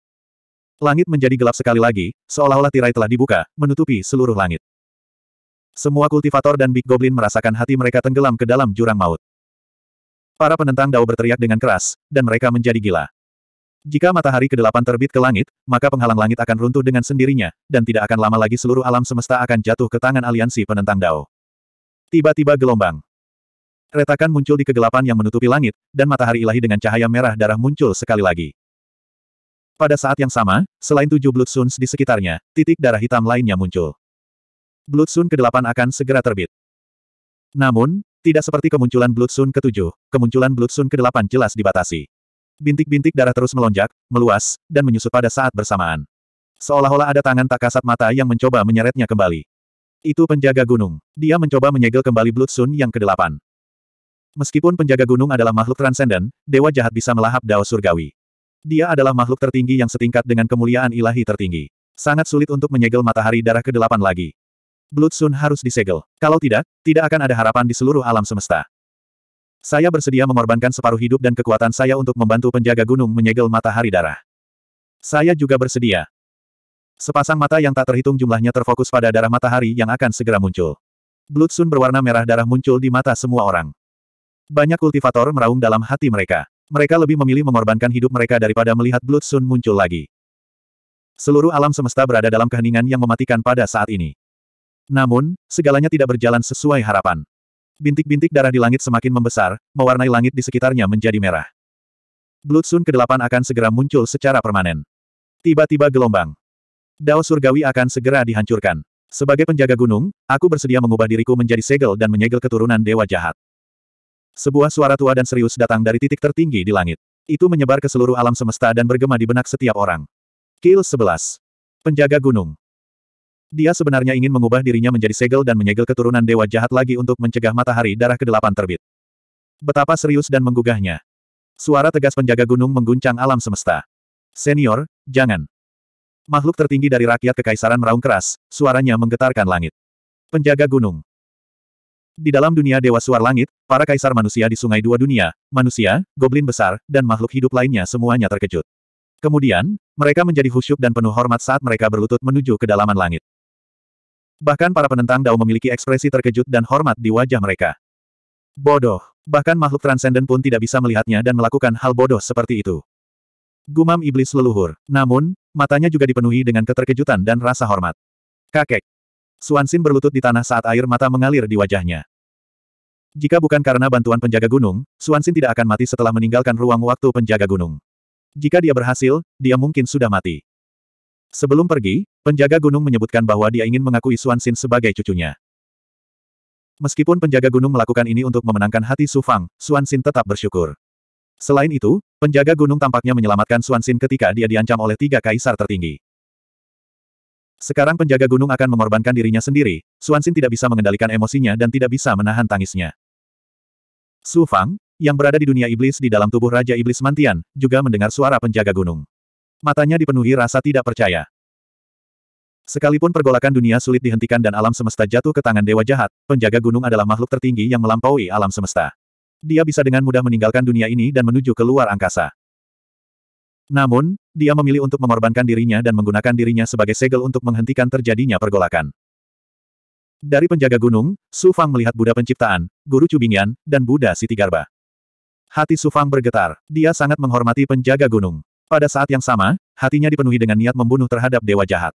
Langit menjadi gelap sekali lagi, seolah-olah tirai telah dibuka, menutupi seluruh langit. Semua kultivator dan Big Goblin merasakan hati mereka tenggelam ke dalam jurang maut. Para penentang Dao berteriak dengan keras, dan mereka menjadi gila. Jika matahari ke-8 terbit ke langit, maka penghalang langit akan runtuh dengan sendirinya, dan tidak akan lama lagi seluruh alam semesta akan jatuh ke tangan aliansi penentang Dao. Tiba-tiba gelombang. Retakan muncul di kegelapan yang menutupi langit, dan matahari ilahi dengan cahaya merah darah muncul sekali lagi. Pada saat yang sama, selain tujuh Blood Suns di sekitarnya, titik darah hitam lainnya muncul. Blood Sun ke-8 akan segera terbit. Namun, tidak seperti kemunculan Blood Sun ke-7, kemunculan Blood Sun ke-8 jelas dibatasi. Bintik-bintik darah terus melonjak, meluas, dan menyusut pada saat bersamaan. Seolah-olah ada tangan tak kasat mata yang mencoba menyeretnya kembali. Itu penjaga gunung. Dia mencoba menyegel kembali Blood Sun yang ke-8. Meskipun penjaga gunung adalah makhluk transenden, dewa jahat bisa melahap dao surgawi. Dia adalah makhluk tertinggi yang setingkat dengan kemuliaan ilahi tertinggi. Sangat sulit untuk menyegel matahari darah ke-8 lagi. Bloodsun harus disegel. Kalau tidak, tidak akan ada harapan di seluruh alam semesta. Saya bersedia mengorbankan separuh hidup dan kekuatan saya untuk membantu penjaga gunung menyegel matahari darah. Saya juga bersedia. Sepasang mata yang tak terhitung jumlahnya terfokus pada darah matahari yang akan segera muncul. Bloodsun berwarna merah darah muncul di mata semua orang. Banyak kultivator meraung dalam hati mereka. Mereka lebih memilih mengorbankan hidup mereka daripada melihat Bloodsun muncul lagi. Seluruh alam semesta berada dalam keheningan yang mematikan pada saat ini. Namun, segalanya tidak berjalan sesuai harapan. Bintik-bintik darah di langit semakin membesar, mewarnai langit di sekitarnya menjadi merah. Blood Sun ke-8 akan segera muncul secara permanen. Tiba-tiba gelombang. Dao surgawi akan segera dihancurkan. Sebagai penjaga gunung, aku bersedia mengubah diriku menjadi segel dan menyegel keturunan dewa jahat. Sebuah suara tua dan serius datang dari titik tertinggi di langit. Itu menyebar ke seluruh alam semesta dan bergema di benak setiap orang. Kill 11. Penjaga gunung. Dia sebenarnya ingin mengubah dirinya menjadi segel dan menyegel keturunan dewa jahat lagi untuk mencegah matahari darah kedelapan terbit. Betapa serius dan menggugahnya. Suara tegas penjaga gunung mengguncang alam semesta. Senior, jangan. Makhluk tertinggi dari rakyat kekaisaran meraung keras, suaranya menggetarkan langit. Penjaga gunung. Di dalam dunia Dewa Suar Langit, para kaisar manusia di Sungai Dua Dunia, manusia, goblin besar, dan makhluk hidup lainnya semuanya terkejut. Kemudian, mereka menjadi husyuk dan penuh hormat saat mereka berlutut menuju kedalaman langit. Bahkan para penentang Dao memiliki ekspresi terkejut dan hormat di wajah mereka. Bodoh. Bahkan makhluk transenden pun tidak bisa melihatnya dan melakukan hal bodoh seperti itu. Gumam iblis leluhur. Namun, matanya juga dipenuhi dengan keterkejutan dan rasa hormat. Kakek. Suansin berlutut di tanah saat air mata mengalir di wajahnya. Jika bukan karena bantuan penjaga gunung, Suansin tidak akan mati setelah meninggalkan ruang waktu penjaga gunung. Jika dia berhasil, dia mungkin sudah mati. Sebelum pergi, penjaga gunung menyebutkan bahwa dia ingin mengakui Xuan Xin sebagai cucunya. Meskipun penjaga gunung melakukan ini untuk memenangkan hati Su Fang, Xuan Xin tetap bersyukur. Selain itu, penjaga gunung tampaknya menyelamatkan Xuan Xin ketika dia diancam oleh tiga kaisar tertinggi. Sekarang penjaga gunung akan mengorbankan dirinya sendiri, Xuan Xin tidak bisa mengendalikan emosinya dan tidak bisa menahan tangisnya. Su Fang, yang berada di dunia iblis di dalam tubuh Raja Iblis Mantian, juga mendengar suara penjaga gunung. Matanya dipenuhi rasa tidak percaya. Sekalipun pergolakan dunia sulit dihentikan dan alam semesta jatuh ke tangan dewa jahat, penjaga gunung adalah makhluk tertinggi yang melampaui alam semesta. Dia bisa dengan mudah meninggalkan dunia ini dan menuju ke luar angkasa. Namun, dia memilih untuk mengorbankan dirinya dan menggunakan dirinya sebagai segel untuk menghentikan terjadinya pergolakan. Dari penjaga gunung, Su Fang melihat Buddha penciptaan, Guru Cubingyan, dan Buddha Siti Garba. Hati Su Fang bergetar. Dia sangat menghormati penjaga gunung. Pada saat yang sama, hatinya dipenuhi dengan niat membunuh terhadap dewa jahat.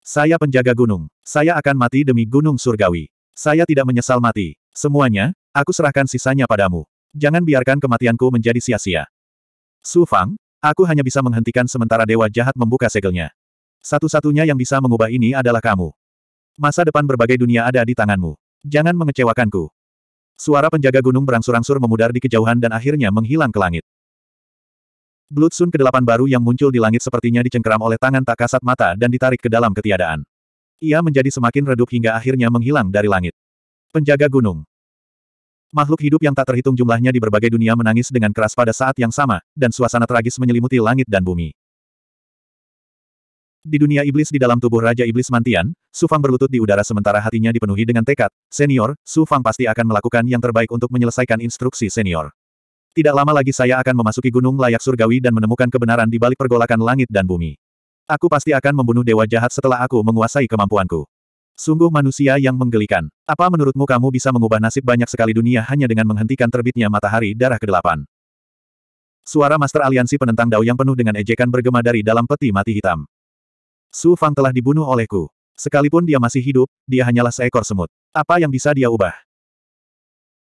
Saya penjaga gunung. Saya akan mati demi gunung surgawi. Saya tidak menyesal mati. Semuanya, aku serahkan sisanya padamu. Jangan biarkan kematianku menjadi sia-sia. Su Fang, aku hanya bisa menghentikan sementara dewa jahat membuka segelnya. Satu-satunya yang bisa mengubah ini adalah kamu. Masa depan berbagai dunia ada di tanganmu. Jangan mengecewakanku. Suara penjaga gunung berangsur-angsur memudar di kejauhan dan akhirnya menghilang ke langit. Blood Sun ke-8 baru yang muncul di langit sepertinya dicengkeram oleh tangan tak kasat mata dan ditarik ke dalam ketiadaan. Ia menjadi semakin redup hingga akhirnya menghilang dari langit. Penjaga gunung. Makhluk hidup yang tak terhitung jumlahnya di berbagai dunia menangis dengan keras pada saat yang sama, dan suasana tragis menyelimuti langit dan bumi. Di dunia iblis di dalam tubuh Raja Iblis Mantian, Sufang berlutut di udara sementara hatinya dipenuhi dengan tekad, senior, Sufang pasti akan melakukan yang terbaik untuk menyelesaikan instruksi senior. Tidak lama lagi saya akan memasuki gunung layak surgawi dan menemukan kebenaran di balik pergolakan langit dan bumi. Aku pasti akan membunuh dewa jahat setelah aku menguasai kemampuanku. Sungguh manusia yang menggelikan. Apa menurutmu kamu bisa mengubah nasib banyak sekali dunia hanya dengan menghentikan terbitnya matahari darah kedelapan? Suara Master Aliansi penentang Dao yang penuh dengan ejekan bergema dari dalam peti mati hitam. Su Fang telah dibunuh olehku. Sekalipun dia masih hidup, dia hanyalah seekor semut. Apa yang bisa dia ubah?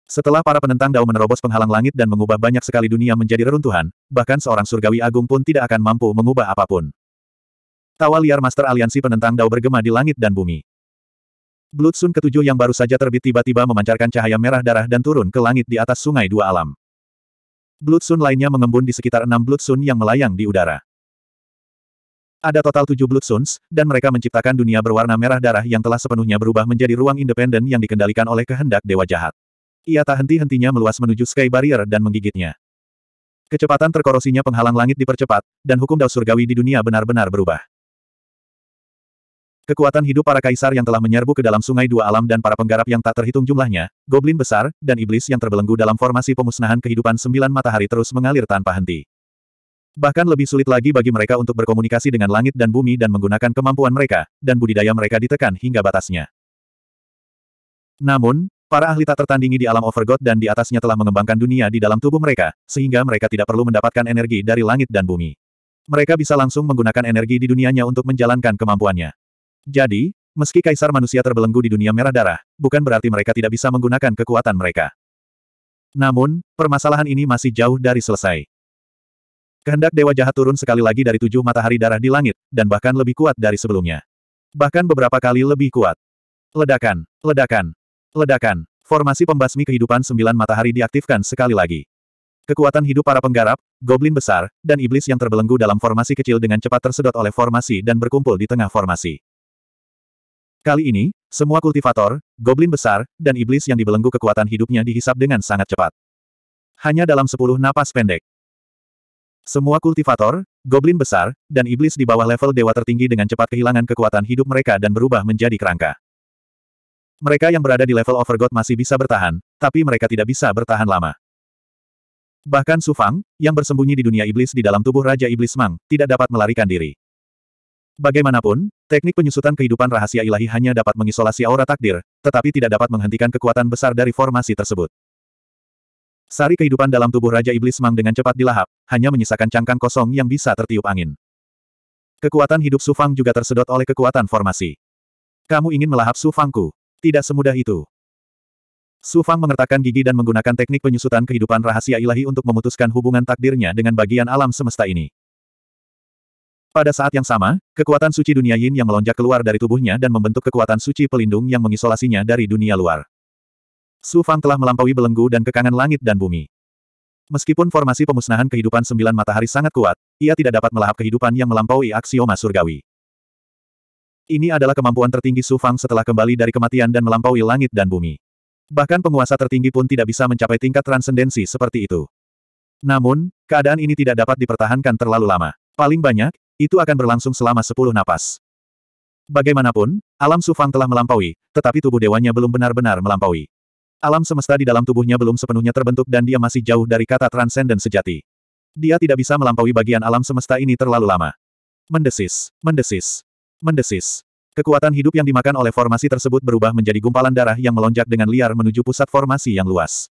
Setelah para penentang Dao menerobos penghalang langit dan mengubah banyak sekali dunia menjadi reruntuhan, bahkan seorang surgawi agung pun tidak akan mampu mengubah apapun. Tawa liar Master Aliansi penentang Dao bergema di langit dan bumi. Blood Sun ketujuh yang baru saja terbit tiba-tiba memancarkan cahaya merah darah dan turun ke langit di atas sungai dua alam. Blood Sun lainnya mengembun di sekitar enam Blood Sun yang melayang di udara. Ada total tujuh Blood Suns, dan mereka menciptakan dunia berwarna merah darah yang telah sepenuhnya berubah menjadi ruang independen yang dikendalikan oleh kehendak Dewa Jahat. Ia tak henti-hentinya meluas menuju Sky Barrier dan menggigitnya. Kecepatan terkorosinya penghalang langit dipercepat, dan hukum Dao Surgawi di dunia benar-benar berubah. Kekuatan hidup para kaisar yang telah menyerbu ke dalam sungai dua alam dan para penggarap yang tak terhitung jumlahnya, goblin besar, dan iblis yang terbelenggu dalam formasi pemusnahan kehidupan sembilan matahari terus mengalir tanpa henti. Bahkan lebih sulit lagi bagi mereka untuk berkomunikasi dengan langit dan bumi dan menggunakan kemampuan mereka, dan budidaya mereka ditekan hingga batasnya. Namun, Para ahli tak tertandingi di alam Overgod dan di atasnya telah mengembangkan dunia di dalam tubuh mereka, sehingga mereka tidak perlu mendapatkan energi dari langit dan bumi. Mereka bisa langsung menggunakan energi di dunianya untuk menjalankan kemampuannya. Jadi, meski kaisar manusia terbelenggu di dunia merah darah, bukan berarti mereka tidak bisa menggunakan kekuatan mereka. Namun, permasalahan ini masih jauh dari selesai. Kehendak Dewa Jahat turun sekali lagi dari tujuh matahari darah di langit, dan bahkan lebih kuat dari sebelumnya. Bahkan beberapa kali lebih kuat. Ledakan, ledakan, Ledakan. Formasi pembasmi kehidupan sembilan matahari diaktifkan sekali lagi. Kekuatan hidup para penggarap, goblin besar, dan iblis yang terbelenggu dalam formasi kecil dengan cepat tersedot oleh formasi dan berkumpul di tengah formasi. Kali ini, semua kultivator, goblin besar, dan iblis yang dibelenggu kekuatan hidupnya dihisap dengan sangat cepat. Hanya dalam sepuluh napas pendek. Semua kultivator, goblin besar, dan iblis di bawah level dewa tertinggi dengan cepat kehilangan kekuatan hidup mereka dan berubah menjadi kerangka. Mereka yang berada di level Overgod masih bisa bertahan, tapi mereka tidak bisa bertahan lama. Bahkan Su Fang, yang bersembunyi di dunia iblis di dalam tubuh Raja Iblis Mang, tidak dapat melarikan diri. Bagaimanapun, teknik penyusutan kehidupan rahasia ilahi hanya dapat mengisolasi aura takdir, tetapi tidak dapat menghentikan kekuatan besar dari formasi tersebut. Sari kehidupan dalam tubuh Raja Iblis Mang dengan cepat dilahap, hanya menyisakan cangkang kosong yang bisa tertiup angin. Kekuatan hidup Su Fang juga tersedot oleh kekuatan formasi. Kamu ingin melahap Su Fangku? Tidak semudah itu. Su Fang mengertakkan gigi dan menggunakan teknik penyusutan kehidupan rahasia ilahi untuk memutuskan hubungan takdirnya dengan bagian alam semesta ini. Pada saat yang sama, kekuatan suci dunia yin yang melonjak keluar dari tubuhnya dan membentuk kekuatan suci pelindung yang mengisolasinya dari dunia luar. Su Fang telah melampaui belenggu dan kekangan langit dan bumi. Meskipun formasi pemusnahan kehidupan sembilan matahari sangat kuat, ia tidak dapat melahap kehidupan yang melampaui aksioma surgawi. Ini adalah kemampuan tertinggi Su Fang setelah kembali dari kematian dan melampaui langit dan bumi. Bahkan penguasa tertinggi pun tidak bisa mencapai tingkat transendensi seperti itu. Namun, keadaan ini tidak dapat dipertahankan terlalu lama. Paling banyak, itu akan berlangsung selama sepuluh napas. Bagaimanapun, alam Su Fang telah melampaui, tetapi tubuh dewanya belum benar-benar melampaui. Alam semesta di dalam tubuhnya belum sepenuhnya terbentuk dan dia masih jauh dari kata transenden sejati. Dia tidak bisa melampaui bagian alam semesta ini terlalu lama. Mendesis, mendesis, Mendesis. Kekuatan hidup yang dimakan oleh formasi tersebut berubah menjadi gumpalan darah yang melonjak dengan liar menuju pusat formasi yang luas.